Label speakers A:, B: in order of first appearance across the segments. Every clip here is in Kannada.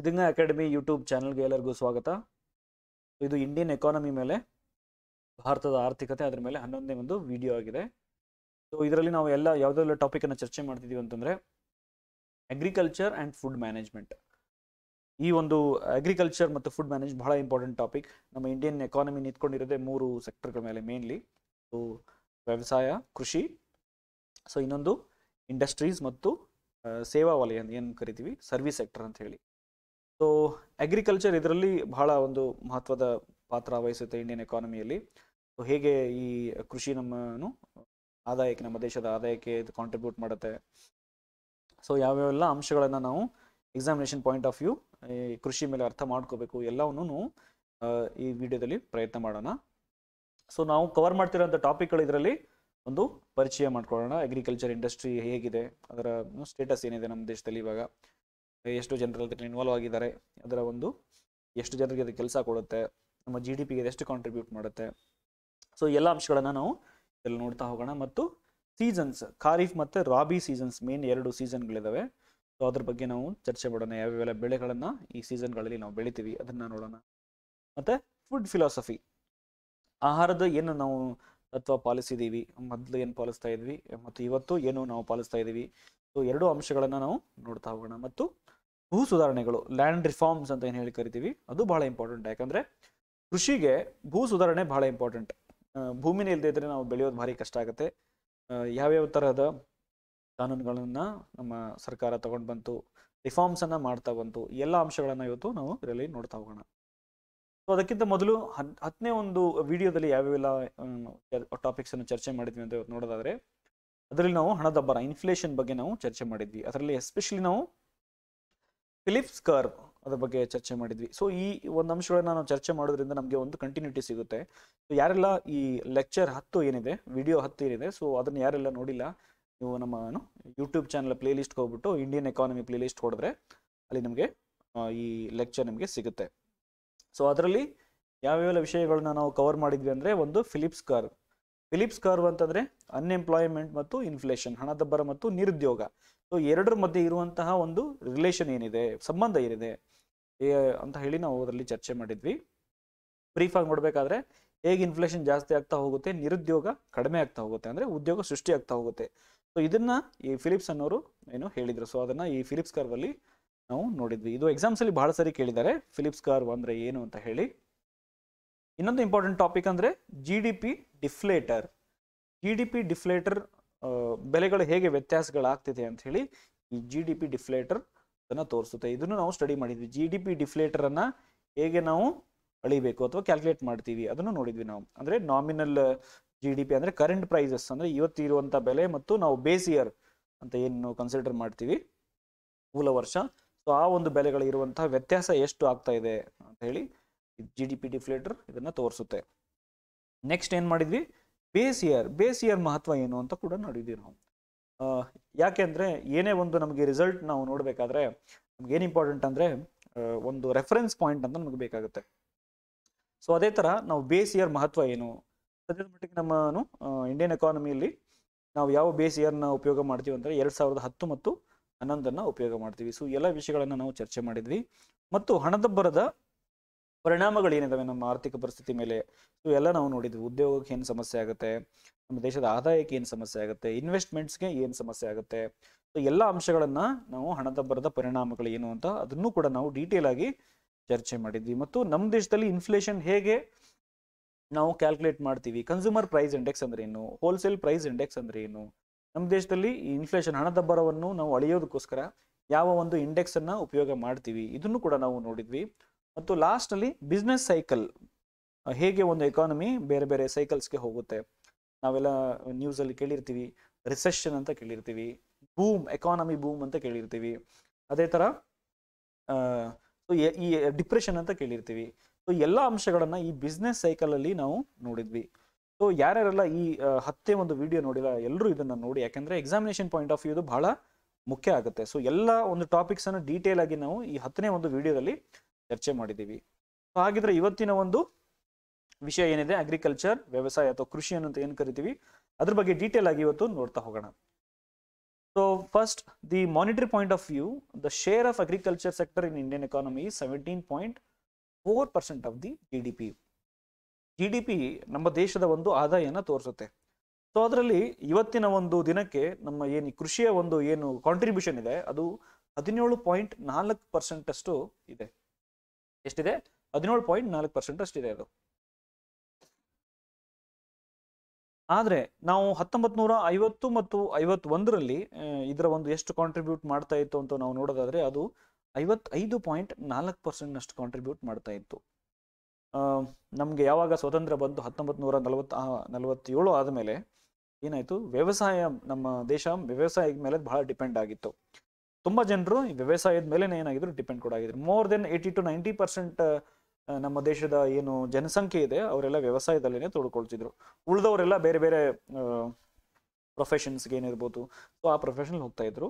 A: ಸಿದ್ಧಂಗಾ ಅಕಾಡೆಮಿ ಯೂಟ್ಯೂಬ್ ಚಾನಲ್ಗೆ ಎಲ್ಲರಿಗೂ ಸ್ವಾಗತ ಇದು ಇಂಡಿಯನ್ ಎಕಾನಮಿ ಮೇಲೆ ಭಾರತದ ಆರ್ಥಿಕತೆ ಅದರ ಮೇಲೆ ಹನ್ನೊಂದನೇ ಒಂದು ವಿಡಿಯೋ ಆಗಿದೆ ಸೊ ಇದರಲ್ಲಿ ನಾವು ಎಲ್ಲ ಯಾವುದೆಲ್ಲ ಟಾಪಿಕನ್ನು ಚರ್ಚೆ ಮಾಡ್ತಿದ್ದೀವಿ ಅಂತಂದರೆ ಅಗ್ರಿಕಲ್ಚರ್ ಆ್ಯಂಡ್ ಫುಡ್ ಮ್ಯಾನೇಜ್ಮೆಂಟ್ ಈ ಒಂದು ಅಗ್ರಿಕಲ್ಚರ್ ಮತ್ತು ಫುಡ್ ಮ್ಯಾನೇಜ್ ಬಹಳ ಇಂಪಾರ್ಟೆಂಟ್ ಟಾಪಿಕ್ ನಮ್ಮ ಇಂಡಿಯನ್ ಎಕಾನಮಿ ನಿಂತ್ಕೊಂಡಿರೋದೇ ಮೂರು ಸೆಕ್ಟರ್ಗಳ ಮೇಲೆ ಮೇನ್ಲಿ ಸೊ ವ್ಯವಸಾಯ ಕೃಷಿ ಸೊ ಇನ್ನೊಂದು ಇಂಡಸ್ಟ್ರೀಸ್ ಮತ್ತು ಸೇವಾ ವಲಯ ಏನು ಕರಿತೀವಿ ಸರ್ವಿಸ್ ಸೆಕ್ಟರ್ ಅಂತ ಹೇಳಿ ಸೊ ಅಗ್ರಿಕಲ್ಚರ್ ಇದರಲ್ಲಿ ಬಹಳ ಒಂದು ಮಹತ್ವದ ಪಾತ್ರ ವಹಿಸುತ್ತೆ ಇಂಡಿಯನ್ ಎಕಾನಮಿಯಲ್ಲಿ ಸೊ ಹೇಗೆ ಈ ಕೃಷಿ ನಮ್ಮನು ಆದಾಯಕ್ಕೆ ನಮ್ಮ ದೇಶದ ಆದಾಯಕ್ಕೆ ಇದು ಕಾಂಟ್ರಿಬ್ಯೂಟ್ ಮಾಡುತ್ತೆ ಸೊ ಯಾವ್ಯಾವೆಲ್ಲ ಅಂಶಗಳನ್ನು ನಾವು ಎಕ್ಸಾಮಿನೇಷನ್ ಪಾಯಿಂಟ್ ಆಫ್ ವ್ಯೂ ಕೃಷಿ ಮೇಲೆ ಅರ್ಥ ಮಾಡ್ಕೋಬೇಕು ಎಲ್ಲವನ್ನೂ ಈ ವಿಡಿಯೋದಲ್ಲಿ ಪ್ರಯತ್ನ ಮಾಡೋಣ ಸೊ ನಾವು ಕವರ್ ಮಾಡ್ತಿರೋಂಥ ಟಾಪಿಕ್ಗಳು ಇದರಲ್ಲಿ ಒಂದು ಪರಿಚಯ ಮಾಡ್ಕೊಳ್ಳೋಣ ಅಗ್ರಿಕಲ್ಚರ್ ಇಂಡಸ್ಟ್ರಿ ಹೇಗಿದೆ ಅದರ ಸ್ಟೇಟಸ್ ಏನಿದೆ ನಮ್ಮ ದೇಶದಲ್ಲಿ ಇವಾಗ ಎಷ್ಟು ಜನರಲ್ಲಿ ಇನ್ವಾಲ್ವ್ ಆಗಿದ್ದಾರೆ ಅದರ ಒಂದು ಎಷ್ಟು ಜನರಿಗೆ ಅದು ಕೆಲಸ ಕೊಡುತ್ತೆ ನಮ್ಮ ಜಿ ಡಿ ಪಿಗೆ ಎಷ್ಟು ಕಾಂಟ್ರಿಬ್ಯೂಟ್ ಮಾಡುತ್ತೆ ಸೊ ಎಲ್ಲ ಅಂಶಗಳನ್ನು ನಾವು ಇಲ್ಲಿ ನೋಡ್ತಾ ಹೋಗೋಣ ಮತ್ತು ಸೀಸನ್ಸ್ ಖಾರೀಫ್ ಮತ್ತು ರಾಬಿ ಸೀಸನ್ಸ್ ಮೇನ್ ಎರಡು ಸೀಸನ್ಗಳಿದ್ದಾವೆ ಸೊ ಅದ್ರ ಬಗ್ಗೆ ನಾವು ಚರ್ಚೆ ಮಾಡೋಣ ಯಾವ್ಯಾವೆಲ್ಲ ಬೆಳೆಗಳನ್ನು ಈ ಸೀಸನ್ಗಳಲ್ಲಿ ನಾವು ಬೆಳಿತೀವಿ ಅದನ್ನು ನೋಡೋಣ ಮತ್ತು ಫುಡ್ ಫಿಲಾಸಫಿ ಆಹಾರದ ಏನು ನಾವು ತತ್ವ ಪಾಲಿಸಿದ್ದೀವಿ ಮೊದಲು ಏನು ಪಾಲಿಸ್ತಾ ಇದ್ವಿ ಮತ್ತು ಇವತ್ತು ಏನು ನಾವು ಪಾಲಿಸ್ತಾ ಇದ್ದೀವಿ ಸೊ ಎರಡು ಅಂಶಗಳನ್ನು ನಾವು ನೋಡ್ತಾ ಹೋಗೋಣ ಮತ್ತು ಭೂ ಸುಧಾರಣೆಗಳು ಲ್ಯಾಂಡ್ ರಿಫಾರ್ಮ್ಸ್ ಅಂತ ಏನು ಹೇಳಿ ಕರಿತೀವಿ ಅದು ಬಹಳ ಇಂಪಾರ್ಟೆಂಟ್ ಯಾಕಂದರೆ ಕೃಷಿಗೆ ಭೂ ಸುಧಾರಣೆ ಬಹಳ ಇಂಪಾರ್ಟೆಂಟ್ ಭೂಮಿನೇ ಇಲ್ಲದೇ ಇದ್ರೆ ನಾವು ಬೆಳೆಯೋದು ಭಾರಿ ಕಷ್ಟ ಆಗುತ್ತೆ ಯಾವ್ಯಾವ ತರಹದ ಕಾನೂನುಗಳನ್ನು ನಮ್ಮ ಸರ್ಕಾರ ತಗೊಂಡು ಬಂತು ರಿಫಾರ್ಮ್ಸನ್ನು ಮಾಡ್ತಾ ಬಂತು ಎಲ್ಲ ಅಂಶಗಳನ್ನು ಇವತ್ತು ನಾವು ಇದರಲ್ಲಿ ನೋಡ್ತಾ ಹೋಗೋಣ ಸೊ ಅದಕ್ಕಿಂತ ಮೊದಲು ಹತ್ ಹತ್ತನೇ ಒಂದು ವಿಡಿಯೋದಲ್ಲಿ ಯಾವ್ಯಾವೆಲ್ಲ ಟಾಪಿಕ್ಸನ್ನು ಚರ್ಚೆ ಮಾಡಿದ್ವಿ ಅಂತ ನೋಡೋದಾದರೆ ಅದರಲ್ಲಿ ನಾವು ಹಣದಬ್ಬರ ಇನ್ಫ್ಲೇಷನ್ ಬಗ್ಗೆ ನಾವು ಚರ್ಚೆ ಮಾಡಿದ್ವಿ ಅದರಲ್ಲಿ ಎಸ್ಪೆಷಲಿ ನಾವು ಫಿಲಿಪ್ಸ್ ಕರ್ವ್ ಅದ್ರ ಬಗ್ಗೆ ಚರ್ಚೆ ಮಾಡಿದ್ವಿ ಸೊ ಈ ಒಂದು ಅಂಶಗಳನ್ನ ನಾವು ಚರ್ಚೆ ಮಾಡೋದ್ರಿಂದ ನಮಗೆ ಒಂದು ಕಂಟಿನ್ಯೂಟಿ ಸಿಗುತ್ತೆ ಸೊ ಯಾರೆಲ್ಲ ಈ ಲೆಕ್ಚರ್ ಹತ್ತು ಏನಿದೆ ವಿಡಿಯೋ ಹತ್ತು ಏನಿದೆ ಸೊ ಅದನ್ನ ಯಾರೆಲ್ಲ ನೋಡಿಲ್ಲ ನೀವು ನಮ್ಮ ಯೂಟ್ಯೂಬ್ ಚಾನಲ್ ಪ್ಲೇ ಲಿಸ್ಟ್ ಹೋಗ್ಬಿಟ್ಟು ಇಂಡಿಯನ್ ಎಕಾನಮಿ ಪ್ಲೇ ಲಿಸ್ಟ್ ಹೊಡೆದ್ರೆ ಅಲ್ಲಿ ನಮಗೆ ಈ ಲೆಕ್ಚರ್ ನಿಮಗೆ ಸಿಗುತ್ತೆ ಸೊ ಅದರಲ್ಲಿ ಯಾವ್ಯಾವ ವಿಷಯಗಳನ್ನ ನಾವು ಕವರ್ ಮಾಡಿದ್ವಿ ಅಂದ್ರೆ ಒಂದು ಫಿಲಿಪ್ಸ್ ಕರ್ ಫಿಲಿಪ್ಸ್ ಕರ್ವ್ ಅಂತಂದ್ರೆ ಅನ್ಎಂಪ್ಲಾಯ್ಮೆಂಟ್ ಮತ್ತು ಇನ್ಫ್ಲೇಷನ್ ಹಣದಬ್ಬರ ಮತ್ತು ನಿರುದ್ಯೋಗ ಸೊ ಎರಡರ ಮಧ್ಯೆ ಇರುವಂತಹ ಒಂದು ರಿಲೇಷನ್ ಏನಿದೆ ಸಂಬಂಧ ಏನಿದೆ ಅಂತ ಹೇಳಿ ನಾವು ಅದರಲ್ಲಿ ಚರ್ಚೆ ಮಾಡಿದ್ವಿ ಆಗಿ ನೋಡಬೇಕಾದ್ರೆ ಹೇಗೆ ಇನ್ಫ್ಲೇಷನ್ ಜಾಸ್ತಿ ಆಗ್ತಾ ಹೋಗುತ್ತೆ ನಿರುದ್ಯೋಗ ಕಡಿಮೆ ಆಗ್ತಾ ಹೋಗುತ್ತೆ ಅಂದರೆ ಉದ್ಯೋಗ ಸೃಷ್ಟಿ ಆಗ್ತಾ ಹೋಗುತ್ತೆ ಸೊ ಇದನ್ನ ಈ ಫಿಲಿಪ್ಸ್ ಅನ್ನೋರು ಏನು ಹೇಳಿದ್ರು ಸೊ ಅದನ್ನ ಈ ಫಿಲಿಪ್ಸ್ ಅಲ್ಲಿ ನಾವು ನೋಡಿದ್ವಿ ಇದು ಎಕ್ಸಾಮ್ಸ್ ಅಲ್ಲಿ ಬಹಳ ಸರಿ ಕೇಳಿದ್ದಾರೆ ಫಿಲಿಪ್ಸ್ ಕಾರ್ ಅಂದ್ರೆ ಏನು ಅಂತ ಹೇಳಿ ಇನ್ನೊಂದು ಇಂಪಾರ್ಟೆಂಟ್ ಟಾಪಿಕ್ ಅಂದ್ರೆ G D P deflator G D P deflator ಬೆಲೆಗಳು ಹೇಗೆ ವ್ಯತ್ಯಾಸಗಳಾಗ್ತಿದೆ ಅಂತ ಹೇಳಿ ಈ ಜಿ ಡಿ ಪಿ ಡಿಫ್ಲೇಟರ್ ಅದನ್ನು ತೋರಿಸುತ್ತೆ ಇದನ್ನು ನಾವು ಸ್ಟಡಿ ಮಾಡಿದ್ವಿ ಜಿ ಡಿ ಪಿ ಅನ್ನ ಹೇಗೆ ನಾವು ಅಳಿಬೇಕು ಅಥವಾ ಕ್ಯಾಲ್ಕುಲೇಟ್ ಮಾಡ್ತೀವಿ ಅದನ್ನು ನೋಡಿದ್ವಿ ನಾವು ಅಂದರೆ ನಾಮಿನಲ್ ಜಿ ಡಿ ಪಿ ಅಂದರೆ ಕರೆಂಟ್ ಪ್ರೈಸಸ್ ಅಂದರೆ ಇರುವಂತಹ ಬೆಲೆ ಮತ್ತು ನಾವು ಬೇಸ್ ಇಯರ್ ಅಂತ ಏನು ಕನ್ಸಿಡರ್ ಮಾಡ್ತೀವಿ ಮೂಲ ವರ್ಷ ಸೊ ಆ ಒಂದು ಬೆಲೆಗಳಿರುವಂತಹ ವ್ಯತ್ಯಾಸ ಎಷ್ಟು ಆಗ್ತಾ ಇದೆ ಅಂತ ಹೇಳಿ ಜಿ ಡಿ ಪಿ ಡಿಫ್ಲೇಟರ್ ಇದನ್ನು ತೋರಿಸುತ್ತೆ ನೆಕ್ಸ್ಟ್ ಏನು ಮಾಡಿದ್ವಿ ಬೇಸ್ ಇಯರ್ ಬೇಸ್ ಇಯರ್ ಮಹತ್ವ ಏನು ಅಂತ ಕೂಡ ನೋಡಿದ್ದೀವಿ ನಾವು ಯಾಕೆಂದರೆ ಏನೇ ಒಂದು ನಮಗೆ ರಿಸಲ್ಟ್ ನಾವು ನೋಡಬೇಕಾದ್ರೆ ನಮ್ಗೆ ಏನು ಇಂಪಾರ್ಟೆಂಟ್ ಅಂದರೆ ಒಂದು ರೆಫರೆನ್ಸ್ ಪಾಯಿಂಟ್ ಅಂತ ನಮಗೆ ಬೇಕಾಗುತ್ತೆ ಸೊ ಅದೇ ಥರ ನಾವು ಬೇಸ್ ಇಯರ್ ಮಹತ್ವ ಏನು ಸದ್ಯದ ಮಟ್ಟಿಗೆ ನಮ್ಮನು ಇಂಡಿಯನ್ ಎಕಾನಮಿಯಲ್ಲಿ ನಾವು ಯಾವ ಬೇಸ್ ಇಯರ್ನ ಉಪಯೋಗ ಮಾಡ್ತೀವಿ ಅಂದರೆ ಎರಡು ಸಾವಿರದ ಹತ್ತು ಮತ್ತು ಹನ್ನೊಂದನ್ನು ಉಪಯೋಗ ಮಾಡ್ತೀವಿ ಸೊ ಎಲ್ಲ ವಿಷಯಗಳನ್ನು ನಾವು ಚರ್ಚೆ ಮಾಡಿದ್ವಿ ಮತ್ತು ಹಣದಬ್ಬರದ ಪರಿಣಾಮಗಳು ಏನಿದಾವೆ ನಮ್ಮ ಆರ್ಥಿಕ ಪರಿಸ್ಥಿತಿ ಮೇಲೆ ಇವೆಲ್ಲ ನಾವು ನೋಡಿದ್ವಿ ಉದ್ಯೋಗಕ್ಕೆ ಏನು ಸಮಸ್ಯೆ ಆಗುತ್ತೆ ನಮ್ಮ ದೇಶದ ಆದಾಯಕ್ಕೆ ಏನು ಸಮಸ್ಯೆ ಆಗುತ್ತೆ ಇನ್ವೆಸ್ಟ್ಮೆಂಟ್ಸ್ಗೆ ಏನು ಸಮಸ್ಯೆ ಆಗುತ್ತೆ ಎಲ್ಲ ಅಂಶಗಳನ್ನ ನಾವು ಹಣದಬ್ಬರದ ಪರಿಣಾಮಗಳು ಏನು ಅಂತ ಅದನ್ನು ಕೂಡ ನಾವು ಡೀಟೇಲ್ ಆಗಿ ಚರ್ಚೆ ಮಾಡಿದ್ವಿ ಮತ್ತು ನಮ್ಮ ದೇಶದಲ್ಲಿ ಇನ್ಫ್ಲೇಷನ್ ಹೇಗೆ ನಾವು ಕ್ಯಾಲ್ಕುಲೇಟ್ ಮಾಡ್ತೀವಿ ಕನ್ಸ್ಯೂಮರ್ ಪ್ರೈಸ್ ಇಂಡೆಕ್ಸ್ ಅಂದ್ರೆ ಏನು ಹೋಲ್ಸೇಲ್ ಪ್ರೈಸ್ ಇಂಡೆಕ್ಸ್ ಅಂದ್ರೆ ಏನು ನಮ್ಮ ದೇಶದಲ್ಲಿ ಇನ್ಫ್ಲೇಷನ್ ಹಣದಬ್ಬರವನ್ನು ನಾವು ಅಳೆಯೋದಕ್ಕೋಸ್ಕರ ಯಾವ ಒಂದು ಇಂಡೆಕ್ಸ್ ಅನ್ನ ಉಪಯೋಗ ಮಾಡ್ತೀವಿ ಇದನ್ನು ಕೂಡ ನಾವು ನೋಡಿದ್ವಿ ಮತ್ತು ಅಲ್ಲಿ ಬಿಸ್ನೆಸ್ ಸೈಕಲ್ ಹೇಗೆ ಒಂದು ಎಕಾನಮಿ ಬೇರೆ ಬೇರೆ ಸೈಕಲ್ಸ್ಗೆ ಹೋಗುತ್ತೆ ನಾವೆಲ್ಲ ನ್ಯೂಸಲ್ಲಿ ಕೇಳಿರ್ತೀವಿ ರಿಸೆಷನ್ ಅಂತ ಕೇಳಿರ್ತೀವಿ ಬೂಮ್ ಎಕಾನಮಿ ಬೂಮ್ ಅಂತ ಕೇಳಿರ್ತೀವಿ ಅದೇ ಥರ ಈ ಡಿಪ್ರೆಷನ್ ಅಂತ ಕೇಳಿರ್ತೀವಿ ಸೊ ಎಲ್ಲ ಅಂಶಗಳನ್ನ ಈ ಬಿಸ್ನೆಸ್ ಸೈಕಲಲ್ಲಿ ನಾವು ನೋಡಿದ್ವಿ ಸೊ ಯಾರ್ಯಾರೆಲ್ಲ ಈ ಹತ್ತೆ ಒಂದು ವಿಡಿಯೋ ನೋಡಿಲ್ಲ ಎಲ್ಲರೂ ಇದನ್ನು ನೋಡಿ ಯಾಕಂದ್ರೆ ಎಕ್ಸಾಮಿನೇಷನ್ ಪಾಯಿಂಟ್ ಆಫ್ ವ್ಯೂ ಇದು ಬಹಳ ಮುಖ್ಯ ಆಗುತ್ತೆ ಸೊ ಎಲ್ಲ ಒಂದು ಟಾಪಿಕ್ಸನ್ನು ಡೀಟೇಲ್ ಆಗಿ ನಾವು ಈ ಹತ್ತನೇ ಒಂದು ವಿಡಿಯೋದಲ್ಲಿ ಚರ್ಚೆ ಮಾಡಿದ್ದೀವಿ ಹಾಗಿದ್ರೆ ಇವತ್ತಿನ ಒಂದು ವಿಷಯ ಏನಿದೆ ಅಗ್ರಿಕಲ್ಚರ್ ವ್ಯವಸಾಯ ಅಥವಾ ಕೃಷಿ ಅನ್ನೋದು ಏನು ಕರಿತೀವಿ ಅದ್ರ ಬಗ್ಗೆ ಡೀಟೇಲ್ ಆಗಿ ಇವತ್ತು ನೋಡ್ತಾ ಹೋಗೋಣ so first the monetary point of view the share of agriculture sector in Indian economy seventeen point four percent of the G D P G D P ನಮ್ಮ ದೇಶದ ಒಂದು ಆದಾಯನ ತೋರಿಸುತ್ತೆ ಸೊ ಅದರಲ್ಲಿ ಇವತ್ತಿನ ಒಂದು ದಿನಕ್ಕೆ ನಮ್ಮ ಏನು ಕೃಷಿಯ ಒಂದು ಏನು ಕಾಂಟ್ರಿಬ್ಯೂಷನ್ ಇದೆ ಅದು ಹದಿನೇಳು ಪಾಯಿಂಟ್ ನಾಲ್ಕು ಪರ್ಸೆಂಟ್ ಅಷ್ಟು ಇದೆ ಎಷ್ಟಿದೆ ಹದಿನೇಳು ಪಾಯಿಂಟ್ ನಾಲ್ಕು ಪರ್ಸೆಂಟ್ ಅಷ್ಟಿದೆ ಅದು ಆದರೆ ನಾವು ಹತ್ತೊಂಬತ್ತು ನೂರ ಐವತ್ತು ಮತ್ತು ಒಂದರಲ್ಲಿ ಇದರ ಒಂದು ಎಷ್ಟು ಕಾಂಟ್ರಿಬ್ಯೂಟ್ ಮಾಡ್ತಾ ಇತ್ತು ಅಂತ ನಾವು ನೋಡೋದಾದ್ರೆ ಅದು ಐವತ್ತೈದು ಪಾಯಿಂಟ್ ನಾಲ್ಕು ಪರ್ಸೆಂಟ್ ಪರ್ಸೆಂಟ್ನಷ್ಟು ಕಾಂಟ್ರಿಬ್ಯೂಟ್ ಮಾಡ್ತಾ ಇತ್ತು ನಮ್ಗೆ ಯಾವಾಗ ಸ್ವಾತಂತ್ರ್ಯ ಬಂತು ಹತ್ತೊಂಬತ್ತು ನೂರ ನಲವತ್ತ ನಲವತ್ತೇಳು ಆದಮೇಲೆ ಏನಾಯ್ತು ವ್ಯವಸಾಯ ನಮ್ಮ ದೇಶ ವ್ಯವಸಾಯದ ಮೇಲೆ ಬಹಳ ಡಿಪೆಂಡ್ ಆಗಿತ್ತು ತುಂಬಾ ಜನರು ವ್ಯವಸಾಯದ ಮೇಲೆ ಏನಾಗಿದ್ರು ಡಿಪೆಂಡ್ ಕೂಡ ಆಗಿದ್ರು more than eighty to ninety percent ನಮ್ಮ ದೇಶದ ಏನು ಜನಸಂಖ್ಯೆ ಇದೆ ಅವರೆಲ್ಲ ವ್ಯವಸಾಯದಲ್ಲೇ ತೊಡ್ಕೊಳ್ತಿದ್ರು ಉಳಿದವರೆಲ್ಲ ಬೇರೆ ಬೇರೆ ಪ್ರೊಫೆಷನ್ಸ್ಗೆ ಏನಿರ್ಬೋದು ಸೊ ಆ ಪ್ರೊಫೆಷನ್ ಹೋಗ್ತಾ ಇದ್ರು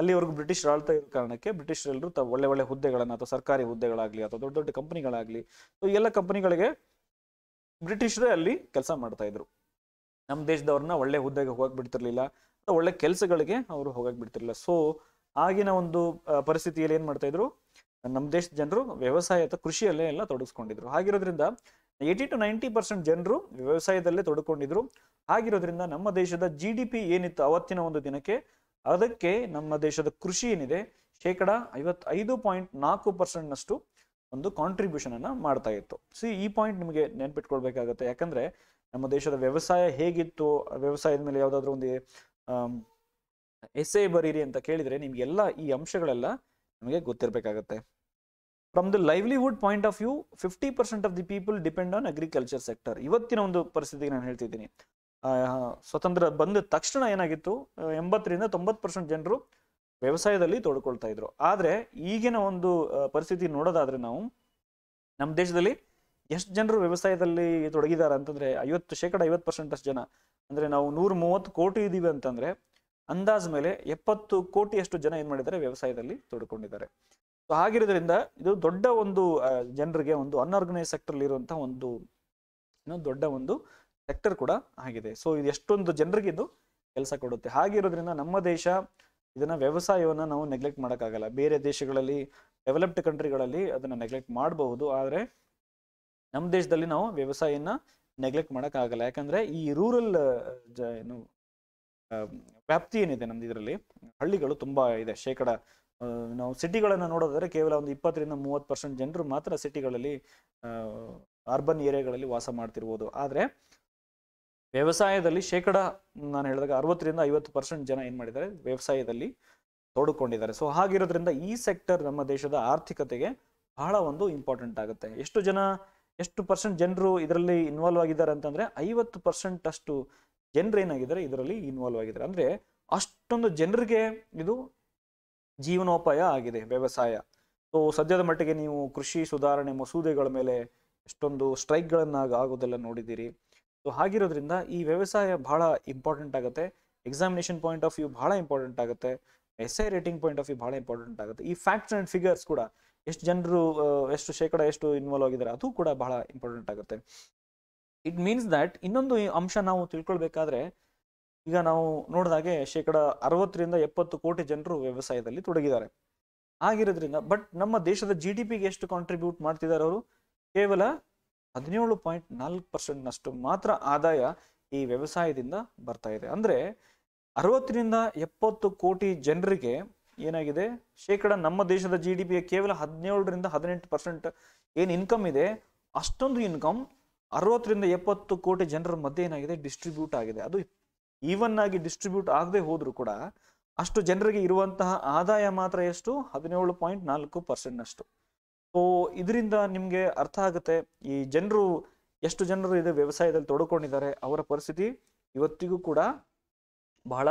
A: ಅಲ್ಲಿವರೆಗೂ ಬ್ರಿಟಿಷ್ ಆಳ್ತಾ ಇರೋ ಕಾರಣಕ್ಕೆ ಬ್ರಿಟಿಷರೆಲ್ಲರೂ ತ ಒಳ್ಳೆ ಒಳ್ಳೆ ಹುದ್ದೆಗಳನ್ನು ಅಥವಾ ಸರ್ಕಾರಿ ಹುದ್ದೆಗಳಾಗಲಿ ಅಥವಾ ದೊಡ್ಡ ದೊಡ್ಡ ಕಂಪನಿಗಳಾಗ್ಲಿ ಸೊ ಎಲ್ಲ ಕಂಪನಿಗಳಿಗೆ ಬ್ರಿಟಿಷರೇ ಅಲ್ಲಿ ಕೆಲಸ ಮಾಡ್ತಾ ಇದ್ರು ನಮ್ಮ ದೇಶದವ್ರನ್ನ ಒಳ್ಳೆ ಹುದ್ದೆಗೆ ಹೋಗಕ್ಕೆ ಬಿಡ್ತಿರ್ಲಿಲ್ಲ ಅಥವಾ ಒಳ್ಳೆ ಕೆಲಸಗಳಿಗೆ ಅವರು ಹೋಗಕ್ಕೆ ಬಿಡ್ತಿರ್ಲಿಲ್ಲ ಸೊ ಆಗಿನ ಒಂದು ಪರಿಸ್ಥಿತಿಯಲ್ಲಿ ಏನ್ ಮಾಡ್ತಾ ಇದ್ರು ನಮ್ಮ ದೇಶದ ಜನರು ವ್ಯವಸಾಯ ಅಥವಾ ಕೃಷಿಯಲ್ಲೇ ಎಲ್ಲ ತೊಡಗಿಸ್ಕೊಂಡಿದ್ರು ಆಗಿರೋದ್ರಿಂದ ಏಯ್ಟಿ ಟು ನೈಂಟಿ ಪರ್ಸೆಂಟ್ ಜನರು ವ್ಯವಸಾಯದಲ್ಲೇ ತೊಡಕೊಂಡಿದ್ರು ಆಗಿರೋದ್ರಿಂದ ನಮ್ಮ ದೇಶದ ಜಿ ಡಿ ಪಿ ಏನಿತ್ತು ಅವತ್ತಿನ ಒಂದು ದಿನಕ್ಕೆ ಅದಕ್ಕೆ ನಮ್ಮ ದೇಶದ ಕೃಷಿ ಏನಿದೆ ಶೇಕಡ ಐವತ್ತೈದು ಪಾಯಿಂಟ್ ನಾಲ್ಕು ನಷ್ಟು ಒಂದು ಕಾಂಟ್ರಿಬ್ಯೂಷನ್ ಅನ್ನ ಮಾಡ್ತಾ ಇತ್ತು ಸಿ ಈ ಪಾಯಿಂಟ್ ನಿಮಗೆ ನೆನ್ಪಿಟ್ಕೊಳ್ಬೇಕಾಗತ್ತೆ ಯಾಕಂದ್ರೆ ನಮ್ಮ ದೇಶದ ವ್ಯವಸಾಯ ಹೇಗಿತ್ತು ವ್ಯವಸಾಯದ ಮೇಲೆ ಯಾವುದಾದ್ರೂ ಒಂದು ಐ ಬರೀರಿ ಅಂತ ಕೇಳಿದರೆ ನಿಮಗೆಲ್ಲ ಈ ಅಂಶಗಳೆಲ್ಲ ನಿಮಗೆ ಗೊತ್ತಿರಬೇಕಾಗತ್ತೆ from the livelihood point of view fifty percent of the people depend on agriculture sector ಇವತ್ತಿನ ಒಂದು ಪರಿಸ್ಥಿತಿಗೆ ನಾನು ಹೇಳ್ತಿದ್ದೀನಿ ಸ್ವತಂತ್ರ ಬಂದ ತಕ್ಷಣ ಏನಾಗಿತ್ತು ಎಂಬತ್ತರಿಂದ ತೊಂಬತ್ ಪರ್ಸೆಂಟ್ ಜನರು ವ್ಯವಸಾಯದಲ್ಲಿ ತೊಡ್ಕೊಳ್ತಾ ಇದ್ರು ಆದ್ರೆ ಈಗಿನ ಒಂದು ಪರಿಸ್ಥಿತಿ ನೋಡೋದಾದ್ರೆ ನಾವು ನಮ್ಮ ದೇಶದಲ್ಲಿ ಎಷ್ಟು ಜನರು ವ್ಯವಸಾಯದಲ್ಲಿ ತೊಡಗಿದ್ದಾರೆ ಅಂತಂದ್ರೆ ಐವತ್ತು ಶೇಕಡ ಐವತ್ತು ಪರ್ಸೆಂಟ್ ಅಷ್ಟು ಜನ ಅಂದ್ರೆ ನಾವು ನೂರ ಮೂವತ್ತು ಕೋಟಿ ಇದ್ದೀವಿ ಅಂತಂದ್ರೆ ಅಂದಾಜ್ ಮೇಲೆ ಎಪ್ಪತ್ತು ಕೋಟಿಯಷ್ಟು ಜನ ಏನು ಮಾಡಿದ್ದಾರೆ ವ್ಯವಸಾಯದಲ್ಲಿ ತೊಡಕೊಂಡಿದ್ದಾರೆ ಸೊ ಆಗಿರೋದ್ರಿಂದ ಇದು ದೊಡ್ಡ ಒಂದು ಜನರಿಗೆ ಒಂದು ಅನ್ಆರ್ಗನೈಸ್ ಸೆಕ್ಟರ್ ಇರುವಂತಹ ಒಂದು ದೊಡ್ಡ ಒಂದು ಸೆಕ್ಟರ್ ಕೂಡ ಆಗಿದೆ ಸೊ ಇದು ಎಷ್ಟೊಂದು ಜನರಿಗೆ ಇದು ಕೆಲಸ ಕೊಡುತ್ತೆ ಹಾಗಿರೋದ್ರಿಂದ ನಮ್ಮ ದೇಶ ಇದನ್ನ ವ್ಯವಸಾಯವನ್ನು ನಾವು ನೆಗ್ಲೆಕ್ಟ್ ಮಾಡೋಕ್ಕಾಗಲ್ಲ ಬೇರೆ ದೇಶಗಳಲ್ಲಿ ಡೆವಲಪ್ಡ್ ಕಂಟ್ರಿಗಳಲ್ಲಿ ಅದನ್ನ ನೆಗ್ಲೆಕ್ಟ್ ಮಾಡಬಹುದು ಆದರೆ ನಮ್ಮ ದೇಶದಲ್ಲಿ ನಾವು ವ್ಯವಸಾಯನ ನೆಗ್ಲೆಕ್ಟ್ ಮಾಡೋಕ್ಕಾಗಲ್ಲ ಯಾಕಂದ್ರೆ ಈ ರೂರಲ್ ಏನು ವ್ಯಾಪ್ತಿ ಏನಿದೆ ನಮ್ದು ಇದರಲ್ಲಿ ಹಳ್ಳಿಗಳು ತುಂಬಾ ಇದೆ ಶೇಕಡ ನಾವು ಸಿಟಿಗಳನ್ನು ನೋಡೋದಾದ್ರೆ ಕೇವಲ ಒಂದು ಇಪ್ಪತ್ತರಿಂದ ಮೂವತ್ತು ಪರ್ಸೆಂಟ್ ಜನರು ಮಾತ್ರ ಸಿಟಿಗಳಲ್ಲಿ ಅರ್ಬನ್ ಏರಿಯಾಗಳಲ್ಲಿ ವಾಸ ಮಾಡ್ತಿರ್ಬೋದು ಆದರೆ ವ್ಯವಸಾಯದಲ್ಲಿ ಶೇಕಡ ನಾನು ಹೇಳಿದಾಗ ಅರವತ್ತರಿಂದ ಐವತ್ತು ಪರ್ಸೆಂಟ್ ಜನ ಏನು ಮಾಡಿದ್ದಾರೆ ವ್ಯವಸಾಯದಲ್ಲಿ ತೋಡಿಕೊಂಡಿದ್ದಾರೆ ಸೊ ಹಾಗಿರೋದ್ರಿಂದ ಈ ಸೆಕ್ಟರ್ ನಮ್ಮ ದೇಶದ ಆರ್ಥಿಕತೆಗೆ ಬಹಳ ಒಂದು ಇಂಪಾರ್ಟೆಂಟ್ ಆಗುತ್ತೆ ಎಷ್ಟು ಜನ ಎಷ್ಟು ಪರ್ಸೆಂಟ್ ಜನರು ಇದರಲ್ಲಿ ಇನ್ವಾಲ್ವ್ ಆಗಿದ್ದಾರೆ ಅಂತಂದ್ರೆ ಐವತ್ತು ಪರ್ಸೆಂಟ್ ಅಷ್ಟು ಜನರೇನಾಗಿದ್ದಾರೆ ಇದರಲ್ಲಿ ಇನ್ವಾಲ್ವ್ ಆಗಿದ್ದಾರೆ ಅಂದರೆ ಅಷ್ಟೊಂದು ಜನರಿಗೆ ಇದು ಜೀವನೋಪಾಯ ಆಗಿದೆ ವ್ಯವಸಾಯ ಸೊ ಸದ್ಯದ ಮಟ್ಟಿಗೆ ನೀವು ಕೃಷಿ ಸುಧಾರಣೆ ಮಸೂದೆಗಳ ಮೇಲೆ ಎಷ್ಟೊಂದು ಸ್ಟ್ರೈಕ್ಗಳನ್ನು ಆಗೋದೆಲ್ಲ ನೋಡಿದ್ದೀರಿ ಸೊ ಹಾಗಿರೋದ್ರಿಂದ ಈ ವ್ಯವಸಾಯ ಬಹಳ ಇಂಪಾರ್ಟೆಂಟ್ ಆಗುತ್ತೆ ಎಕ್ಸಾಮಿನೇಷನ್ ಪಾಯಿಂಟ್ ಆಫ್ ವ್ಯೂ ಬಹಳ ಇಂಪಾರ್ಟೆಂಟ್ ಆಗುತ್ತೆ S I rating point of view ಬಹಳ ಇಂಪಾರ್ಟೆಂಟ್ ಆಗುತ್ತೆ ಈ ಫ್ಯಾಕ್ಟ್ಸ್ ಆ್ಯಂಡ್ ಫಿಗರ್ಸ್ ಕೂಡ ಎಷ್ಟು ಜನರು ಎಷ್ಟು ಶೇಕಡ ಎಷ್ಟು ಇನ್ವಾಲ್ವ್ ಆಗಿದ್ದಾರೆ ಅದು ಕೂಡ ಬಹಳ ಇಂಪಾರ್ಟೆಂಟ್ ಆಗುತ್ತೆ ಇಟ್ ಮೀನ್ಸ್ ದಟ್ ಇನ್ನೊಂದು ಅಂಶ ನಾವು ತಿಳ್ಕೊಳ್ಬೇಕಾದ್ರೆ ಈಗ ನಾವು ನೋಡಿದಾಗೆ ಶೇಕಡ ಅರವತ್ತರಿಂದ ಎಪ್ಪತ್ತು ಕೋಟಿ ಜನರು ವ್ಯವಸಾಯದಲ್ಲಿ ತೊಡಗಿದ್ದಾರೆ ಆಗಿರೋದ್ರಿಂದ ಬಟ್ ನಮ್ಮ ದೇಶದ ಜಿ ಡಿ ಪಿಗೆ ಎಷ್ಟು ಕಾಂಟ್ರಿಬ್ಯೂಟ್ ಮಾಡ್ತಿದ್ದಾರೆ ಅವರು ಕೇವಲ ಹದಿನೇಳು ಪಾಯಿಂಟ್ ನಾಲ್ಕು ಪರ್ಸೆಂಟ್ನಷ್ಟು ಮಾತ್ರ ಆದಾಯ ಈ ವ್ಯವಸಾಯದಿಂದ ಬರ್ತಾ ಇದೆ ಅಂದರೆ ಅರವತ್ತರಿಂದ ಎಪ್ಪತ್ತು ಕೋಟಿ ಜನರಿಗೆ ಏನಾಗಿದೆ ಶೇಕಡ ನಮ್ಮ ದೇಶದ ಜಿ ಡಿ ಪಿಯ ಕೇವಲ ಹದಿನೇಳರಿಂದ ಹದಿನೆಂಟು ಪರ್ಸೆಂಟ್ ಏನು ಇನ್ಕಮ್ ಇದೆ ಅಷ್ಟೊಂದು ಇನ್ಕಮ್ ಅರವತ್ತರಿಂದ ಎಪ್ಪತ್ತು ಕೋಟಿ ಜನರ ಮಧ್ಯೆ ಏನಾಗಿದೆ ಡಿಸ್ಟ್ರಿಬ್ಯೂಟ್ ಆಗಿದೆ ಅದು ಈವನ್ ಆಗಿ ಡಿಸ್ಟ್ರಿಬ್ಯೂಟ್ ಆಗದೆ ಹೋದರೂ ಕೂಡ ಅಷ್ಟು ಜನರಿಗೆ ಇರುವಂತಹ ಆದಾಯ ಮಾತ್ರ ಎಷ್ಟು ಹದಿನೇಳು ಪಾಯಿಂಟ್ ನಾಲ್ಕು ಅಷ್ಟು ಸೊ ಇದರಿಂದ ನಿಮಗೆ ಅರ್ಥ ಆಗುತ್ತೆ ಈ ಜನರು ಎಷ್ಟು ಜನರು ಇದೆ ವ್ಯವಸಾಯದಲ್ಲಿ ತೊಡಕೊಂಡಿದ್ದಾರೆ ಅವರ ಪರಿಸ್ಥಿತಿ ಇವತ್ತಿಗೂ ಕೂಡ ಬಹಳ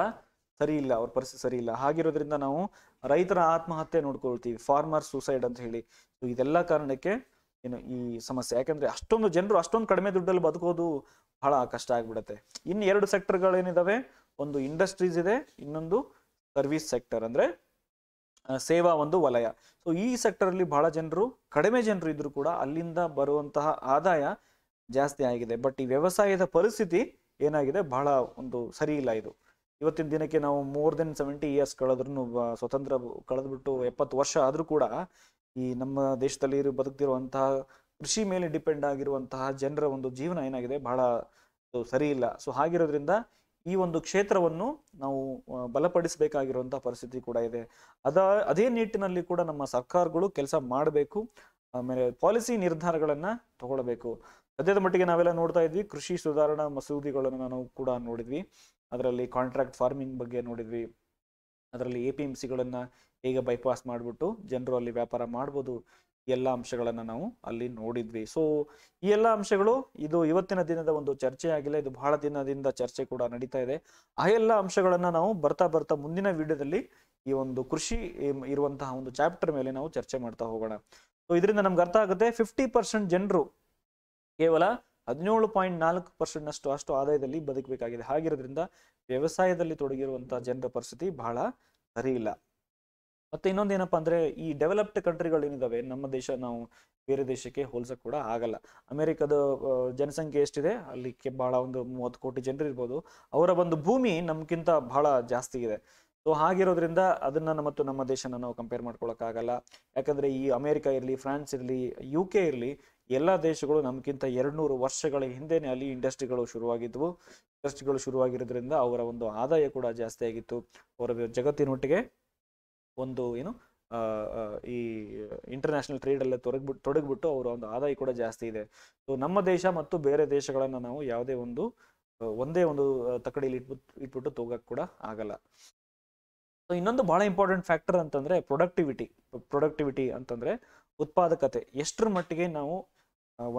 A: ಸರಿ ಇಲ್ಲ ಅವ್ರ ಪರಿಸ್ಥಿತಿ ಸರಿ ಇಲ್ಲ ಹಾಗಿರೋದ್ರಿಂದ ನಾವು ರೈತರ ಆತ್ಮಹತ್ಯೆ ನೋಡ್ಕೊಳ್ತೀವಿ ಫಾರ್ಮರ್ ಸೂಸೈಡ್ ಅಂತ ಹೇಳಿ ಇದೆಲ್ಲ ಕಾರಣಕ್ಕೆ ಏನು ಈ ಸಮಸ್ಯೆ ಯಾಕಂದ್ರೆ ಅಷ್ಟೊಂದು ಜನರು ಅಷ್ಟೊಂದು ಕಡಿಮೆ ದುಡ್ಡಲ್ಲಿ ಬದುಕೋದು ಬಹಳ ಕಷ್ಟ ಆಗ್ಬಿಡುತ್ತೆ ಇನ್ನು ಎರಡು ಗಳೇನಿದಾವೆ ಒಂದು ಇಂಡಸ್ಟ್ರೀಸ್ ಇದೆ ಇನ್ನೊಂದು ಸರ್ವಿಸ್ ಸೆಕ್ಟರ್ ಅಂದ್ರೆ ಸೇವಾ ಒಂದು ವಲಯ ಸೊ ಈ ಸೆಕ್ಟರ್ ಅಲ್ಲಿ ಬಹಳ ಜನರು ಕಡಿಮೆ ಜನರು ಇದ್ರು ಕೂಡ ಅಲ್ಲಿಂದ ಬರುವಂತಹ ಆದಾಯ ಜಾಸ್ತಿ ಆಗಿದೆ ಬಟ್ ಈ ವ್ಯವಸಾಯದ ಪರಿಸ್ಥಿತಿ ಏನಾಗಿದೆ ಬಹಳ ಒಂದು ಸರಿ ಇಲ್ಲ ಇದು ಇವತ್ತಿನ ದಿನಕ್ಕೆ ನಾವು ಮೋರ್ ದೆನ್ ಸೆವೆಂಟಿ ಇಯರ್ಸ್ ಕಳೆದ್ರೂ ಸ್ವತಂತ್ರ ಕಳೆದ್ಬಿಟ್ಟು ಎಪ್ಪತ್ತು ವರ್ಷ ಆದರೂ ಕೂಡ ಈ ನಮ್ಮ ದೇಶದಲ್ಲಿ ಬದುಕ್ತಿರುವಂತಹ ಕೃಷಿ ಮೇಲೆ ಡಿಪೆಂಡ್ ಆಗಿರುವಂತಹ ಜನರ ಒಂದು ಜೀವನ ಏನಾಗಿದೆ ಬಹಳ ಸರಿ ಇಲ್ಲ ಸೊ ಹಾಗಿರೋದ್ರಿಂದ ಈ ಒಂದು ಕ್ಷೇತ್ರವನ್ನು ನಾವು ಬಲಪಡಿಸಬೇಕಾಗಿರುವಂತಹ ಪರಿಸ್ಥಿತಿ ಕೂಡ ಇದೆ ಅದ ಅದೇ ನಿಟ್ಟಿನಲ್ಲಿ ಕೂಡ ನಮ್ಮ ಸರ್ಕಾರಗಳು ಕೆಲಸ ಮಾಡಬೇಕು ಆಮೇಲೆ ಪಾಲಿಸಿ ನಿರ್ಧಾರಗಳನ್ನ ತಗೊಳ್ಬೇಕು ಸದ್ಯದ ಮಟ್ಟಿಗೆ ನಾವೆಲ್ಲ ನೋಡ್ತಾ ಇದ್ವಿ ಕೃಷಿ ಸುಧಾರಣಾ ಮಸೂದಿಗಳನ್ನು ನಾವು ಕೂಡ ನೋಡಿದ್ವಿ ಅದರಲ್ಲಿ ಕಾಂಟ್ರಾಕ್ಟ್ ಫಾರ್ಮಿಂಗ್ ಬಗ್ಗೆ ನೋಡಿದ್ವಿ ಅದರಲ್ಲಿ ಎ ಪಿ ಎಂ ಸಿಗಳನ್ನ ಈಗ ಬೈಪಾಸ್ ಮಾಡಿಬಿಟ್ಟು ಜನರು ಅಲ್ಲಿ ವ್ಯಾಪಾರ ಮಾಡ್ಬೋದು ಎಲ್ಲ ಅಂಶಗಳನ್ನು ನಾವು ಅಲ್ಲಿ ನೋಡಿದ್ವಿ ಸೊ ಈ ಎಲ್ಲ ಅಂಶಗಳು ಇದು ಇವತ್ತಿನ ದಿನದ ಒಂದು ಚರ್ಚೆ ಆಗಿಲ್ಲ ಇದು ಬಹಳ ದಿನದಿಂದ ಚರ್ಚೆ ಕೂಡ ನಡೀತಾ ಇದೆ ಆ ಎಲ್ಲ ಅಂಶಗಳನ್ನ ನಾವು ಬರ್ತಾ ಬರ್ತಾ ಮುಂದಿನ ವಿಡಿಯೋದಲ್ಲಿ ಈ ಒಂದು ಕೃಷಿ ಇರುವಂತಹ ಒಂದು ಚಾಪ್ಟರ್ ಮೇಲೆ ನಾವು ಚರ್ಚೆ ಮಾಡ್ತಾ ಹೋಗೋಣ ಸೊ ಇದರಿಂದ ನಮ್ಗೆ ಅರ್ಥ ಆಗುತ್ತೆ ಫಿಫ್ಟಿ ಪರ್ಸೆಂಟ್ ಜನರು ಕೇವಲ ಹದಿನೇಳು ಪಾಯಿಂಟ್ ನಾಲ್ಕು ಪರ್ಸೆಂಟ್ನಷ್ಟು ಅಷ್ಟು ಆದಾಯದಲ್ಲಿ ಬದುಕಬೇಕಾಗಿದೆ ಹಾಗಿರೋದ್ರಿಂದ ವ್ಯವಸಾಯದಲ್ಲಿ ತೊಡಗಿರುವಂತಹ ಜನರ ಪರಿಸ್ಥಿತಿ ಬಹಳ ಇಲ್ಲ ಮತ್ತೆ ಇನ್ನೊಂದೇನಪ್ಪ ಅಂದ್ರೆ ಈ ಡೆವಲಪ್ಡ್ ಕಂಟ್ರಿಗಳು ಏನಿದಾವೆ ನಮ್ಮ ದೇಶ ನಾವು ಬೇರೆ ದೇಶಕ್ಕೆ ಹೋಲ್ಸಕ್ ಕೂಡ ಆಗಲ್ಲ ಅಮೆರಿಕದ ಜನಸಂಖ್ಯೆ ಎಷ್ಟಿದೆ ಅಲ್ಲಿ ಬಹಳ ಒಂದು ಮೂವತ್ತು ಕೋಟಿ ಜನರು ಇರ್ಬೋದು ಅವರ ಒಂದು ಭೂಮಿ ನಮ್ಗಿಂತ ಬಹಳ ಜಾಸ್ತಿ ಇದೆ ಸೊ ಹಾಗಿರೋದ್ರಿಂದ ಅದನ್ನ ಮತ್ತು ನಮ್ಮ ದೇಶನ ನಾವು ಕಂಪೇರ್ ಆಗಲ್ಲ ಯಾಕಂದ್ರೆ ಈ ಅಮೆರಿಕ ಇರಲಿ ಫ್ರಾನ್ಸ್ ಇರಲಿ ಯು ಕೆ ಇರಲಿ ಎಲ್ಲ ದೇಶಗಳು ನಮ್ಗಿಂತ ನೂರು ವರ್ಷಗಳ ಹಿಂದೆನೆ ಅಲ್ಲಿ ಇಂಡಸ್ಟ್ರಿಗಳು ಶುರುವಾಗಿದ್ವು ಇಂಡಸ್ಟ್ರಿಗಳು ಶುರುವಾಗಿರೋದ್ರಿಂದ ಅವರ ಒಂದು ಆದಾಯ ಕೂಡ ಜಾಸ್ತಿ ಆಗಿತ್ತು ಅವರ ಜಗತ್ತಿನೊಟ್ಟಿಗೆ ಒಂದು ಏನು ಈ ಇಂಟರ್ನ್ಯಾಷನಲ್ ಟ್ರೇಡಲ್ಲೇ ತೊಡಗ್ಬಿಟ್ಟು ತೊಡಗಿಬಿಟ್ಟು ಅವರ ಒಂದು ಆದಾಯ ಕೂಡ ಜಾಸ್ತಿ ಇದೆ ಸೊ ನಮ್ಮ ದೇಶ ಮತ್ತು ಬೇರೆ ದೇಶಗಳನ್ನು ನಾವು ಯಾವುದೇ ಒಂದು ಒಂದೇ ಒಂದು ತಕ್ಕಡಿಯಲ್ಲಿ ಇಟ್ಬಿಟ್ಟು ಇಟ್ಬಿಟ್ಟು ತೋಗಕ್ ಕೂಡ ಆಗಲ್ಲ ಸೊ ಇನ್ನೊಂದು ಭಾಳ ಇಂಪಾರ್ಟೆಂಟ್ ಫ್ಯಾಕ್ಟರ್ ಅಂತಂದ್ರೆ ಪ್ರೊಡಕ್ಟಿವಿಟಿ ಪ್ರೊಡಕ್ಟಿವಿಟಿ ಅಂತಂದ್ರೆ ಉತ್ಪಾದಕತೆ ಎಷ್ಟರ ಮಟ್ಟಿಗೆ ನಾವು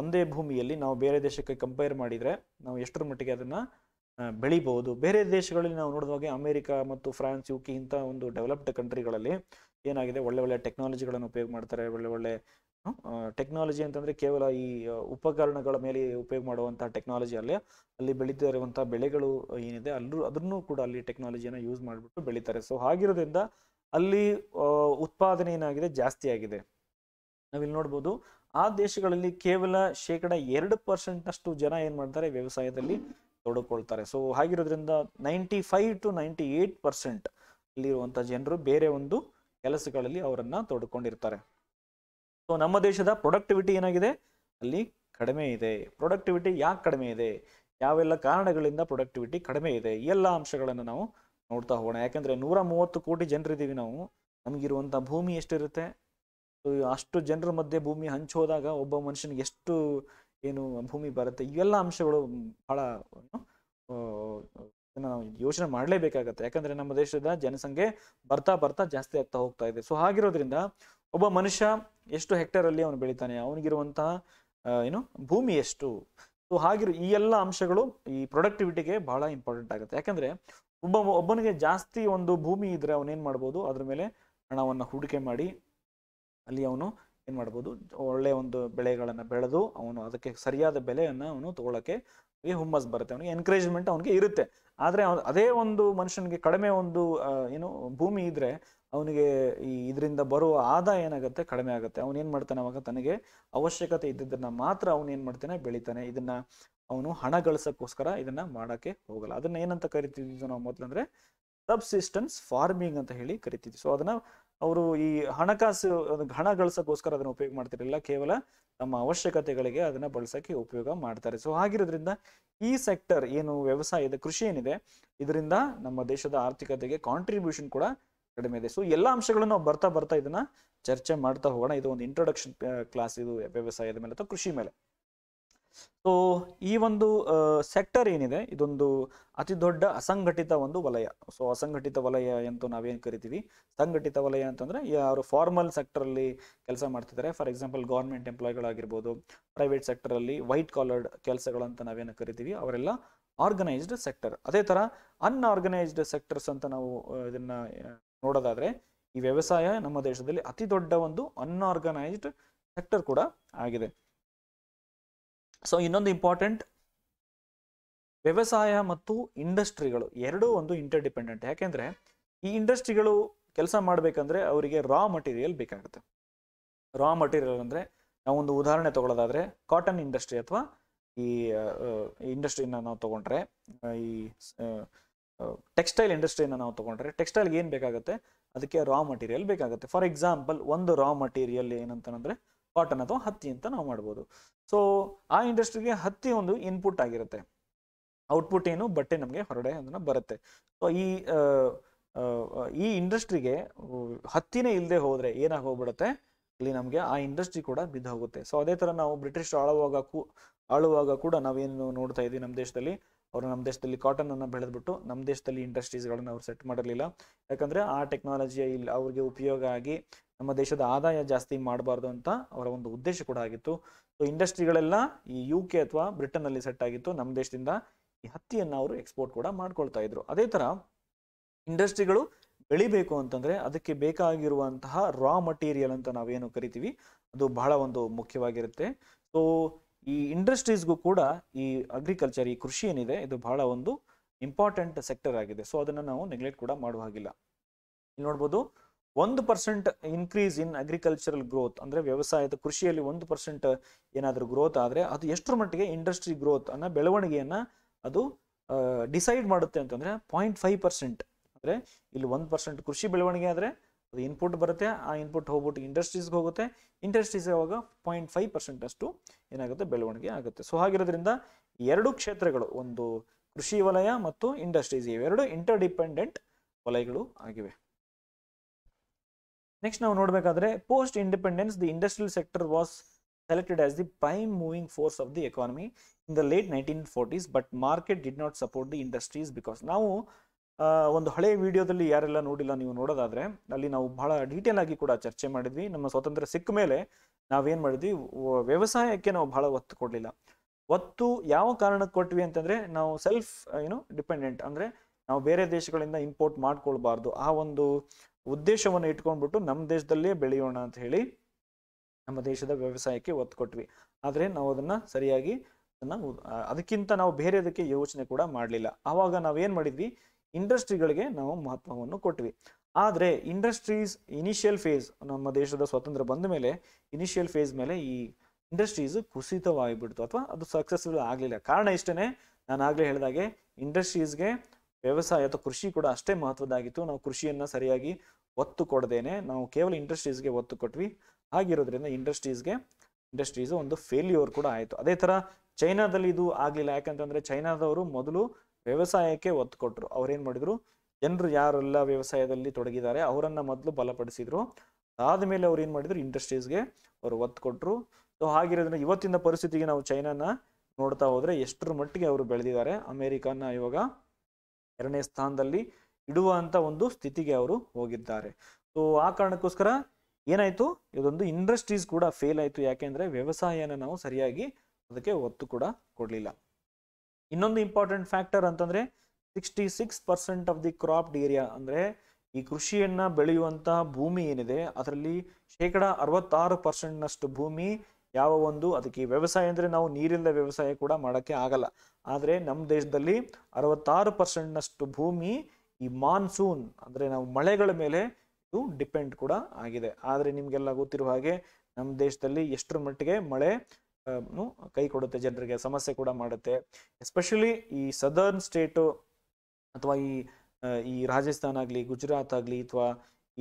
A: ಒಂದೇ ಭೂಮಿಯಲ್ಲಿ ನಾವು ಬೇರೆ ದೇಶಕ್ಕೆ ಕಂಪೇರ್ ಮಾಡಿದ್ರೆ ನಾವು ಎಷ್ಟರ ಮಟ್ಟಿಗೆ ಅದನ್ನ ಬೆಳಿಬಹುದು ಬೇರೆ ದೇಶಗಳಲ್ಲಿ ನಾವು ಹಾಗೆ ಅಮೇರಿಕಾ ಮತ್ತು ಫ್ರಾನ್ಸ್ ಯು ಕೆ ಇಂಥ ಒಂದು ಡೆವಲಪ್ಡ್ ಕಂಟ್ರಿಗಳಲ್ಲಿ ಏನಾಗಿದೆ ಒಳ್ಳೆ ಒಳ್ಳೆ ಟೆಕ್ನಾಲಜಿಗಳನ್ನು ಉಪಯೋಗ ಮಾಡ್ತಾರೆ ಒಳ್ಳೆ ಒಳ್ಳೆ ಟೆಕ್ನಾಲಜಿ ಅಂತಂದ್ರೆ ಕೇವಲ ಈ ಉಪಕರಣಗಳ ಮೇಲೆ ಉಪಯೋಗ ಮಾಡುವಂತಹ ಟೆಕ್ನಾಲಜಿ ಅಲ್ಲೇ ಅಲ್ಲಿ ಬೆಳೀತಾ ಬೆಳೆಗಳು ಏನಿದೆ ಅಲ್ಲೂ ಅದನ್ನು ಕೂಡ ಅಲ್ಲಿ ಟೆಕ್ನಾಲಜಿಯನ್ನು ಯೂಸ್ ಮಾಡಿಬಿಟ್ಟು ಬೆಳೀತಾರೆ ಸೊ ಹಾಗಿರೋದ್ರಿಂದ ಅಲ್ಲಿ ಉತ್ಪಾದನೆ ಏನಾಗಿದೆ ಜಾಸ್ತಿ ಆಗಿದೆ ನಾವಿಲ್ಲಿ ನೋಡ್ಬೋದು ಆ ದೇಶಗಳಲ್ಲಿ ಕೇವಲ ಶೇಕಡ ಎರಡು ಪರ್ಸೆಂಟ್ನಷ್ಟು ಜನ ಏನು ಮಾಡ್ತಾರೆ ವ್ಯವಸಾಯದಲ್ಲಿ ತೊಡಕೊಳ್ತಾರೆ ಸೊ ಹಾಗಿರೋದ್ರಿಂದ ninety five to ninety eight percent ಅಲ್ಲಿರುವಂಥ ಜನರು ಬೇರೆ ಒಂದು ಕೆಲಸಗಳಲ್ಲಿ ಅವರನ್ನು ತೊಡ್ಕೊಂಡಿರ್ತಾರೆ ಸೊ ನಮ್ಮ ದೇಶದ ಪ್ರೊಡಕ್ಟಿವಿಟಿ ಏನಾಗಿದೆ ಅಲ್ಲಿ ಕಡಿಮೆ ಇದೆ ಪ್ರೊಡಕ್ಟಿವಿಟಿ ಯಾಕೆ ಕಡಿಮೆ ಇದೆ ಯಾವೆಲ್ಲ ಕಾರಣಗಳಿಂದ ಪ್ರೊಡಕ್ಟಿವಿಟಿ ಕಡಿಮೆ ಇದೆ ಈ ಎಲ್ಲ ಅಂಶಗಳನ್ನು ನಾವು ನೋಡ್ತಾ ಹೋಗೋಣ ಯಾಕಂದ್ರೆ ನೂರ ಮೂವತ್ತು ಕೋಟಿ ಜನರಿದ್ದೀವಿ ನಾವು ನಮಗಿರುವಂಥ ಭೂಮಿ ಎಷ್ಟಿರುತ್ತೆ ಅಷ್ಟು ಜನರ ಮಧ್ಯೆ ಭೂಮಿ ಹಂಚೋದಾಗ ಒಬ್ಬ ಮನುಷ್ಯನಿಗೆ ಎಷ್ಟು ಏನು ಭೂಮಿ ಬರುತ್ತೆ ಇವೆಲ್ಲ ಅಂಶಗಳು ಬಹಳ ನಾವು ಯೋಚನೆ ಮಾಡಲೇಬೇಕಾಗತ್ತೆ ಯಾಕಂದ್ರೆ ನಮ್ಮ ದೇಶದ ಜನಸಂಖ್ಯೆ ಬರ್ತಾ ಬರ್ತಾ ಜಾಸ್ತಿ ಆಗ್ತಾ ಹೋಗ್ತಾ ಇದೆ ಸೊ ಹಾಗಿರೋದ್ರಿಂದ ಒಬ್ಬ ಮನುಷ್ಯ ಎಷ್ಟು ಹೆಕ್ಟೇರ್ ಅಲ್ಲಿ ಅವನು ಬೆಳಿತಾನೆ ಅವನಿಗಿರುವಂತಹ ಏನು ಭೂಮಿ ಎಷ್ಟು ಸೊ ಹಾಗಿರೋ ಈ ಎಲ್ಲ ಅಂಶಗಳು ಈ ಪ್ರೊಡಕ್ಟಿವಿಟಿಗೆ ಬಹಳ ಇಂಪಾರ್ಟೆಂಟ್ ಆಗುತ್ತೆ ಯಾಕಂದ್ರೆ ಒಬ್ಬ ಒಬ್ಬನಿಗೆ ಜಾಸ್ತಿ ಒಂದು ಭೂಮಿ ಇದ್ರೆ ಅವನೇನ್ ಮಾಡ್ಬೋದು ಅದ್ರ ಮೇಲೆ ಹಣವನ್ನು ಹೂಡಿಕೆ ಮಾಡಿ ಅಲ್ಲಿ ಅವನು ಏನು ಮಾಡ್ಬೋದು ಒಳ್ಳೆಯ ಒಂದು ಬೆಳೆಗಳನ್ನು ಬೆಳೆದು ಅವನು ಅದಕ್ಕೆ ಸರಿಯಾದ ಬೆಲೆಯನ್ನ ಅವನು ತಗೊಳ್ಳೋಕ್ಕೆ ಹುಮ್ಮಸ್ ಬರುತ್ತೆ ಅವನಿಗೆ ಎನ್ಕರೇಜ್ಮೆಂಟ್ ಅವನಿಗೆ ಇರುತ್ತೆ ಆದರೆ ಅದೇ ಒಂದು ಮನುಷ್ಯನಿಗೆ ಕಡಿಮೆ ಒಂದು ಏನು ಭೂಮಿ ಇದ್ರೆ ಅವನಿಗೆ ಈ ಇದರಿಂದ ಬರುವ ಆದಾಯ ಏನಾಗುತ್ತೆ ಕಡಿಮೆ ಆಗುತ್ತೆ ಅವನು ಏನ್ ಮಾಡ್ತಾನೆ ಅವಾಗ ತನಗೆ ಅವಶ್ಯಕತೆ ಇದ್ದಿದ್ದನ್ನ ಮಾತ್ರ ಅವನು ಏನ್ ಮಾಡ್ತಾನೆ ಬೆಳಿತಾನೆ ಇದನ್ನ ಅವನು ಹಣ ಗಳಿಸೋಕ್ಕೋಸ್ಕರ ಇದನ್ನ ಮಾಡಕ್ಕೆ ಹೋಗಲ್ಲ ಅದನ್ನ ಏನಂತ ಕರಿತಿದ್ವಿ ನಾವು ಮೊದಲಂದ್ರೆ ಸಬ್ಸಿಸ್ಟೆನ್ಸ್ ಫಾರ್ಮಿಂಗ್ ಅಂತ ಹೇಳಿ ಕರಿತಿದ್ವಿ ಸೊ ಅದನ್ನ ಅವರು ಈ ಹಣಕಾಸು ಹಣ ಗಳಿಸೋಕ್ಕೋಸ್ಕರ ಅದನ್ನು ಉಪಯೋಗ ಮಾಡ್ತಿರಲಿಲ್ಲ ಕೇವಲ ತಮ್ಮ ಅವಶ್ಯಕತೆಗಳಿಗೆ ಅದನ್ನ ಬಳಸಕ್ಕೆ ಉಪಯೋಗ ಮಾಡ್ತಾರೆ ಸೊ ಹಾಗಿರೋದ್ರಿಂದ ಈ ಸೆಕ್ಟರ್ ಏನು ವ್ಯವಸಾಯ ಇದೆ ಕೃಷಿ ಏನಿದೆ ಇದರಿಂದ ನಮ್ಮ ದೇಶದ ಆರ್ಥಿಕತೆಗೆ ಕಾಂಟ್ರಿಬ್ಯೂಷನ್ ಕೂಡ ಕಡಿಮೆ ಇದೆ ಸೊ ಎಲ್ಲ ಅಂಶಗಳನ್ನು ನಾವು ಬರ್ತಾ ಬರ್ತಾ ಇದನ್ನ ಚರ್ಚೆ ಮಾಡ್ತಾ ಹೋಗೋಣ ಇದು ಒಂದು ಇಂಟ್ರೊಡಕ್ಷನ್ ಕ್ಲಾಸ್ ಇದು ವ್ಯವಸಾಯದ ಮೇಲೆ ಅಥವಾ ಕೃಷಿ ಮೇಲೆ ಸೊ ಈ ಒಂದು ಸೆಕ್ಟರ್ ಏನಿದೆ ಇದೊಂದು ಅತಿ ದೊಡ್ಡ ಅಸಂಘಟಿತ ಒಂದು ವಲಯ ಸೊ ಅಸಂಘಟಿತ ವಲಯ ಎಂದು ನಾವೇನು ಕರಿತೀವಿ ಸಂಘಟಿತ ವಲಯ ಅಂತಂದರೆ ಯಾರು ಫಾರ್ಮಲ್ ಸೆಕ್ಟರಲ್ಲಿ ಕೆಲಸ ಮಾಡ್ತಿದ್ದಾರೆ ಫಾರ್ ಎಕ್ಸಾಂಪಲ್ ಗೌರ್ಮೆಂಟ್ ಎಂಪ್ಲಾಯ್ಗಳಾಗಿರ್ಬೋದು ಪ್ರೈವೇಟ್ ಸೆಕ್ಟರಲ್ಲಿ ವೈಟ್ ಕಾಲರ್ಡ್ ಕೆಲಸಗಳಂತ ನಾವೇನು ಕರಿತೀವಿ ಅವರೆಲ್ಲ ಆರ್ಗನೈಸ್ಡ್ ಸೆಕ್ಟರ್ ಅದೇ ಥರ ಅನ್ಆರ್ಗನೈಸ್ಡ್ ಸೆಕ್ಟರ್ಸ್ ಅಂತ ನಾವು ಇದನ್ನು ನೋಡೋದಾದರೆ ಈ ವ್ಯವಸಾಯ ನಮ್ಮ ದೇಶದಲ್ಲಿ ಅತಿ ದೊಡ್ಡ ಒಂದು ಅನ್ಆರ್ಗನೈಸ್ಡ್ ಸೆಕ್ಟರ್ ಕೂಡ ಆಗಿದೆ ಸೊ ಇನ್ನೊಂದು ಇಂಪಾರ್ಟೆಂಟ್ ವ್ಯವಸಾಯ ಮತ್ತು ಇಂಡಸ್ಟ್ರಿಗಳು ಎರಡೂ ಒಂದು ಇಂಟರ್ಡಿಪೆಂಡೆಂಟ್ ಯಾಕೆಂದ್ರೆ ಈ ಇಂಡಸ್ಟ್ರಿಗಳು ಕೆಲಸ ಮಾಡಬೇಕಂದ್ರೆ ಅವರಿಗೆ ರಾ ಮಟೀರಿಯಲ್ ಬೇಕಾಗುತ್ತೆ ರಾ ಮಟೀರಿಯಲ್ ಅಂದರೆ ನಾವೊಂದು ಉದಾಹರಣೆ ತಗೊಳ್ಳೋದಾದ್ರೆ ಕಾಟನ್ ಇಂಡಸ್ಟ್ರಿ ಅಥವಾ ಈ ಇಂಡಸ್ಟ್ರಿನ ನಾವು ತಗೊಂಡ್ರೆ ಈ ಟೆಕ್ಸ್ಟೈಲ್ ಇಂಡಸ್ಟ್ರಿನ ನಾವು ತಗೊಂಡ್ರೆ ಟೆಕ್ಸ್ಟೈಲ್ ಏನು ಬೇಕಾಗುತ್ತೆ ಅದಕ್ಕೆ ರಾ ಮಟೀರಿಯಲ್ ಬೇಕಾಗುತ್ತೆ ಫಾರ್ ಎಕ್ಸಾಂಪಲ್ ಒಂದು ರಾ ಮಟೀರಿಯಲ್ ಏನಂತಂದ್ರೆ ಕಾಟನ್ ಅಥವಾ ಹತ್ತಿ ಅಂತ ನಾವು ಮಾಡ್ಬೋದು ಸೊ ಆ ಇಂಡಸ್ಟ್ರಿಗೆ ಹತ್ತಿ ಒಂದು ಇನ್ಪುಟ್ ಆಗಿರುತ್ತೆ ಔಟ್ಪುಟ್ ಏನು ಬಟ್ಟೆ ನಮಗೆ ಹೊರಡೆ ಅದನ್ನ ಬರುತ್ತೆ ಸೊ ಈ ಈ ಇಂಡಸ್ಟ್ರಿಗೆ ಹತ್ತಿನೇ ಇಲ್ಲದೆ ಹೋದ್ರೆ ಏನಾಗ್ ಹೋಗ್ಬಿಡುತ್ತೆ ಇಲ್ಲಿ ನಮಗೆ ಆ ಇಂಡಸ್ಟ್ರಿ ಕೂಡ ಬಿದ್ದು ಹೋಗುತ್ತೆ ಸೊ ಅದೇ ಥರ ನಾವು ಬ್ರಿಟಿಷ್ ಆಳುವಾಗ ಕೂ ಆಳುವಾಗ ಕೂಡ ನಾವೇನು ನೋಡ್ತಾ ಇದ್ದೀವಿ ನಮ್ಮ ದೇಶದಲ್ಲಿ ಅವರು ನಮ್ಮ ದೇಶದಲ್ಲಿ ಕಾಟನ್ ಅನ್ನು ಬೆಳೆದ್ಬಿಟ್ಟು ನಮ್ಮ ದೇಶದಲ್ಲಿ ಇಂಡಸ್ಟ್ರೀಸ್ಗಳನ್ನು ಅವ್ರು ಸೆಟ್ ಮಾಡಿರಲಿಲ್ಲ ಯಾಕಂದರೆ ಆ ಟೆಕ್ನಾಲಜಿಯ ಇಲ್ಲಿ ಅವ್ರಿಗೆ ಉಪಯೋಗ ಆಗಿ ನಮ್ಮ ದೇಶದ ಆದಾಯ ಜಾಸ್ತಿ ಮಾಡಬಾರ್ದು ಅಂತ ಅವರ ಒಂದು ಉದ್ದೇಶ ಕೂಡ ಆಗಿತ್ತು ಸೊ ಇಂಡಸ್ಟ್ರಿಗಳೆಲ್ಲ ಈ ಯು ಕೆ ಅಥವಾ ಬ್ರಿಟನ್ನಲ್ಲಿ ಸೆಟ್ ಆಗಿತ್ತು ನಮ್ಮ ದೇಶದಿಂದ ಈ ಹತ್ತಿಯನ್ನು ಅವರು ಎಕ್ಸ್ಪೋರ್ಟ್ ಕೂಡ ಮಾಡ್ಕೊಳ್ತಾ ಇದ್ರು ಅದೇ ಥರ ಇಂಡಸ್ಟ್ರಿಗಳು ಬೆಳಿಬೇಕು ಅಂತಂದ್ರೆ ಅದಕ್ಕೆ ಬೇಕಾಗಿರುವಂತಹ ರಾ ಮಟೀರಿಯಲ್ ಅಂತ ನಾವೇನು ಕರಿತೀವಿ ಅದು ಬಹಳ ಒಂದು ಮುಖ್ಯವಾಗಿರುತ್ತೆ ಸೊ ಈ ಇಂಡಸ್ಟ್ರೀಸ್ಗೂ ಕೂಡ ಈ ಅಗ್ರಿಕಲ್ಚರ್ ಈ ಕೃಷಿ ಏನಿದೆ ಇದು ಬಹಳ ಒಂದು ಇಂಪಾರ್ಟೆಂಟ್ ಸೆಕ್ಟರ್ ಆಗಿದೆ ಸೊ ಅದನ್ನು ನಾವು ನೆಗ್ಲೆಕ್ಟ್ ಕೂಡ ಮಾಡುವ ಹಾಗಿಲ್ಲ ಇಲ್ಲಿ ನೋಡ್ಬೋದು ಒಂದು percent increase in agricultural growth ಅಂದ್ರೆ ವ್ಯವಸಾಯದ ಕೃಷಿಯಲ್ಲಿ ಒಂದು ಪರ್ಸೆಂಟ್ ಏನಾದರೂ ಗ್ರೋತ್ ಆದ್ರೆ ಅದು ಎಷ್ಟರ ಮಟ್ಟಿಗೆ ಇಂಡಸ್ಟ್ರಿ ಗ್ರೋತ್ ಅನ್ನ ಬೆಳವಣಿಗೆಯನ್ನ ಅದು ಡಿಸೈಡ್ ಮಾಡುತ್ತೆ ಅಂತಂದ್ರೆ ಪಾಯಿಂಟ್ ಫೈವ್ ಪರ್ಸೆಂಟ್ ಅಂದ್ರೆ ಇಲ್ಲಿ ಒಂದು ಪರ್ಸೆಂಟ್ ಕೃಷಿ ಬೆಳವಣಿಗೆ ಆದರೆ ಅದು ಇನ್ಪುಟ್ ಬರುತ್ತೆ ಆ ಇನ್ಪುಟ್ ಹೋಗ್ಬಿಟ್ಟು ಇಂಡಸ್ಟ್ರೀಸ್ಗೆ ಹೋಗುತ್ತೆ ಇಂಡಸ್ಟ್ರೀಸ್ ಯಾವಾಗ ಪಾಯಿಂಟ್ ಫೈವ್ ಪರ್ಸೆಂಟ್ ಅಷ್ಟು ಏನಾಗುತ್ತೆ ಬೆಳವಣಿಗೆ ಆಗುತ್ತೆ ಸೊ ಹಾಗಿರೋದ್ರಿಂದ ಎರಡು ಕ್ಷೇತ್ರಗಳು ಒಂದು ಕೃಷಿ ವಲಯ ಮತ್ತು ಇಂಡಸ್ಟ್ರೀಸ್ ಇವೆರಡು ಇಂಟರ್ಡಿಪೆಂಡೆಂಟ್ ವಲಯಗಳು ಆಗಿವೆ ನೆಕ್ಸ್ಟ್ ನಾವು ನೋಡಬೇಕಾದ್ರೆ post independence the industrial sector was selected as the prime moving force of the economy in the late nineteen forties but market did not support the industries because ನಾವು ಒಂದು ಹಳೆಯ ವಿಡಿಯೋದಲ್ಲಿ ಯಾರೆಲ್ಲ ನೋಡಿಲ್ಲ ನೀವು ನೋಡೋದಾದ್ರೆ ಅಲ್ಲಿ ನಾವು ಬಹಳ ಡೀಟೇಲ್ ಆಗಿ ಕೂಡ ಚರ್ಚೆ ಮಾಡಿದ್ವಿ ನಮ್ಮ ಸ್ವಾತಂತ್ರ್ಯ ಸಿಕ್ಕ ಮೇಲೆ ನಾವೇನ್ ಮಾಡಿದ್ವಿ ವ್ಯವಸಾಯಕ್ಕೆ ನಾವು ಬಹಳ ಒತ್ತು ಕೊಡಲಿಲ್ಲ ಒತ್ತು ಯಾವ ಕಾರಣಕ್ಕೆ ಕೊಟ್ವಿ ಅಂತಂದ್ರೆ ನಾವು ಸೆಲ್ಫ್ ಏನು ಡಿಪೆಂಡೆಂಟ್ ಅಂದ್ರೆ ನಾವು ಬೇರೆ ದೇಶಗಳಿಂದ ಇಂಪೋರ್ಟ್ ಮಾಡ್ಕೊಳ್ಬಾರ್ದು ಆ ಒಂದು ಉದ್ದೇಶವನ್ನು ಇಟ್ಕೊಂಡ್ಬಿಟ್ಟು ನಮ್ಮ ದೇಶದಲ್ಲೇ ಬೆಳೆಯೋಣ ಅಂತ ಹೇಳಿ ನಮ್ಮ ದೇಶದ ವ್ಯವಸಾಯಕ್ಕೆ ಒತ್ತು ಕೊಟ್ವಿ ಆದರೆ ನಾವು ಅದನ್ನು ಸರಿಯಾಗಿ ಅದನ್ನು ಅದಕ್ಕಿಂತ ನಾವು ಬೇರೆದಕ್ಕೆ ಯೋಚನೆ ಕೂಡ ಮಾಡಲಿಲ್ಲ ಆವಾಗ ನಾವೇನು ಮಾಡಿದ್ವಿ ಇಂಡಸ್ಟ್ರಿಗಳಿಗೆ ನಾವು ಮಹತ್ವವನ್ನು ಕೊಟ್ವಿ ಆದರೆ ಇಂಡಸ್ಟ್ರೀಸ್ ಇನಿಷಿಯಲ್ ಫೇಸ್ ನಮ್ಮ ದೇಶದ ಸ್ವಾತಂತ್ರ್ಯ ಬಂದ ಮೇಲೆ ಇನಿಷಿಯಲ್ ಫೇಸ್ ಮೇಲೆ ಈ ಇಂಡಸ್ಟ್ರೀಸ್ ಕುಸಿತವಾಗಿಬಿಡ್ತು ಅಥವಾ ಅದು ಸಕ್ಸಸ್ಫುಲ್ ಆಗಲಿಲ್ಲ ಕಾರಣ ಇಷ್ಟೇ ನಾನು ಆಗಲೇ ಹೇಳಿದಾಗೆ ಇಂಡಸ್ಟ್ರೀಸ್ಗೆ ವ್ಯವಸಾಯ ಅಥವಾ ಕೃಷಿ ಕೂಡ ಅಷ್ಟೇ ಮಹತ್ವದಾಗಿತ್ತು ನಾವು ಕೃಷಿಯನ್ನು ಸರಿಯಾಗಿ ಒತ್ತು ಕೊಡದೇನೆ ನಾವು ಕೇವಲ ಇಂಡಸ್ಟ್ರೀಸ್ಗೆ ಒತ್ತು ಕೊಟ್ವಿ ಆಗಿರೋದ್ರಿಂದ ಇಂಡಸ್ಟ್ರೀಸ್ಗೆ ಇಂಡಸ್ಟ್ರೀಸ್ ಒಂದು ಫೇಲ್ಯೂರ್ ಕೂಡ ಆಯಿತು ಅದೇ ಥರ ಚೈನಾದಲ್ಲಿ ಇದು ಆಗಲಿಲ್ಲ ಯಾಕಂತಂದರೆ ಚೈನಾದವರು ಮೊದಲು ವ್ಯವಸಾಯಕ್ಕೆ ಒತ್ತು ಕೊಟ್ಟರು ಅವ್ರೇನು ಮಾಡಿದರು ಜನರು ಯಾರೆಲ್ಲ ವ್ಯವಸಾಯದಲ್ಲಿ ತೊಡಗಿದ್ದಾರೆ ಅವರನ್ನು ಮೊದಲು ಬಲಪಡಿಸಿದರು ಆದಮೇಲೆ ಅವ್ರು ಏನು ಮಾಡಿದರು ಇಂಡಸ್ಟ್ರೀಸ್ಗೆ ಅವರು ಒತ್ತು ಕೊಟ್ಟರು ಸೊ ಹಾಗಿರೋದ್ರಿಂದ ಇವತ್ತಿನ ಪರಿಸ್ಥಿತಿಗೆ ನಾವು ಚೈನಾನ ನೋಡ್ತಾ ಹೋದರೆ ಎಷ್ಟರ ಮಟ್ಟಿಗೆ ಅವರು ಬೆಳೆದಿದ್ದಾರೆ ಅಮೇರಿಕಾನ ಇವಾಗ ಎರಡನೇ ಸ್ಥಾನದಲ್ಲಿ ಇಡುವಂತ ಒಂದು ಸ್ಥಿತಿಗೆ ಅವರು ಹೋಗಿದ್ದಾರೆ ಸೊ ಆ ಕಾರಣಕ್ಕೋಸ್ಕರ ಏನಾಯ್ತು ಇದೊಂದು ಇಂಡಸ್ಟ್ರೀಸ್ ಕೂಡ ಫೇಲ್ ಆಯಿತು ಯಾಕೆಂದ್ರೆ ವ್ಯವಸಾಯನ ನಾವು ಸರಿಯಾಗಿ ಅದಕ್ಕೆ ಒತ್ತು ಕೂಡ ಕೊಡಲಿಲ್ಲ ಇನ್ನೊಂದು ಇಂಪಾರ್ಟೆಂಟ್ ಫ್ಯಾಕ್ಟರ್ ಅಂತಂದ್ರೆ sixty six percent of the cropped area ಅಂದ್ರೆ ಈ ಕೃಷಿಯನ್ನ ಬೆಳೆಯುವಂತಹ ಭೂಮಿ ಏನಿದೆ ಅದರಲ್ಲಿ ಶೇಕಡ ಅರವತ್ತಾರು ಪರ್ಸೆಂಟ್ನಷ್ಟು ಭೂಮಿ ಯಾವ ಒಂದು ಅದಕ್ಕೆ ವ್ಯವಸಾಯ ಅಂದರೆ ನಾವು ನೀರಿಲ್ಲದ ವ್ಯವಸಾಯ ಕೂಡ ಮಾಡೋಕ್ಕೆ ಆಗಲ್ಲ ಆದರೆ ನಮ್ಮ ದೇಶದಲ್ಲಿ ಅರವತ್ತಾರು ಪರ್ಸೆಂಟ್ನಷ್ಟು ಭೂಮಿ ಈ ಮಾನ್ಸೂನ್ ಅಂದರೆ ನಾವು ಮಳೆಗಳ ಮೇಲೆ ಇದು ಡಿಪೆಂಡ್ ಕೂಡ ಆಗಿದೆ ಆದರೆ ನಿಮಗೆಲ್ಲ ಗೊತ್ತಿರುವ ಹಾಗೆ ನಮ್ಮ ದೇಶದಲ್ಲಿ ಎಷ್ಟರ ಮಟ್ಟಿಗೆ ಮಳೆ ಕೈ ಕೊಡುತ್ತೆ ಜನರಿಗೆ ಸಮಸ್ಯೆ ಕೂಡ ಮಾಡುತ್ತೆ ಎಸ್ಪೆಷಲಿ ಈ ಸದರ್ನ್ ಸ್ಟೇಟು ಅಥವಾ ಈ ಈ ರಾಜಸ್ಥಾನ್ ಆಗಲಿ ಗುಜರಾತ್ ಆಗಲಿ ಅಥವಾ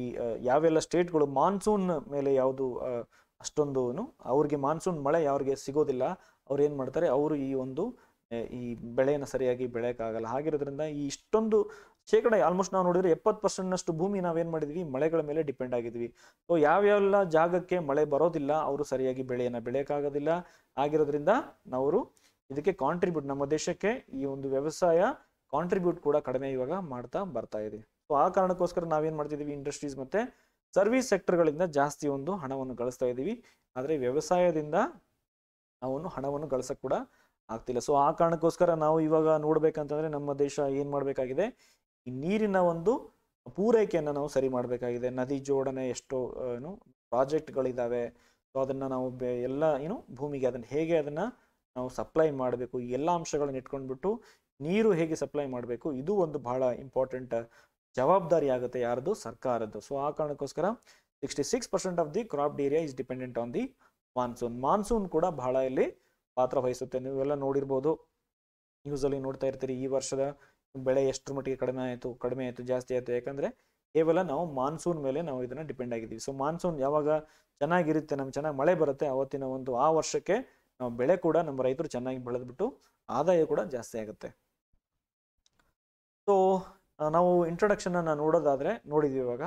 A: ಈ ಯಾವೆಲ್ಲ ಸ್ಟೇಟ್ಗಳು ಮಾನ್ಸೂನ್ ಮೇಲೆ ಯಾವುದು ಅಷ್ಟೊಂದು ಅವ್ರಿಗೆ ಮಾನ್ಸೂನ್ ಮಳೆ ಅವ್ರಿಗೆ ಸಿಗೋದಿಲ್ಲ ಅವ್ರು ಏನು ಮಾಡ್ತಾರೆ ಅವರು ಈ ಒಂದು ಈ ಬೆಳೆಯನ್ನು ಸರಿಯಾಗಿ ಬೆಳೆಯೋಕ್ಕಾಗಲ್ಲ ಹಾಗಿರೋದ್ರಿಂದ ಈ ಇಷ್ಟೊಂದು ಶೇಕಡ ಆಲ್ಮೋಸ್ಟ್ ನಾವು ನೋಡಿದ್ರೆ ಎಪ್ಪತ್ತು ಪರ್ಸೆಂಟ್ನಷ್ಟು ಭೂಮಿ ನಾವೇನು ಮಾಡಿದ್ವಿ ಮಳೆಗಳ ಮೇಲೆ ಡಿಪೆಂಡ್ ಆಗಿದ್ವಿ ಸೊ ಯಾವ್ಯಾವೆಲ್ಲ ಜಾಗಕ್ಕೆ ಮಳೆ ಬರೋದಿಲ್ಲ ಅವರು ಸರಿಯಾಗಿ ಬೆಳೆಯನ್ನು ಬೆಳೆಯೋಕ್ಕಾಗೋದಿಲ್ಲ ಆಗಿರೋದ್ರಿಂದ ನಾವು ಇದಕ್ಕೆ ಕಾಂಟ್ರಿಬ್ಯೂಟ್ ನಮ್ಮ ದೇಶಕ್ಕೆ ಈ ಒಂದು ವ್ಯವಸಾಯ ಕಾಂಟ್ರಿಬ್ಯೂಟ್ ಕೂಡ ಕಡಿಮೆ ಇವಾಗ ಮಾಡ್ತಾ ಬರ್ತಾ ಇದೆ ಸೊ ಆ ಕಾರಣಕ್ಕೋಸ್ಕರ ನಾವೇನು ಮಾಡ್ತಿದ್ದೀವಿ ಇಂಡಸ್ಟ್ರೀಸ್ ಮತ್ತೆ ಸರ್ವಿಸ್ ಸೆಕ್ಟರ್ಗಳಿಂದ ಜಾಸ್ತಿ ಒಂದು ಹಣವನ್ನು ಗಳಿಸ್ತಾ ಇದ್ದೀವಿ ಆದರೆ ವ್ಯವಸಾಯದಿಂದ ನಾವು ಹಣವನ್ನು ಗಳಿಸಕ್ಕೆ ಕೂಡ ಆಗ್ತಿಲ್ಲ ಸೊ ಆ ಕಾರಣಕ್ಕೋಸ್ಕರ ನಾವು ಇವಾಗ ನೋಡ್ಬೇಕಂತಂದ್ರೆ ನಮ್ಮ ದೇಶ ಏನು ಮಾಡಬೇಕಾಗಿದೆ ಈ ನೀರಿನ ಒಂದು ಪೂರೈಕೆಯನ್ನು ನಾವು ಸರಿ ಮಾಡಬೇಕಾಗಿದೆ ನದಿ ಜೋಡಣೆ ಎಷ್ಟೋ ಏನು ಪ್ರಾಜೆಕ್ಟ್ಗಳಿದ್ದಾವೆ ಸೊ ಅದನ್ನು ನಾವು ಎಲ್ಲ ಏನು ಭೂಮಿಗೆ ಅದನ್ನು ಹೇಗೆ ಅದನ್ನು ನಾವು ಸಪ್ಲೈ ಮಾಡಬೇಕು ಎಲ್ಲ ಅಂಶಗಳನ್ನು ಇಟ್ಕೊಂಡ್ಬಿಟ್ಟು ನೀರು ಹೇಗೆ ಸಪ್ಲೈ ಮಾಡಬೇಕು ಇದು ಒಂದು ಬಹಳ ಇಂಪಾರ್ಟೆಂಟ್ ಜವಾಬ್ದಾರಿ ಆಗುತ್ತೆ ಯಾರದು ಸರ್ಕಾರದ್ದು ಸೊ ಆ ಕಾರಣಕ್ಕೋಸ್ಕರ sixty six percent of the crop area is dependent on the monsoon monsoon ಕೂಡ ಬಹಳ ಇಲ್ಲಿ ಪಾತ್ರ ವಹಿಸುತ್ತೆ ನೀವೆಲ್ಲ ನೋಡಿರ್ಬೋದು ನ್ಯೂಸಲ್ಲಿ ನೋಡ್ತಾ ಇರ್ತೀರಿ ಈ ವರ್ಷದ ಬೆಳೆ ಎಷ್ಟು ಮಟ್ಟಿಗೆ ಕಡಿಮೆ ಆಯಿತು ಕಡಿಮೆ ಆಯಿತು ಜಾಸ್ತಿ ಆಯಿತು ಯಾಕಂದರೆ ಕೇವಲ ನಾವು ಮಾನ್ಸೂನ್ ಮೇಲೆ ನಾವು ಇದನ್ನು ಡಿಪೆಂಡ್ ಆಗಿದ್ದೀವಿ ಸೊ ಮಾನ್ಸೂನ್ ಯಾವಾಗ ಚೆನ್ನಾಗಿರುತ್ತೆ ನಮ್ಗೆ ಚೆನ್ನಾಗಿ ಮಳೆ ಬರುತ್ತೆ ಅವತ್ತಿನ ಒಂದು ಆ ವರ್ಷಕ್ಕೆ ನಾವು ಬೆಳೆ ಕೂಡ ನಮ್ಮ ರೈತರು ಚೆನ್ನಾಗಿ ಬೆಳೆದ್ಬಿಟ್ಟು ಆದಾಯ ಕೂಡ ಜಾಸ್ತಿ ಆಗುತ್ತೆ ಸೊ ನಾವು ಅನ್ನ ನೋಡೋದಾದರೆ ನೋಡಿದ್ವಿ ಇವಾಗ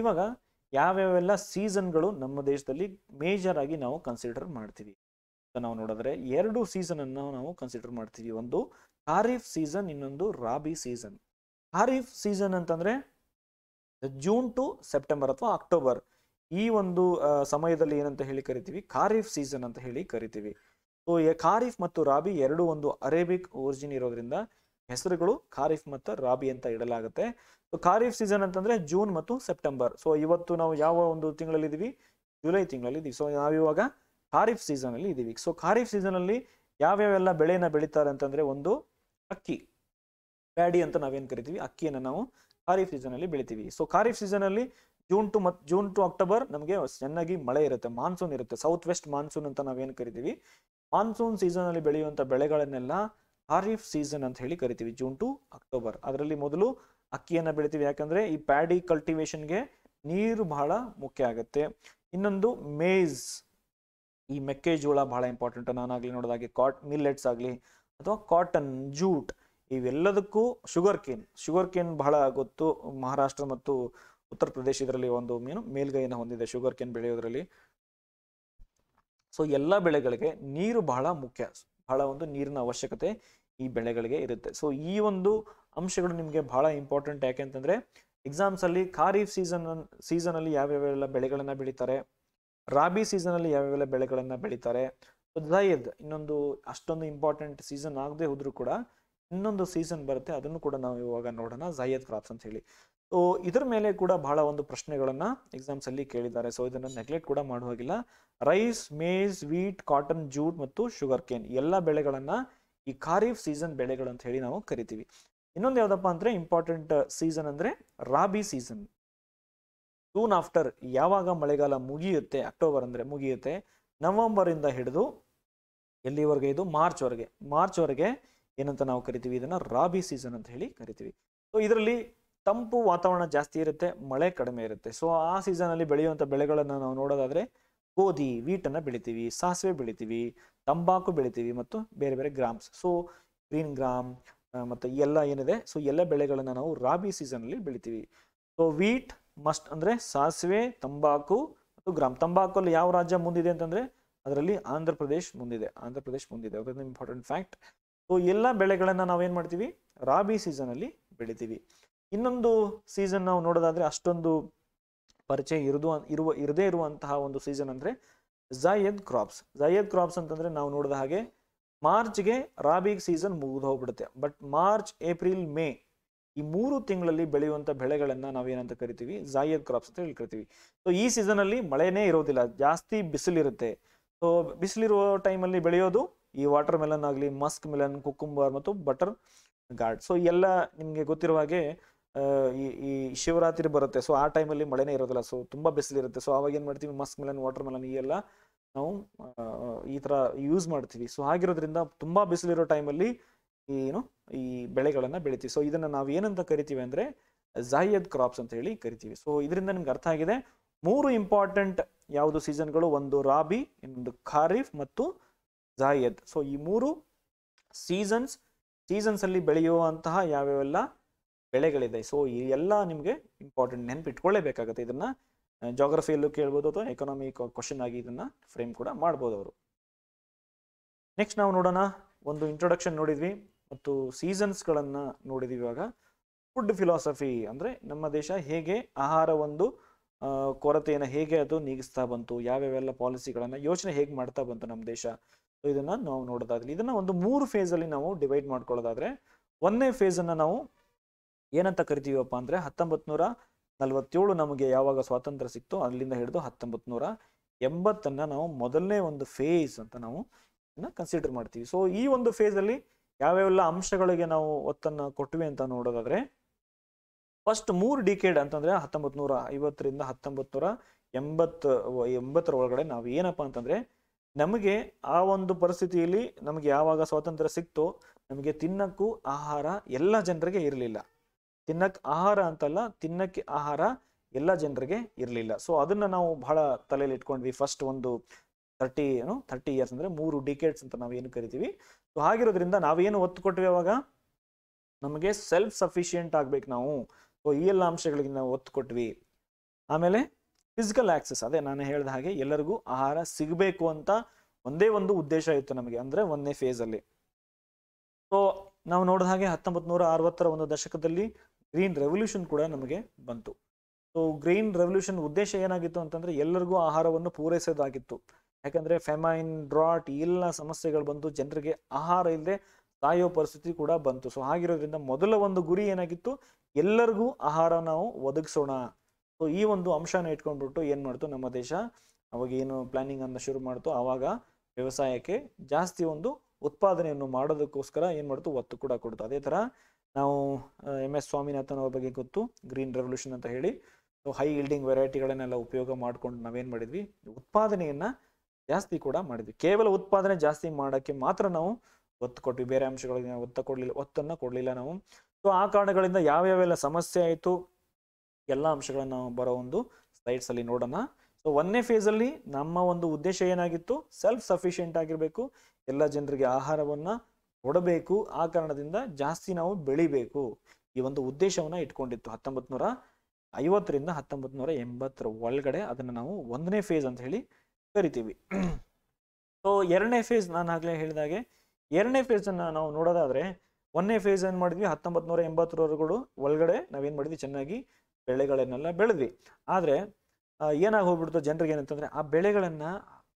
A: ಇವಾಗ ಯಾವ್ಯಾವೆಲ್ಲ ಸೀಸನ್ಗಳು ನಮ್ಮ ದೇಶದಲ್ಲಿ ಮೇಜರ್ ಆಗಿ ನಾವು ಕನ್ಸಿಡರ್ ಮಾಡ್ತೀವಿ ನಾವು ನೋಡಿದ್ರೆ ಎರಡು ಸೀಸನ್ ಅನ್ನ ನಾವು ಕನ್ಸಿಡರ್ ಮಾಡ್ತೀವಿ ಒಂದು ಖಾರೀಫ್ ಸೀಸನ್ ಇನ್ನೊಂದು ರಾಬಿ ಸೀಸನ್ ಖಾರೀಫ್ ಸೀಸನ್ ಅಂತಂದ್ರೆ ಜೂನ್ ಟು ಸೆಪ್ಟೆಂಬರ್ ಅಥವಾ ಅಕ್ಟೋಬರ್ ಈ ಒಂದು ಸಮಯದಲ್ಲಿ ಏನಂತ ಹೇಳಿ ಕರಿತೀವಿ ಖಾರೀಫ್ ಸೀಸನ್ ಅಂತ ಹೇಳಿ ಕರಿತೀವಿ ಸೊ ಖಾರೀಫ್ ಮತ್ತು ರಾಬಿ ಎರಡು ಒಂದು ಅರೇಬಿಕ್ ಒರಿಜಿನ್ ಇರೋದ್ರಿಂದ ಹೆಸರುಗಳು ಖಾರಿಫ್ ಮತ್ತು ರಾಬಿ ಅಂತ ಇಡಲಾಗುತ್ತೆ ಸೊ ಖಾರಿಫ್ ಸೀಸನ್ ಅಂತಂದ್ರೆ ಜೂನ್ ಮತ್ತು ಸೆಪ್ಟೆಂಬರ್ ಸೊ ಇವತ್ತು ನಾವು ಯಾವ ಒಂದು ತಿಂಗಳಲ್ಲಿ ಇದೀವಿ ಜುಲೈ ತಿಂಗಳಲ್ಲಿ ಇದೀವಿ ಸೊ ನಾವಿವಾಗ ಖಾರಿಫ್ ಸೀಸನ್ ಅಲ್ಲಿ ಇದೀವಿ ಸೊ ಖಾರಿಫ್ ಸೀಸನ್ ಅಲ್ಲಿ ಯಾವ್ಯಾವೆಲ್ಲ ಬೆಳೆಯನ್ನ ಬೆಳೀತಾರೆ ಅಂತಂದ್ರೆ ಒಂದು ಅಕ್ಕಿ ಪ್ಯಾಡಿ ಅಂತ ನಾವೇನ್ ಕರಿತೀವಿ ಅಕ್ಕಿಯನ್ನು ನಾವು ಖಾರಿಫ್ ಸೀಸನ್ ಅಲ್ಲಿ ಬೆಳಿತೀವಿ ಸೊ ಖಾರಿಫ್ ಸೀಸನ್ ಅಲ್ಲಿ ಜೂನ್ ಟು ಮತ್ ಜೂನ್ ಟು ಅಕ್ಟೋಬರ್ ನಮಗೆ ಚೆನ್ನಾಗಿ ಮಳೆ ಇರುತ್ತೆ ಮಾನ್ಸೂನ್ ಇರುತ್ತೆ ಸೌತ್ ವೆಸ್ಟ್ ಮಾನ್ಸೂನ್ ಅಂತ ನಾವೇನು ಕರಿತೀವಿ ಮಾನ್ಸೂನ್ ಸೀಸನ್ ಅಲ್ಲಿ ಬೆಳೆಯುವಂತ ಬೆಳೆಗಳನ್ನೆಲ್ಲ ಖಾರೀಫ್ ಸೀಸನ್ ಅಂತ ಹೇಳಿ ಕರಿತೀವಿ ಜೂನ್ ಟು ಅಕ್ಟೋಬರ್ ಅದರಲ್ಲಿ ಮೊದಲು ಅಕ್ಕಿಯನ್ನು ಬೆಳಿತೀವಿ ಯಾಕಂದರೆ ಈ ಪ್ಯಾಡಿ ಕಲ್ಟಿವೇಶನ್ಗೆ ನೀರು ಬಹಳ ಮುಖ್ಯ ಆಗುತ್ತೆ ಇನ್ನೊಂದು ಮೇಜ್ ಈ ಮೆಕ್ಕೆಜೋಳ ಬಹಳ ಇಂಪಾರ್ಟೆಂಟ್ ನಾನಾಗಲಿ ನೋಡೋದಾಗಿ ಕಾಟ್ ಮಿಲ್ಲೆಟ್ಸ್ ಆಗಲಿ ಅಥವಾ ಕಾಟನ್ ಜೂಟ್ ಇವೆಲ್ಲದಕ್ಕೂ ಶುಗರ್ ಕೇನ್ ಶುಗರ್ ಕೇನ್ ಬಹಳ ಗೊತ್ತು ಮಹಾರಾಷ್ಟ್ರ ಮತ್ತು ಉತ್ತರ ಪ್ರದೇಶ ಇದರಲ್ಲಿ ಒಂದು ಏನು ಮೇಲ್ಗೈನ ಹೊಂದಿದೆ ಶುಗರ್ ಕೇನ್ ಬೆಳೆಯೋದ್ರಲ್ಲಿ ಸೊ ಎಲ್ಲ ಬೆಳೆಗಳಿಗೆ ನೀರು ಬಹಳ ಮುಖ್ಯ ಬಹಳ ಒಂದು ನೀರಿನ ಅವಶ್ಯಕತೆ ಈ ಬೆಳೆಗಳಿಗೆ ಇರುತ್ತೆ ಸೊ ಈ ಒಂದು ಅಂಶಗಳು ನಿಮಗೆ ಬಹಳ ಇಂಪಾರ್ಟೆಂಟ್ ಎಕ್ಸಾಮ್ಸ್ ಎಕ್ಸಾಮ್ಸಲ್ಲಿ ಖಾರೀಫ್ ಸೀಸನ್ ಸೀಸನಲ್ಲಿ ಯಾವ್ಯಾವೆಲ್ಲ ಬೆಳೆಗಳನ್ನು ಬೆಳೀತಾರೆ ರಾಬಿ ಸೀಸನಲ್ಲಿ ಯಾವ್ಯಾವೆಲ್ಲ ಬೆಳೆಗಳನ್ನು ಬೆಳೀತಾರೆ ಜಯದ್ ಇನ್ನೊಂದು ಅಷ್ಟೊಂದು ಇಂಪಾರ್ಟೆಂಟ್ ಸೀಸನ್ ಆಗದೆ ಹೋದರೂ ಕೂಡ ಇನ್ನೊಂದು ಸೀಸನ್ ಬರುತ್ತೆ ಅದನ್ನು ಕೂಡ ನಾವು ಇವಾಗ ನೋಡೋಣ ಜಯದ್ ಕ್ರಾಪ್ಸ್ ಅಂತ ಹೇಳಿ ಸೊ ಇದ್ರ ಮೇಲೆ ಕೂಡ ಬಹಳ ಒಂದು ಪ್ರಶ್ನೆಗಳನ್ನು ಅಲ್ಲಿ ಕೇಳಿದ್ದಾರೆ ಸೊ ಇದನ್ನ ನೆಗ್ಲೆಕ್ಟ್ ಕೂಡ ಮಾಡುವಾಗಿಲ್ಲ rice maize wheat cotton jute ಮತ್ತು ಶುಗರ್ ಕೇನ್ ಎಲ್ಲ ಬೆಳೆಗಳನ್ನು ಈ ಖಾರೀಫ್ ಸೀಸನ್ ಬೆಳೆಗಳು ಅಂತ ಹೇಳಿ ನಾವು ಕರಿತೀವಿ ಇನ್ನೊಂದು ಯಾವುದಪ್ಪ ಅಂದರೆ ಇಂಪಾರ್ಟೆಂಟ್ ಸೀಸನ್ ಅಂದರೆ ರಾಬಿ ಸೀಸನ್ ಸೂನ್ ಆಫ್ಟರ್ ಯಾವಾಗ ಮಳೆಗಾಲ ಮುಗಿಯುತ್ತೆ ಅಕ್ಟೋಬರ್ ಅಂದರೆ ಮುಗಿಯುತ್ತೆ ನವಂಬರಿಂದ ಹಿಡಿದು ಎಲ್ಲಿವರೆಗೆ ಇದು ಮಾರ್ಚ್ವರೆಗೆ ಮಾರ್ಚ್ವರೆಗೆ ಏನಂತ ನಾವು ಕರಿತೀವಿ ಇದನ್ನು ರಾಬಿ ಸೀಸನ್ ಅಂತ ಹೇಳಿ ಕರಿತೀವಿ ಸೊ ಇದರಲ್ಲಿ ತಂಪು ವಾತಾವರಣ ಜಾಸ್ತಿ ಇರುತ್ತೆ ಮಳೆ ಕಡಿಮೆ ಇರುತ್ತೆ ಸೊ ಆ ಸೀಸನಲ್ಲಿ ಬೆಳೆಯುವಂಥ ಬೆಳೆಗಳನ್ನು ನಾವು ನೋಡೋದಾದರೆ ಗೋಧಿ ವೀಟನ್ನು ಬೆಳಿತೀವಿ ಸಾಸಿವೆ ಬೆಳಿತೀವಿ ತಂಬಾಕು ಬೆಳಿತೀವಿ ಮತ್ತು ಬೇರೆ ಬೇರೆ ಗ್ರಾಮ್ಸ್ ಸೊ ಗ್ರೀನ್ ಗ್ರಾಮ್ ಮತ್ತು ಎಲ್ಲ ಏನಿದೆ ಸೊ ಎಲ್ಲ ಬೆಳೆಗಳನ್ನು ನಾವು ರಾಬಿ ಸೀಸನಲ್ಲಿ ಬೆಳಿತೀವಿ ಸೊ ವೀಟ್ ಮಸ್ಟ್ ಅಂದರೆ ಸಾಸಿವೆ ತಂಬಾಕು ಮತ್ತು ಗ್ರಾಮ್ ತಂಬಾಕಲ್ಲಿ ಯಾವ ರಾಜ್ಯ ಮುಂದಿದೆ ಅಂತಂದರೆ ಅದರಲ್ಲಿ ಆಂಧ್ರ ಪ್ರದೇಶ್ ಮುಂದಿದೆ ಆಂಧ್ರ ಪ್ರದೇಶ್ ಮುಂದಿದೆ ಅದೊಂದು ಇಂಪಾರ್ಟೆಂಟ್ ಫ್ಯಾಕ್ಟ್ ಸೊ ಎಲ್ಲ ಬೆಳೆಗಳನ್ನು ನಾವೇನು ಮಾಡ್ತೀವಿ ರಾಬಿ ಸೀಸನಲ್ಲಿ ಬೆಳಿತೀವಿ ಇನ್ನೊಂದು ಸೀಸನ್ ನಾವು ನೋಡೋದಾದರೆ ಅಷ್ಟೊಂದು ಪರಿಚಯ ಇರದು ಇರುವ ಇರದೇ ಇರುವಂತಹ ಒಂದು ಸೀಸನ್ ಅಂದರೆ ಝಾಯದ್ ಕ್ರಾಪ್ಸ್ ಝಯದ್ ಕ್ರಾಪ್ಸ್ ಅಂತಂದರೆ ನಾವು ನೋಡಿದ ಹಾಗೆ ಮಾರ್ಚ್ಗೆ ರಾಬಿ ಸೀಸನ್ ಮುಗಿದು ಹೋಗ್ಬಿಡುತ್ತೆ ಬಟ್ ಮಾರ್ಚ್ ಏಪ್ರಿಲ್ ಮೇ ಈ ಮೂರು ತಿಂಗಳಲ್ಲಿ ಬೆಳೆಯುವಂಥ ಬೆಳೆಗಳನ್ನು ನಾವೇನಂತ ಕರಿತೀವಿ ಝಾಯದ್ ಕ್ರಾಪ್ಸ್ ಅಂತ ಹೇಳಿ ಕರಿತೀವಿ ಸೊ ಈ ಸೀಸನಲ್ಲಿ ಮಳೆನೇ ಇರೋದಿಲ್ಲ ಜಾಸ್ತಿ ಬಿಸಿಲಿರುತ್ತೆ ಸೊ ಬಿಸಿಲಿರುವ ಟೈಮಲ್ಲಿ ಬೆಳೆಯೋದು ಈ ವಾಟರ್ ಮೆಲನ್ ಆಗಲಿ ಮಸ್ಕ್ ಮೆಲನ್ ಕುಕ್ಕುಂಬರ್ ಮತ್ತು ಬಟರ್ ಗಾರ್ಡ್ ಸೊ ಎಲ್ಲ ನಿಮಗೆ ಗೊತ್ತಿರುವ ಹಾಗೆ ಈ ಈ ಶಿವರಾತ್ರಿ ಬರುತ್ತೆ ಸೊ ಆ ಟೈಮಲ್ಲಿ ಮಳೆನೇ ಇರೋದಿಲ್ಲ ಸೊ ತುಂಬ ಬಿಸಿಲಿರುತ್ತೆ ಸೊ ಅವಾಗ ಏನು ಮಾಡ್ತೀವಿ ಮಸ್ಕ್ ಮೆಲನ್ ವಾಟರ್ ಮೆಲನ್ ಈ ಎಲ್ಲ ನಾವು ಈ ಥರ ಯೂಸ್ ಮಾಡ್ತೀವಿ ಸೊ ಆಗಿರೋದ್ರಿಂದ ತುಂಬ ಬಿಸಿಲಿರೋ ಟೈಮಲ್ಲಿ ಏನು ಈ ಬೆಳೆಗಳನ್ನು ಬೆಳಿತೀವಿ ಸೊ ಇದನ್ನು ನಾವು ಏನಂತ ಕರಿತೀವಿ ಅಂದರೆ ಝಾಯದ್ ಕ್ರಾಪ್ಸ್ ಅಂತ ಹೇಳಿ ಕರಿತೀವಿ ಸೊ ಇದರಿಂದ ನಿಮ್ಗೆ ಅರ್ಥ ಆಗಿದೆ ಮೂರು ಇಂಪಾರ್ಟೆಂಟ್ ಯಾವುದು ಸೀಸನ್ಗಳು ಒಂದು ರಾಬಿ ಇನ್ನೊಂದು ಖಾರಿಫ್ ಮತ್ತು ಝಾಯದ್ ಸೊ ಈ ಮೂರು ಸೀಸನ್ಸ್ ಸೀಸನ್ಸ್ ಅಲ್ಲಿ ಬೆಳೆಯುವಂತಹ ಯಾವ್ಯಾವೆಲ್ಲ ಬೆಳೆಗಳಿದೆ ಸೊ ಈ ಎಲ್ಲ ನಿಮಗೆ ಇಂಪಾರ್ಟೆಂಟ್ ಬೇಕಾಗುತ್ತೆ ಇದನ್ನ ಜಾಗ್ರಫಿಯಲ್ಲೂ ಕೇಳ್ಬೋದು ಅಥವಾ ಎಕನಾಮಿಕ್ ಕ್ವಶನ್ ಆಗಿ ಇದನ್ನ ಫ್ರೇಮ್ ಕೂಡ ಮಾಡ್ಬೋದು ಅವರು ನೆಕ್ಸ್ಟ್ ನಾವು ನೋಡೋಣ ಒಂದು ಇಂಟ್ರೊಡಕ್ಷನ್ ನೋಡಿದ್ವಿ ಮತ್ತು ಸೀಸನ್ಸ್ಗಳನ್ನು ನೋಡಿದ್ವಿ ಇವಾಗ ಫುಡ್ ಫಿಲಾಸಫಿ ಅಂದರೆ ನಮ್ಮ ದೇಶ ಹೇಗೆ ಆಹಾರ ಒಂದು ಕೊರತೆಯನ್ನು ಹೇಗೆ ಅದು ನೀಗಿಸ್ತಾ ಬಂತು ಯಾವ್ಯಾವೆಲ್ಲ ಪಾಲಿಸಿಗಳನ್ನು ಯೋಚನೆ ಹೇಗೆ ಮಾಡ್ತಾ ಬಂತು ನಮ್ಮ ದೇಶ ಇದನ್ನ ಇದನ್ನು ನಾವು ನೋಡೋದಾದ್ರೆ ಇದನ್ನು ಒಂದು ಮೂರು ಫೇಸಲ್ಲಿ ನಾವು ಡಿವೈಡ್ ಮಾಡ್ಕೊಳ್ಳೋದಾದ್ರೆ ಒಂದನೇ ಫೇಸನ್ನು ನಾವು ಏನಂತ ಕರಿತೀವಪ್ಪ ಅಂದರೆ ಹತ್ತೊಂಬತ್ತು ನೂರ ನಲವತ್ತೇಳು ನಮಗೆ ಯಾವಾಗ ಸ್ವಾತಂತ್ರ್ಯ ಸಿಕ್ತೋ ಅಲ್ಲಿಂದ ಹಿಡಿದು ಹತ್ತೊಂಬತ್ತು ನೂರ ಎಂಬತ್ತನ್ನು ನಾವು ಮೊದಲನೇ ಒಂದು ಫೇಸ್ ಅಂತ ನಾವು ಕನ್ಸಿಡರ್ ಮಾಡ್ತೀವಿ ಸೊ ಈ ಒಂದು ಫೇಸಲ್ಲಿ ಯಾವ್ಯಾವೆಲ್ಲ ಅಂಶಗಳಿಗೆ ನಾವು ಒತ್ತನ್ನು ಕೊಟ್ವಿ ಅಂತ ನೋಡೋದಾದ್ರೆ ಫಸ್ಟ್ ಮೂರು ಡಿಕೇಡ್ ಅಂತಂದ್ರೆ ಹತ್ತೊಂಬತ್ತು ನೂರ ಐವತ್ತರಿಂದ ಹತ್ತೊಂಬತ್ತು ನೂರ ಎಂಬತ್ತು ಎಂಬತ್ತರ ಒಳಗಡೆ ನಾವು ಏನಪ್ಪಾ ಅಂತಂದ್ರೆ ನಮಗೆ ಆ ಒಂದು ಪರಿಸ್ಥಿತಿಯಲ್ಲಿ ನಮಗೆ ಯಾವಾಗ ಸ್ವಾತಂತ್ರ್ಯ ಸಿಕ್ತೋ ನಮಗೆ ತಿನ್ನಕ್ಕೂ ಆಹಾರ ಎಲ್ಲ ಜನರಿಗೆ ಇರಲಿಲ್ಲ ತಿನ್ನಕ್ ಆಹಾರ ಅಂತಲ್ಲ ತಿನ್ನಕ್ಕೆ ಆಹಾರ ಎಲ್ಲ ಜನರಿಗೆ ಇರಲಿಲ್ಲ ಸೊ ಅದನ್ನ ನಾವು ಬಹಳ ತಲೆಯಲ್ಲಿ ಇಟ್ಕೊಂಡ್ವಿ ಫಸ್ಟ್ ಒಂದು ತರ್ಟಿ ಏನು ಥರ್ಟಿ ಇಯರ್ಸ್ ಅಂದ್ರೆ ಮೂರು ಡಿಕೇಟ್ಸ್ ಅಂತ ನಾವು ಏನು ಕರಿತೀವಿ ಸೊ ಹಾಗಿರೋದ್ರಿಂದ ನಾವೇನು ಒತ್ತು ಕೊಟ್ವಿ ಅವಾಗ ನಮಗೆ ಸೆಲ್ಫ್ ಸಫಿಶಿಯೆಂಟ್ ಆಗ್ಬೇಕು ನಾವು ಸೊ ಈ ಎಲ್ಲ ಅಂಶಗಳಿಗೆ ನಾವು ಒತ್ತು ಕೊಟ್ವಿ ಆಮೇಲೆ ಫಿಸಿಕಲ್ ಆಕ್ಸೆಸ್ ಅದೇ ನಾನು ಹೇಳಿದ ಹಾಗೆ ಎಲ್ಲರಿಗೂ ಆಹಾರ ಸಿಗಬೇಕು ಅಂತ ಒಂದೇ ಒಂದು ಉದ್ದೇಶ ಇತ್ತು ನಮಗೆ ಅಂದ್ರೆ ಒಂದೇ ಫೇಸ್ ಅಲ್ಲಿ ಸೊ ನಾವು ನೋಡಿದ ಹಾಗೆ ಹತ್ತೊಂಬತ್ ನೂರ ಅರವತ್ತರ ಒಂದು ದಶಕದಲ್ಲಿ ಗ್ರೀನ್ ರೆವಲ್ಯೂಷನ್ ಕೂಡ ನಮಗೆ ಬಂತು ಸೊ ಗ್ರೀನ್ ರೆವಲ್ಯೂಷನ್ ಉದ್ದೇಶ ಏನಾಗಿತ್ತು ಅಂತಂದರೆ ಎಲ್ಲರಿಗೂ ಆಹಾರವನ್ನು ಪೂರೈಸೋದಾಗಿತ್ತು ಯಾಕಂದರೆ ಫೆಮೈನ್ ಡ್ರಾಟ್ ಎಲ್ಲ ಸಮಸ್ಯೆಗಳು ಬಂದು ಜನರಿಗೆ ಆಹಾರ ಇಲ್ಲದೆ ಸಾಯೋ ಪರಿಸ್ಥಿತಿ ಕೂಡ ಬಂತು ಸೊ ಹಾಗಿರೋದ್ರಿಂದ ಮೊದಲ ಒಂದು ಗುರಿ ಏನಾಗಿತ್ತು ಎಲ್ಲರಿಗೂ ಆಹಾರ ನಾವು ಒದಗಿಸೋಣ ಸೊ ಈ ಒಂದು ಅಂಶನ ಇಟ್ಕೊಂಡ್ಬಿಟ್ಟು ಏನು ಮಾಡ್ತು ನಮ್ಮ ದೇಶ ಅವಾಗ ಏನು ಪ್ಲಾನಿಂಗ್ ಅನ್ನು ಶುರು ಮಾಡ್ತು ಆವಾಗ ವ್ಯವಸಾಯಕ್ಕೆ ಜಾಸ್ತಿ ಒಂದು ಉತ್ಪಾದನೆಯನ್ನು ಮಾಡೋದಕ್ಕೋಸ್ಕರ ಏನು ಮಾಡ್ತು ಒತ್ತು ಕೂಡ ಕೊಡ್ತು ಅದೇ ಥರ ನಾವು ಎಮ್ ಎಸ್ ಸ್ವಾಮಿನಾಥನ್ ಅವ್ರ ಬಗ್ಗೆ ಗೊತ್ತು ಗ್ರೀನ್ ರೆವಲ್ಯೂಷನ್ ಅಂತ ಹೇಳಿ ಸೊ ಹೈ ಇಲ್ಡಿಂಗ್ ವೆರೈಟಿಗಳನ್ನೆಲ್ಲ ಉಪಯೋಗ ಮಾಡ್ಕೊಂಡು ನಾವೇನು ಮಾಡಿದ್ವಿ ಉತ್ಪಾದನೆಯನ್ನು ಜಾಸ್ತಿ ಕೂಡ ಮಾಡಿದ್ವಿ ಕೇವಲ ಉತ್ಪಾದನೆ ಜಾಸ್ತಿ ಮಾಡೋಕ್ಕೆ ಮಾತ್ರ ನಾವು ಒತ್ತು ಕೊಟ್ವಿ ಬೇರೆ ಅಂಶಗಳಿಗೆ ಒತ್ತ ಕೊಡಲಿಲ್ಲ ಒತ್ತನ್ನು ಕೊಡಲಿಲ್ಲ ನಾವು ಸೊ ಆ ಕಾರಣಗಳಿಂದ ಯಾವ್ಯಾವೆಲ್ಲ ಸಮಸ್ಯೆ ಆಯಿತು ಎಲ್ಲ ಅಂಶಗಳನ್ನು ನಾವು ಬರೋ ಒಂದು ಸ್ಲೈಡ್ಸಲ್ಲಿ ನೋಡೋಣ ಸೊ ಒಂದನೇ ಫೇಸಲ್ಲಿ ನಮ್ಮ ಒಂದು ಉದ್ದೇಶ ಏನಾಗಿತ್ತು ಸೆಲ್ಫ್ ಸಫಿಷಿಯೆಂಟ್ ಆಗಿರಬೇಕು ಎಲ್ಲ ಜನರಿಗೆ ಆಹಾರವನ್ನು ಕೊಡಬೇಕು ಆ ಕಾರಣದಿಂದ ಜಾಸ್ತಿ ನಾವು ಬೆಳಿಬೇಕು ಈ ಒಂದು ಉದ್ದೇಶವನ್ನ ಇಟ್ಕೊಂಡಿತ್ತು ಹತ್ತೊಂಬತ್ ನೂರ ಐವತ್ತರಿಂದ ಹತ್ತೊಂಬತ್ತು ನೂರ ಎಂಬತ್ತರ ಒಳಗಡೆ ಅದನ್ನ ನಾವು ಒಂದನೇ ಫೇಸ್ ಅಂತ ಹೇಳಿ ಕರಿತೀವಿ ಸೊ ಎರಡನೇ ಫೇಸ್ ನಾನು ಆಗ್ಲೇ ಹೇಳಿದಾಗೆ ಎರಡನೇ ಫೇಸನ್ನು ನಾವು ನೋಡೋದಾದ್ರೆ ಒಂದನೇ ಫೇಸ್ ಏನ್ ಮಾಡಿದ್ವಿ ಹತ್ತೊಂಬತ್ ನೂರ ಎಂಬತ್ತರವರೆಗಳು ಒಳಗಡೆ ನಾವೇನು ಮಾಡಿದ್ವಿ ಚೆನ್ನಾಗಿ ಬೆಳೆಗಳನ್ನೆಲ್ಲ ಬೆಳೆದ್ವಿ ಆದರೆ ಏನಾಗಿ ಹೋಗ್ಬಿಡ್ತು ಜನರಿಗೆ ಏನಂತಂದ್ರೆ ಆ ಬೆಳೆಗಳನ್ನ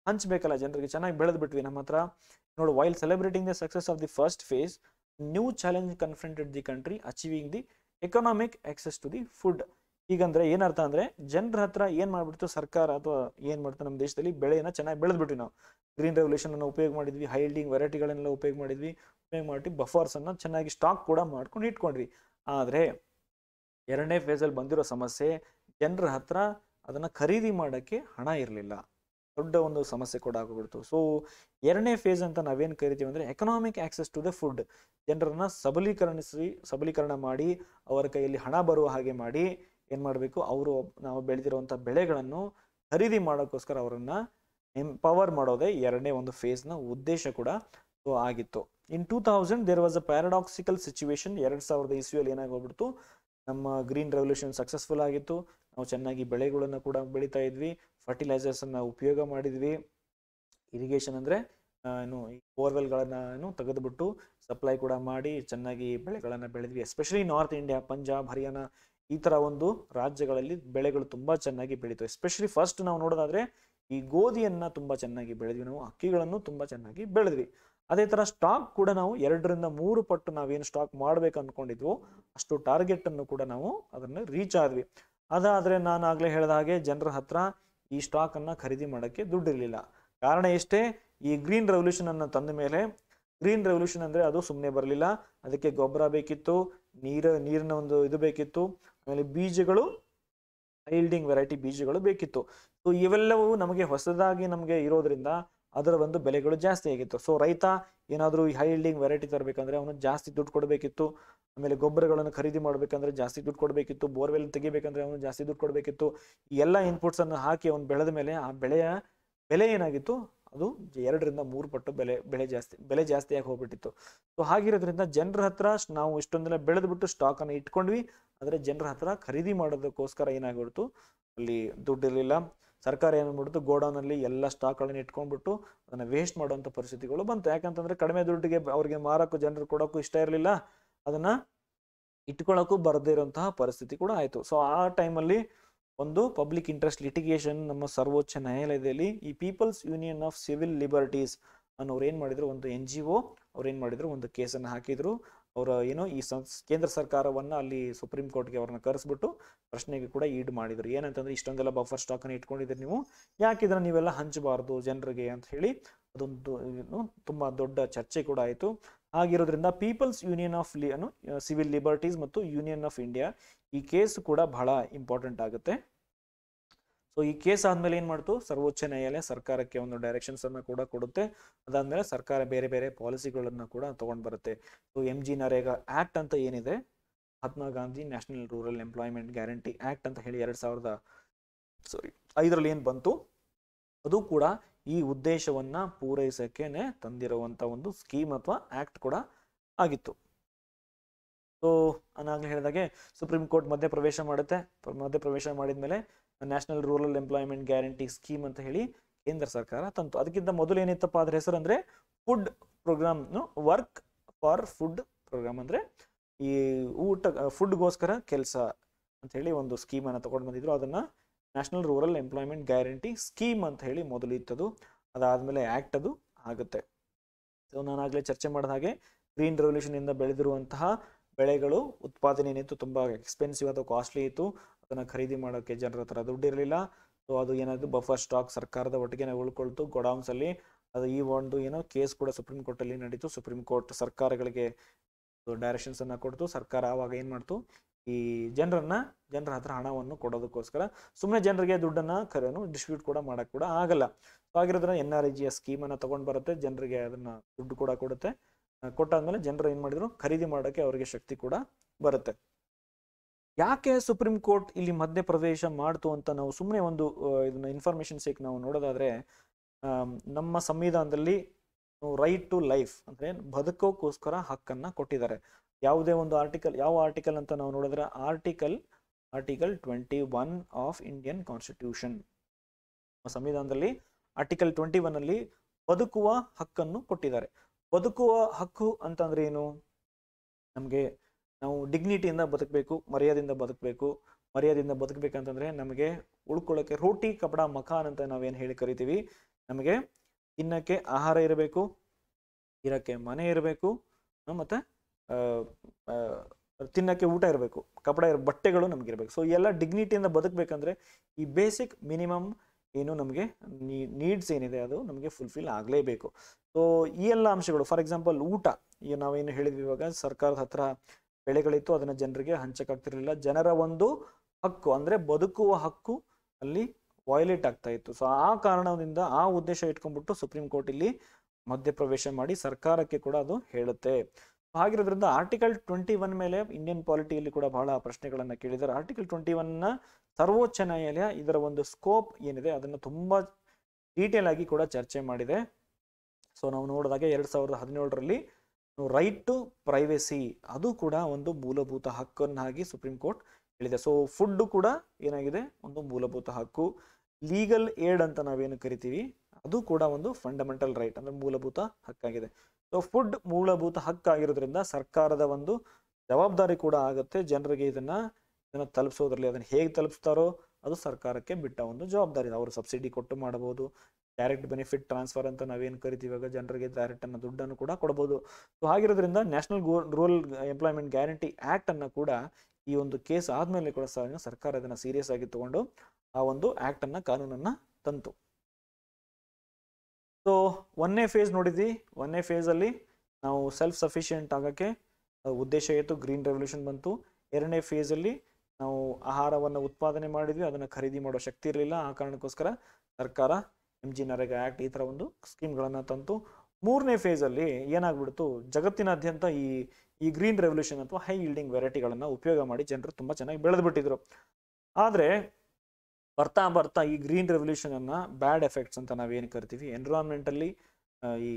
A: ಹಂಚ್ಬೇಕಲ್ಲ ಜನರಿಗೆ ಚೆನ್ನಾಗಿ ಬೆಳೆದು ಬಿಟ್ವಿ ನಮ್ಮ ಹತ್ರ ನೋಡು while celebrating the success of the first phase new challenge confronted the country achieving the economic access to the food ಈಗಂದ್ರೆ ಏನರ್ಥ ಅಂದ್ರೆ ಜನರ ಹತ್ರ ಏನ್ ಮಾಡ್ಬಿಡ್ತು ಸರ್ಕಾರ ಅಥವಾ ಏನ್ ಮಾಡ್ತಾರೆ ನಮ್ಮ ದೇಶದಲ್ಲಿ ಬೆಳೆಯನ್ನ ಚೆನ್ನಾಗಿ ಬೆಳೆದ್ಬಿಟ್ವಿ ನಾವು ಗ್ರೀನ್ ರೆವಲ್ಯೂಷನ್ ಅನ್ನು ಉಪಯೋಗ ಮಾಡಿದ್ವಿ ಹೈಲ್ಡಿಂಗ್ ವೆರೈಟಿಗಳನ್ನೆಲ್ಲ ಉಪಯೋಗ ಮಾಡಿದ್ವಿ ಉಪಯೋಗ ಮಾಡಿ ಬಫರ್ಸ್ ಅನ್ನ ಚೆನ್ನಾಗಿ ಸ್ಟಾಕ್ ಕೂಡ ಮಾಡ್ಕೊಂಡು ಇಟ್ಕೊಂಡ್ವಿ ಆದ್ರೆ ಎರಡನೇ ಫೇಸ್ ಅಲ್ಲಿ ಬಂದಿರೋ ಸಮಸ್ಯೆ ಜನರ ಹತ್ರ ಅದನ್ನ ಖರೀದಿ ಮಾಡಕ್ಕೆ ಹಣ ಇರಲಿಲ್ಲ ದೊಡ್ಡ ಒಂದು ಸಮಸ್ಯೆ ಕೂಡ ಆಗೋಗ್ಬಿಡ್ತು ಸೊ ಎರಡನೇ ಫೇಸ್ ಅಂತ ನಾವೇನು ಕರಿತೀವಿ ಅಂದರೆ economic access to the food ಜನರನ್ನ ಸಬಲೀಕರಣಿಸಿ ಸಬಲೀಕರಣ ಮಾಡಿ ಅವರ ಕೈಯಲ್ಲಿ ಹಣ ಬರುವ ಹಾಗೆ ಮಾಡಿ ಏನು ಮಾಡಬೇಕು ಅವರು ನಾವು ಬೆಳೆದಿರುವಂಥ ಬೆಳೆಗಳನ್ನು ಖರೀದಿ ಮಾಡೋಕ್ಕೋಸ್ಕರ ಅವರನ್ನು ಎಂಪವರ್ ಮಾಡೋದೇ ಎರಡನೇ ಒಂದು ಫೇಸ್ನ ಉದ್ದೇಶ ಕೂಡ ಆಗಿತ್ತು in two thousand there was a paradoxical situation ಎರಡು ಸಾವಿರದ ಇಸ್ವಿಯಲ್ಲಿ ಏನಾಗೋಗ್ಬಿಡ್ತು ನಮ್ಮ ಗ್ರೀನ್ ರೆವಲ್ಯೂಷನ್ ಸಕ್ಸಸ್ಫುಲ್ ಆಗಿತ್ತು ನಾವು ಚೆನ್ನಾಗಿ ಬೆಳೆಗಳನ್ನು ಕೂಡ ಬೆಳೀತಾ ಇದ್ವಿ ಫರ್ಟಿಲೈಸರ್ಸನ್ನು ಉಪಯೋಗ ಮಾಡಿದ್ವಿ ಇರಿಗೇಷನ್ ಅಂದರೆ ಏನು ಬೋರ್ವೆಲ್ಗಳನ್ನು ಏನು ತೆಗೆದುಬಿಟ್ಟು ಸಪ್ಲೈ ಕೂಡ ಮಾಡಿ ಚೆನ್ನಾಗಿ ಬೆಳೆಗಳನ್ನು ಬೆಳೆದ್ವಿ especially North India Punjab Haryana ಈ ಥರ ಒಂದು ರಾಜ್ಯಗಳಲ್ಲಿ ಬೆಳೆಗಳು ತುಂಬ ಚೆನ್ನಾಗಿ ಬೆಳೀತು ಎಸ್ಪೆಷಲಿ ಫಸ್ಟ್ ನಾವು ನೋಡೋದಾದರೆ ಈ ಗೋಧಿಯನ್ನು ತುಂಬ ಚೆನ್ನಾಗಿ ಬೆಳೆದ್ವಿ ನಾವು ಅಕ್ಕಿಗಳನ್ನು ತುಂಬ ಚೆನ್ನಾಗಿ ಬೆಳೆದ್ವಿ ಅದೇ ಥರ ಸ್ಟಾಕ್ ಕೂಡ ನಾವು ಎರಡರಿಂದ ಮೂರು ಪಟ್ಟು ನಾವೇನು ಸ್ಟಾಕ್ ಮಾಡಬೇಕು ಅಂದ್ಕೊಂಡಿದ್ವು ಅಷ್ಟು ಟಾರ್ಗೆಟನ್ನು ಕೂಡ ನಾವು ಅದನ್ನು ರೀಚ್ ಆದ್ವಿ ಅದಾದರೆ ನಾನು ಆಗಲೇ ಹೇಳಿದ ಹಾಗೆ ಜನರ ಹತ್ರ ಈ ಸ್ಟಾಕ್ ಅನ್ನ ಖರೀದಿ ಮಾಡೋಕ್ಕೆ ದುಡ್ಡಿರಲಿಲ್ಲ ಕಾರಣ ಎಷ್ಟೇ ಈ ಗ್ರೀನ್ ರೆವಲ್ಯೂಷನ್ ಅನ್ನ ತಂದ ಮೇಲೆ ಗ್ರೀನ್ ರೆವಲ್ಯೂಷನ್ ಅಂದ್ರೆ ಅದು ಸುಮ್ಮನೆ ಬರಲಿಲ್ಲ ಅದಕ್ಕೆ ಗೊಬ್ಬರ ಬೇಕಿತ್ತು ನೀರ ನೀರಿನ ಒಂದು ಇದು ಬೇಕಿತ್ತು ಆಮೇಲೆ ಬೀಜಗಳು ಹೈಲ್ಡಿಂಗ್ ವೆರೈಟಿ ಬೀಜಗಳು ಬೇಕಿತ್ತು ಸೊ ಇವೆಲ್ಲವೂ ನಮಗೆ ಹೊಸದಾಗಿ ನಮಗೆ ಇರೋದ್ರಿಂದ ಅದರ ಒಂದು ಬೆಲೆಗಳು ಜಾಸ್ತಿ ಆಗಿತ್ತು ಸೊ ರೈತ ಏನಾದರೂ ಈ ಹೈಲ್ಡಿಂಗ್ ವೆರೈಟಿ ತರಬೇಕಂದ್ರೆ ಅವನು ಜಾಸ್ತಿ ದುಡ್ಡು ಕೊಡಬೇಕಿತ್ತು ಆಮೇಲೆ ಗೊಬ್ಬರಗಳನ್ನು ಖರೀದಿ ಮಾಡಬೇಕಂದ್ರೆ ಜಾಸ್ತಿ ದುಡ್ಡು ಕೊಡಬೇಕಿತ್ತು ಬೋರ್ವೆಲ್ ತೆಗಿಬೇಕಂದ್ರೆ ಅವನು ಜಾಸ್ತಿ ದುಡ್ಡು ಕೊಡಬೇಕಿತ್ತು ಈ ಎಲ್ಲ ಇನ್ಪುಟ್ಸ್ ಅನ್ನು ಹಾಕಿ ಅವನು ಬೆಳೆದ ಮೇಲೆ ಆ ಬೆಳೆಯ ಬೆಲೆ ಏನಾಗಿತ್ತು ಅದು ಎರಡರಿಂದ ಮೂರು ಪಟ್ಟು ಬೆಲೆ ಬೆಳೆ ಜಾಸ್ತಿ ಬೆಲೆ ಜಾಸ್ತಿಯಾಗಿ ಹೋಗ್ಬಿಟ್ಟಿತ್ತು ಸೊ ಹಾಗಿರೋದ್ರಿಂದ ಜನರ ಹತ್ರ ನಾವು ಇಷ್ಟೊಂದೆಲ್ಲ ಬೆಳೆದ್ಬಿಟ್ಟು ಅನ್ನು ಇಟ್ಕೊಂಡ್ವಿ ಆದರೆ ಜನರ ಹತ್ರ ಖರೀದಿ ಮಾಡೋದಕ್ಕೋಸ್ಕರ ಏನಾಗ್ಬಿಡ್ತು ಅಲ್ಲಿ ದುಡ್ಡಿರಲಿಲ್ಲ ಸರ್ಕಾರ ಏನು ಗೋಡೌನ್ ಗೋಡೌನಲ್ಲಿ ಎಲ್ಲ ಸ್ಟಾಕ್ಗಳನ್ನು ಇಟ್ಕೊಂಡ್ಬಿಟ್ಟು ಅದನ್ನ ವೇಸ್ಟ್ ಮಾಡುವಂಥ ಪರಿಸ್ಥಿತಿಗಳು ಬಂತು ಯಾಕಂತಂದ್ರೆ ಕಡಿಮೆ ದುಡ್ಡಿಗೆ ಅವರಿಗೆ ಮಾರೋಕ್ಕೂ ಜನರು ಕೊಡೋಕ್ಕೂ ಇಷ್ಟ ಇರಲಿಲ್ಲ ಅದನ್ನ ಇಟ್ಕೊಳ್ಳೋಕ್ಕೂ ಬರದೇ ಇರುವಂತಹ ಪರಿಸ್ಥಿತಿ ಕೂಡ ಆಯಿತು ಸೊ ಆ ಟೈಮಲ್ಲಿ ಒಂದು ಪಬ್ಲಿಕ್ ಇಂಟ್ರೆಸ್ಟ್ ಲಿಟಿಗೇಷನ್ ನಮ್ಮ ಸರ್ವೋಚ್ಚ ನ್ಯಾಯಾಲಯದಲ್ಲಿ ಈ People's Union of Civil Liberties ಅನ್ನೋರು ಏನು ಮಾಡಿದ್ರು ಒಂದು ಎನ್ ಜಿ ಒ ಅವ್ರು ಏನು ಮಾಡಿದ್ರು ಒಂದು ಕೇಸನ್ನು ಹಾಕಿದ್ರು ಅವರ ಏನೋ ಈ ಕೇಂದ್ರ ಸರ್ಕಾರವನ್ನು ಅಲ್ಲಿ ಸುಪ್ರೀಂ ಕೋರ್ಟ್ಗೆ ಅವ್ರನ್ನ ಕರೆಸ್ಬಿಟ್ಟು ಪ್ರಶ್ನೆಗೆ ಕೂಡ ಈಡ್ ಮಾಡಿದ್ರು ಏನಂತಂದ್ರೆ ಇಷ್ಟೊಂದೆಲ್ಲ ಬಫರ್ ಸ್ಟಾಕನ್ನು ಇಟ್ಕೊಂಡಿದ್ರಿ ನೀವು ಯಾಕಿದ್ರೆ ನೀವೆಲ್ಲ ಹಂಚಬಾರ್ದು ಜನರಿಗೆ ಅಂತ ಹೇಳಿ ಅದೊಂದು ಏನು ತುಂಬಾ ದೊಡ್ಡ ಚರ್ಚೆ ಕೂಡ ಆಯಿತು ಆಗಿರೋದ್ರಿಂದ ಪೀಪಲ್ಸ್ ಯೂನಿಯನ್ ಆಫ್ ಲಿ ಸಿವಿಲ್ ಲಿಬರ್ಟೀಸ್ ಮತ್ತು ಯೂನಿಯನ್ ಆಫ್ ಇಂಡಿಯಾ ಈ ಕೇಸ್ ಕೂಡ ಬಹಳ ಇಂಪಾರ್ಟೆಂಟ್ ಆಗುತ್ತೆ ಸೊ ಈ ಕೇಸ್ ಆದ್ಮೇಲೆ ಏನು ಮಾಡ್ತು ಸರ್ವೋಚ್ಚ ನ್ಯಾಯಾಲಯ ಸರ್ಕಾರಕ್ಕೆ ಒಂದು ಡೈರೆಕ್ಷನ್ಸ್ ಅನ್ನ ಕೂಡ ಕೊಡುತ್ತೆ ಅದಾದ್ಮೇಲೆ ಸರ್ಕಾರ ಬೇರೆ ಬೇರೆ ಪಾಲಿಸಿಗಳನ್ನ ಕೂಡ ತಗೊಂಡ್ ಬರುತ್ತೆ so M G NREGA act ಅಂತ ಏನಿದೆ Mahatma Gandhi National Rural Employment Guarantee Act ಅಂತ ಹೇಳಿ ಎರಡ್ ಸಾವಿರದ ಸಾರಿ ಐದರಲ್ಲಿ ಏನು ಬಂತು ಅದು ಕೂಡ ಈ ಉದ್ದೇಶವನ್ನ ಪೂರೈಸೋಕ್ಕೇನೆ ತಂದಿರುವಂತ ಒಂದು ಸ್ಕೀಮ್ ಅಥವಾ ಆಕ್ಟ್ ಕೂಡ ಆಗಿತ್ತು ಸೊ ಅನಾಗಲೇ ಹೇಳಿದಾಗೆ ಸುಪ್ರೀಂ ಕೋರ್ಟ್ ಮಧ್ಯ ಪ್ರವೇಶ ಮಾಡುತ್ತೆ ಮಧ್ಯ ಪ್ರವೇಶ ಮಾಡಿದ್ಮೇಲೆ National Rural Employment Guarantee Scheme ಅಂತ ಹೇಳಿ ಕೇಂದ್ರ ಸರ್ಕಾರ ತಂತು ಅದಕ್ಕಿಂತ ಮೊದಲು ಏನಿತ್ತಪ್ಪ ಅದ್ರ ಹೆಸರು ಅಂದ್ರೆ food programme work for food programme ಅಂದ್ರೆ ಈ ಊಟ ಫುಡ್ಗೋಸ್ಕರ ಕೆಲಸ ಅಂತ ಹೇಳಿ ಒಂದು ಸ್ಕೀಮ್ ಅನ್ನ ತಗೊಂಡು ಬಂದಿದ್ರು ಅದನ್ನ National Rural Employment Guarantee Scheme ಅಂತ ಹೇಳಿ ಮೊದಲು ಇತ್ತದು ಅದಾದ್ಮೇಲೆ ಆಕ್ಟ್ ಅದು ಆಗುತ್ತೆ ನಾನು ಆಗ್ಲೇ ಚರ್ಚೆ ಮಾಡಿದ ಹಾಗೆ ಗ್ರೀನ್ ರೆವಲ್ಯೂಷನ್ ಇಂದ ಬೆಳೆದಿರುವಂತಹ ಬೆಳೆಗಳು ಉತ್ಪಾದನೆ ಏನಿತ್ತು ತುಂಬಾ ಎಕ್ಸ್ಪೆನ್ಸಿವ್ ಅಥವಾ ಕಾಸ್ಟ್ಲಿ ಇತ್ತು ಖರೀದಿ ಮಾಡೋಕ್ಕೆ ಜನರ ಹತ್ರ ದುಡ್ಡಿರಲಿಲ್ಲ ಸೊ ಅದು ಏನಾದ್ರು ಬಫರ್ ಸ್ಟಾಕ್ ಸರ್ಕಾರದ ಒಟ್ಟಿಗೆ ಉಳ್ಕೊಳ್ತು ಗೋಡೌನ್ಸಲ್ಲಿ ಅಲ್ಲಿ ಅದು ಈ ಒಂದು ಏನೋ ಕೇಸ್ ಕೂಡ ಸುಪ್ರೀಂ ಕೋರ್ಟ್ ಅಲ್ಲಿ ನಡೀತು ಸುಪ್ರೀಂ ಕೋರ್ಟ್ ಸರ್ಕಾರಗಳಿಗೆ ಡೈರೆಕ್ಷನ್ಸ್ ಅನ್ನ ಕೊಡ್ತು ಸರ್ಕಾರ ಆವಾಗ ಏನು ಮಾಡ್ತು ಈ ಜನರನ್ನ ಜನರ ಹತ್ರ ಹಣವನ್ನು ಕೊಡೋದಕ್ಕೋಸ್ಕರ ಸುಮ್ಮನೆ ಜನರಿಗೆ ದುಡ್ಡನ್ನ ಕರೆನು ಡಿಸ್ಟ್ರಿಬ್ಯೂಟ್ ಕೂಡ ಮಾಡಕ್ ಕೂಡ ಆಗಲ್ಲ ಸೊ ಆಗಿರೋದ್ರಿಂದ ಎನ್ ಆರ್ ಇ ಜಿಯ ಸ್ಕೀಮ್ ಅನ್ನ ತಗೊಂಡ್ ಬರುತ್ತೆ ಜನರಿಗೆ ಅದನ್ನ ದುಡ್ಡು ಕೂಡ ಕೊಡುತ್ತೆ ಕೊಟ್ಟಾದ್ಮೇಲೆ ಜನರು ಏನ್ ಮಾಡಿದ್ರು ಖರೀದಿ ಮಾಡೋಕ್ಕೆ ಅವರಿಗೆ ಶಕ್ತಿ ಕೂಡ ಬರುತ್ತೆ ಯಾಕೆ ಸುಪ್ರೀಂ ಕೋರ್ಟ್ ಇಲ್ಲಿ ಮಧ್ಯ ಪ್ರವೇಶ ಮಾಡ್ತು ಅಂತ ನಾವು ಸುಮ್ಮನೆ ಒಂದು ಇದನ್ನ ಇನ್ಫಾರ್ಮೇಶನ್ ಸೇಕ್ ನಾವು ನೋಡೋದಾದ್ರೆ ನಮ್ಮ ಸಂವಿಧಾನದಲ್ಲಿ ರೈಟ್ ಟು ಲೈಫ್ ಅಂದ್ರೆ ಬದುಕೋಕ್ಕೋಸ್ಕರ ಹಕ್ಕನ್ನ ಕೊಟ್ಟಿದ್ದಾರೆ ಯಾವುದೇ ಒಂದು ಆರ್ಟಿಕಲ್ ಯಾವ ಆರ್ಟಿಕಲ್ ಅಂತ ನಾವು ನೋಡಿದ್ರೆ article article twenty one of Indian constitution ಸಂವಿಧಾನದಲ್ಲಿ ಆರ್ಟಿಕಲ್ ಟ್ವೆಂಟಿ ಒನ್ ಅಲ್ಲಿ ಬದುಕುವ ಹಕ್ಕನ್ನು ಕೊಟ್ಟಿದ್ದಾರೆ ಬದುಕುವ ಹಕ್ಕು ಅಂತಂದ್ರೆ ಏನು ನಮಗೆ ನಾವು ಡಿಗ್ನಿಟಿಯಿಂದ ಬದುಕಬೇಕು ಮರ್ಯಾದೆಯಿಂದ ಬದುಕಬೇಕು ಮರ್ಯಾದೆಯಿಂದ ಬದುಕಬೇಕಂತಂದರೆ ನಮಗೆ ಉಳ್ಕೊಳ್ಳೋಕ್ಕೆ ರೋಟಿ ಕಪಡ ಮಖಾನ್ ಅಂತ ನಾವೇನು ಹೇಳಿ ಕರಿತೀವಿ ನಮಗೆ ತಿನ್ನಕ್ಕೆ ಆಹಾರ ಇರಬೇಕು ಇರೋಕ್ಕೆ ಮನೆ ಇರಬೇಕು ಮತ್ತು ತಿನ್ನಕ್ಕೆ ಊಟ ಇರಬೇಕು ಕಪಡ ಇರೋ ಬಟ್ಟೆಗಳು ಇರಬೇಕು ಸೊ ಎಲ್ಲ ಡಿಗ್ನಿಟಿಯಿಂದ ಬದುಕಬೇಕಂದ್ರೆ ಈ ಬೇಸಿಕ್ ಮಿನಿಮಮ್ ಏನು ನಮಗೆ ನೀಡ್ಸ್ ಏನಿದೆ ಅದು ನಮಗೆ ಫುಲ್ಫಿಲ್ ಆಗಲೇಬೇಕು ಸೊ ಈ ಎಲ್ಲ ಅಂಶಗಳು ಫಾರ್ ಎಕ್ಸಾಂಪಲ್ ಊಟ ಈಗ ನಾವೇನು ಹೇಳಿದ್ವಿ ಇವಾಗ ಸರ್ಕಾರದ ಹತ್ರ ಬೆಳೆಗಳಿತ್ತು ಅದನ್ನು ಜನರಿಗೆ ಹಂಚಕ್ಕಾಗ್ತಿರಲಿಲ್ಲ ಜನರ ಒಂದು ಹಕ್ಕು ಅಂದರೆ ಬದುಕುವ ಹಕ್ಕು ಅಲ್ಲಿ ವಯಲೇಟ್ ಆಗ್ತಾ ಇತ್ತು ಸೊ ಆ ಕಾರಣದಿಂದ ಆ ಉದ್ದೇಶ ಇಟ್ಕೊಂಡ್ಬಿಟ್ಟು ಸುಪ್ರೀಂ ಕೋರ್ಟ್ ಇಲ್ಲಿ ಮಧ್ಯಪ್ರವೇಶ ಮಾಡಿ ಸರ್ಕಾರಕ್ಕೆ ಕೂಡ ಅದು ಹೇಳುತ್ತೆ ಹಾಗಿರೋದ್ರಿಂದ ಆರ್ಟಿಕಲ್ ಟ್ವೆಂಟಿ ಒನ್ ಮೇಲೆ ಇಂಡಿಯನ್ ಪಾಲಿಟಿಯಲ್ಲಿ ಕೂಡ ಬಹಳ ಪ್ರಶ್ನೆಗಳನ್ನು ಕೇಳಿದ್ದಾರೆ ಆರ್ಟಿಕಲ್ ಟ್ವೆಂಟಿ ಒನ್ನ ಸರ್ವೋಚ್ಚ ನ್ಯಾಯಾಲಯ ಇದರ ಒಂದು ಸ್ಕೋಪ್ ಏನಿದೆ ಅದನ್ನು ತುಂಬಾ ಡೀಟೇಲ್ ಆಗಿ ಕೂಡ ಚರ್ಚೆ ಮಾಡಿದೆ ಸೊ ನಾವು ನೋಡಿದಾಗ ಎರಡ್ ಸಾವಿರದ ಹದಿನೇಳರಲ್ಲಿ ರೈಟ್ ಟು ಪ್ರೈವೇಸಿ ಅದು ಕೂಡ ಒಂದು ಮೂಲಭೂತ ಹಕ್ಕನ್ನಾಗಿ ಸುಪ್ರೀಂ ಕೋರ್ಟ್ ಹೇಳಿದೆ ಸೊ ಫುಡ್ ಕೂಡ ಏನಾಗಿದೆ ಒಂದು ಮೂಲಭೂತ ಹಕ್ಕು ಲೀಗಲ್ ಏಡ್ ಅಂತ ನಾವೇನು ಕರಿತೀವಿ ಅದು ಕೂಡ ಒಂದು ಫಂಡಮೆಂಟಲ್ ರೈಟ್ ಅಂದ್ರೆ ಮೂಲಭೂತ ಹಕ್ಕಾಗಿದೆ ಸೊ ಫುಡ್ ಮೂಲಭೂತ ಹಕ್ಕಾಗಿರೋದ್ರಿಂದ ಸರ್ಕಾರದ ಒಂದು ಜವಾಬ್ದಾರಿ ಕೂಡ ಆಗುತ್ತೆ ಜನರಿಗೆ ಇದನ್ನ ಇದನ್ನ ತಲುಪಿಸೋದ್ರಲ್ಲಿ ಅದನ್ನ ಹೇಗೆ ತಲುಪಿಸ್ತಾರೋ ಅದು ಸರ್ಕಾರಕ್ಕೆ ಬಿಟ್ಟ ಒಂದು ಜವಾಬ್ದಾರಿ ಅವರು ಸಬ್ಸಿಡಿ ಕೊಟ್ಟು ಮಾಡಬಹುದು ಡೈರೆಕ್ಟ್ ಬೆನಿಫಿಟ್ ಟ್ರಾನ್ಸ್ಫರ್ ಅಂತ ನಾವೇನು ಕರಿತೀವಾಗ ಜನರಿಗೆ ಡೈರೆಕ್ಟ್ ಅನ್ನ ದುಡ್ಡನ್ನು ಕೂಡ ಕೊಡಬಹುದು ಸೊ ಆಗಿರೋದ್ರಿಂದ National go Rural Employment Guarantee Act ಅನ್ನು ಕೂಡ ಈ ಒಂದು ಕೇಸ್ ಆದಮೇಲೆ ಕೂಡ ಸಹ ಸರ್ಕಾರ ಅದನ್ನು ಸೀರಿಯಸ್ ಆಗಿ ತಗೊಂಡು ಆ ಒಂದು ಆ್ಯಕ್ಟ್ ಅನ್ನ ಕಾನೂನನ್ನ ತಂತು ಸೊ ಒಂದನೇ ಫೇಸ್ ನೋಡಿದ್ವಿ ಒಂದನೇ ಫೇಸಲ್ಲಿ ನಾವು ಸೆಲ್ಫ್ ಸಫಿಷಿಯೆಂಟ್ ಆಗೋಕ್ಕೆ ಉದ್ದೇಶ ಇತ್ತು ಗ್ರೀನ್ ರೆವಲ್ಯೂಷನ್ ಬಂತು ಎರಡನೇ ಫೇಸಲ್ಲಿ ನಾವು ಆಹಾರವನ್ನು ಉತ್ಪಾದನೆ ಮಾಡಿದ್ವಿ ಅದನ್ನು ಖರೀದಿ ಮಾಡೋ ಶಕ್ತಿ ಇರಲಿಲ್ಲ ಆ ಕಾರಣಕ್ಕೋಸ್ಕರ ಸರ್ಕಾರ ಎಮ್ ಜಿ ನರೇಗಾ ಆ್ಯಕ್ಟ್ ಈ ಥರ ಒಂದು ಸ್ಕೀಮ್ಗಳನ್ನು ತಂತು ಮೂರನೇ ಫೇಸಲ್ಲಿ ಏನಾಗ್ಬಿಡ್ತು ಜಗತ್ತಿನಾದ್ಯಂತ ಈ ಈ ಗ್ರೀನ್ ರೆವಲ್ಯೂಷನ್ ಅಥವಾ ಹೈ ಈಲ್ಡಿಂಗ್ ವೆರೈಟಿಗಳನ್ನು ಉಪಯೋಗ ಮಾಡಿ ಜನರು ತುಂಬ ಚೆನ್ನಾಗಿ ಬೆಳೆದ್ಬಿಟ್ಟಿದ್ರು ಆದರೆ ಬರ್ತಾ ಬರ್ತಾ ಈ ಗ್ರೀನ್ ಅನ್ನ ಬ್ಯಾಡ್ ಎಫೆಕ್ಟ್ಸ್ ಅಂತ ನಾವೇನು ಕರಿತೀವಿ ಎನ್ವಿರಾನ್ಮೆಂಟಲ್ಲಿ ಈ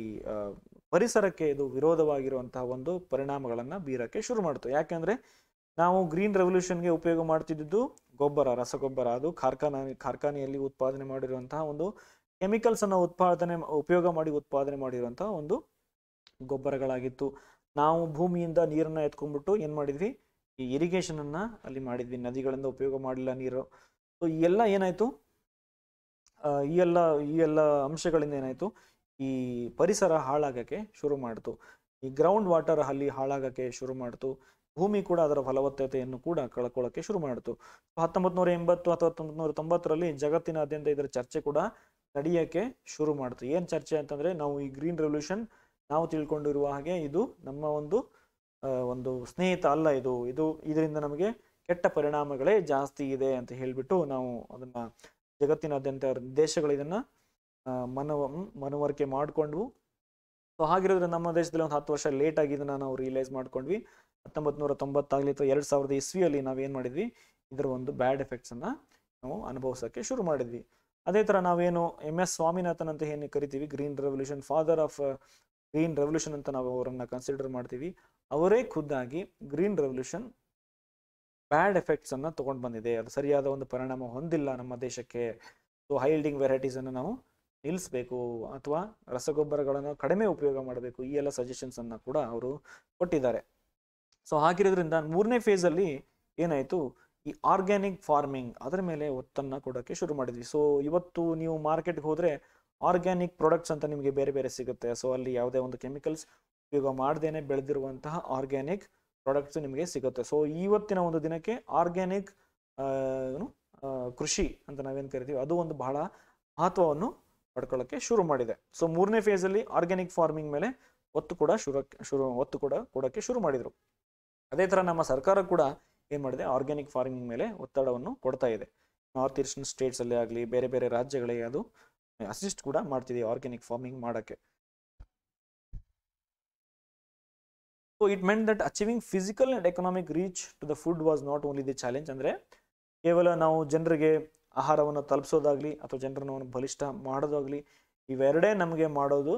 A: ಪರಿಸರಕ್ಕೆ ಇದು ವಿರೋಧವಾಗಿರುವಂತಹ ಒಂದು ಪರಿಣಾಮಗಳನ್ನು ಬೀರಕ್ಕೆ ಶುರು ಮಾಡ್ತು ಯಾಕೆಂದ್ರೆ ನಾವು ಗ್ರೀನ್ ರೆವಲ್ಯೂಷನ್ಗೆ ಉಪಯೋಗ ಮಾಡ್ತಿದ್ದು ಗೊಬ್ಬರ ರಸಗೊಬ್ಬರ ಅದು ಕಾರ್ಖಾನೆ ಕಾರ್ಖಾನೆಯಲ್ಲಿ ಉತ್ಪಾದನೆ ಮಾಡಿರುವಂತಹ ಒಂದು ಕೆಮಿಕಲ್ಸ್ ಅನ್ನು ಉತ್ಪಾದನೆ ಉಪಯೋಗ ಮಾಡಿ ಉತ್ಪಾದನೆ ಮಾಡಿರುವಂತಹ ಒಂದು ಗೊಬ್ಬರಗಳಾಗಿತ್ತು ನಾವು ಭೂಮಿಯಿಂದ ನೀರನ್ನು ಎತ್ಕೊಂಡ್ಬಿಟ್ಟು ಏನ್ ಮಾಡಿದ್ವಿ ಈ ಇರಿಗೇಷನ್ ಅನ್ನ ಅಲ್ಲಿ ಮಾಡಿದ್ವಿ ನದಿಗಳಿಂದ ಉಪಯೋಗ ಮಾಡಿಲ್ಲ ನೀರು ಸೊ ಈ ಎಲ್ಲ ಏನಾಯ್ತು ಈ ಎಲ್ಲ ಈ ಎಲ್ಲ ಅಂಶಗಳಿಂದ ಏನಾಯ್ತು ಈ ಪರಿಸರ ಹಾಳಾಗಕ್ಕೆ ಶುರು ಮಾಡ್ತು ಈ ಗ್ರೌಂಡ್ ವಾಟರ್ ಅಲ್ಲಿ ಹಾಳಾಗಕ್ಕೆ ಶುರು ಮಾಡ್ತು ಭೂಮಿ ಕೂಡ ಅದರ ಫಲವತ್ತತೆಯನ್ನು ಕೂಡ ಕಳ್ಕೊಳ್ಳಕ್ಕೆ ಶುರು ಮಾಡಿತು ಹತ್ತೊಂಬತ್ತು ನೂರ ಎಂಬತ್ತು ಅಥವಾ ಹತ್ತೊಂಬತ್ತು ನೂರ ತೊಂಬತ್ತರಲ್ಲಿ ಜಗತ್ತಿನಾದ್ಯಂತ ಇದರ ಚರ್ಚೆ ಕೂಡ ನಡೆಯೋಕ್ಕೆ ಶುರು ಮಾಡ್ತು ಏನು ಚರ್ಚೆ ಅಂತಂದರೆ ನಾವು ಈ ಗ್ರೀನ್ ರೆವಲ್ಯೂಷನ್ ನಾವು ತಿಳ್ಕೊಂಡಿರುವ ಹಾಗೆ ಇದು ನಮ್ಮ ಒಂದು ಒಂದು ಸ್ನೇಹಿತ ಅಲ್ಲ ಇದು ಇದು ಇದರಿಂದ ನಮಗೆ ಕೆಟ್ಟ ಪರಿಣಾಮಗಳೇ ಜಾಸ್ತಿ ಇದೆ ಅಂತ ಹೇಳಿಬಿಟ್ಟು ನಾವು ಅದನ್ನು ಜಗತ್ತಿನಾದ್ಯಂತ ದೇಶಗಳು ಇದನ್ನು ಮನವ ಮನವರಿಕೆ ಮಾಡಿಕೊಂಡ್ವು ಸೊ ಹಾಗಿರೋದ್ರೆ ನಮ್ಮ ದೇಶದಲ್ಲಿ ಒಂದು ಹತ್ತು ವರ್ಷ ಲೇಟಾಗಿ ಇದನ್ನು ನಾವು ರಿಯಲೈಸ್ ಮಾಡ್ಕೊಂಡ್ವಿ ಹತ್ತೊಂಬತ್ತು ನೂರ ತೊಂಬತ್ತಾಗಲಿ ಅಥವಾ ಎರಡು ಸಾವಿರದ ಇಸ್ವಿಯಲ್ಲಿ ನಾವೇನು ಮಾಡಿದ್ವಿ ಇದರ ಒಂದು ಬ್ಯಾಡ್ ಎಫೆಕ್ಟ್ಸನ್ನು ನಾವು ಅನುಭವಿಸೋಕ್ಕೆ ಶುರು ಮಾಡಿದ್ವಿ ಅದೇ ಥರ ನಾವೇನು ಎಮ್ ಎಸ್ ಸ್ವಾಮಿನಾಥನ್ ಅಂತ ಏನು ಕರಿತೀವಿ green revolution father of green revolution ಅಂತ ನಾವು ಅವರನ್ನು ಕನ್ಸಿಡರ್ ಮಾಡ್ತೀವಿ ಅವರೇ ಖುದ್ದಾಗಿ ಗ್ರೀನ್ ರೆವಲ್ಯೂಷನ್ ಬ್ಯಾಡ್ ಎಫೆಕ್ಟ್ಸನ್ನು ತೊಗೊಂಡು ಬಂದಿದೆ ಅದು ಸರಿಯಾದ ಒಂದು ಪರಿಣಾಮ ಹೊಂದಿಲ್ಲ ನಮ್ಮ ದೇಶಕ್ಕೆ ಸೊ ಹೈಲ್ಡಿಂಗ್ ವೆರೈಟೀಸನ್ನು ನಾವು ನಿಲ್ಲಿಸಬೇಕು ಅಥವಾ ರಸಗೊಬ್ಬರಗಳನ್ನು ಕಡಿಮೆ ಉಪಯೋಗ ಮಾಡಬೇಕು ಈ ಎಲ್ಲ ಸಜೆಷನ್ಸನ್ನು ಕೂಡ ಅವರು ಕೊಟ್ಟಿದ್ದಾರೆ ಸೊ ಹಾಗಿರೋದ್ರಿಂದ ಮೂರನೇ ಫೇಸಲ್ಲಿ ಏನಾಯಿತು ಈ ಆರ್ಗ್ಯಾನಿಕ್ ಫಾರ್ಮಿಂಗ್ ಅದರ ಮೇಲೆ ಒತ್ತನ್ನು ಕೊಡೋಕ್ಕೆ ಶುರು ಮಾಡಿದ್ವಿ ಸೊ ಇವತ್ತು ನೀವು ಮಾರ್ಕೆಟ್ಗೆ ಹೋದ್ರೆ ಆರ್ಗ್ಯಾನಿಕ್ ಪ್ರಾಡಕ್ಟ್ಸ್ ಅಂತ ನಿಮಗೆ ಬೇರೆ ಬೇರೆ ಸಿಗುತ್ತೆ ಸೊ ಅಲ್ಲಿ ಯಾವುದೇ ಒಂದು ಕೆಮಿಕಲ್ಸ್ ಉಪಯೋಗ ಮಾಡ್ದೇನೆ ಬೆಳೆದಿರುವಂತಹ ಆರ್ಗ್ಯಾನಿಕ್ ಪ್ರಾಡಕ್ಟ್ಸ್ ನಿಮಗೆ ಸಿಗುತ್ತೆ ಸೊ ಇವತ್ತಿನ ಒಂದು ದಿನಕ್ಕೆ ಆರ್ಗ್ಯಾನಿಕ್ ಕೃಷಿ ಅಂತ ನಾವೇನು ಕರಿತೀವಿ ಅದು ಒಂದು ಬಹಳ ಮಹತ್ವವನ್ನು ಪಡ್ಕೊಳ್ಳೋಕ್ಕೆ ಶುರು ಮಾಡಿದೆ ಸೊ ಮೂರನೇ ಫೇಸಲ್ಲಿ ಆರ್ಗ್ಯಾನಿಕ್ ಫಾರ್ಮಿಂಗ್ ಮೇಲೆ ಒತ್ತು ಕೂಡ ಶುರು ಶುರು ಒತ್ತು ಕೂಡ ಕೊಡೋಕ್ಕೆ ಶುರು ಮಾಡಿದರು ಅದೇ ಥರ ನಮ್ಮ ಸರ್ಕಾರ ಕೂಡ ಏನ್ ಮಾಡಿದೆ ಆರ್ಗ್ಯಾನಿಕ್ ಫಾರ್ಮಿಂಗ್ ಮೇಲೆ ಒತ್ತಡವನ್ನು ಕೊಡ್ತಾ ಇದೆ ನಾರ್ತ್ ಈಸ್ಟರ್ನ್ ಅಲ್ಲಿ ಆಗಲಿ ಬೇರೆ ಬೇರೆ ರಾಜ್ಯಗಳಿಗೆ ಅದು ಅಸಿಸ್ಟ್ ಕೂಡ ಮಾಡ್ತಿದೆ ಆರ್ಗ್ಯಾನಿಕ್ ಫಾರ್ಮಿಂಗ್ ಮಾಡೋಕ್ಕೆ so it meant that achieving physical and economic reach to the food was not only the challenge ಅಂದರೆ ಕೇವಲ ನಾವು ಜನರಿಗೆ ಆಹಾರವನ್ನು ತಲುಪಿಸೋದಾಗಲಿ ಅಥವಾ ಜನರನ್ನು ಬಲಿಷ್ಠ ಮಾಡೋದಾಗಲಿ ಇವೆರಡೇ ನಮಗೆ ಮಾಡೋದು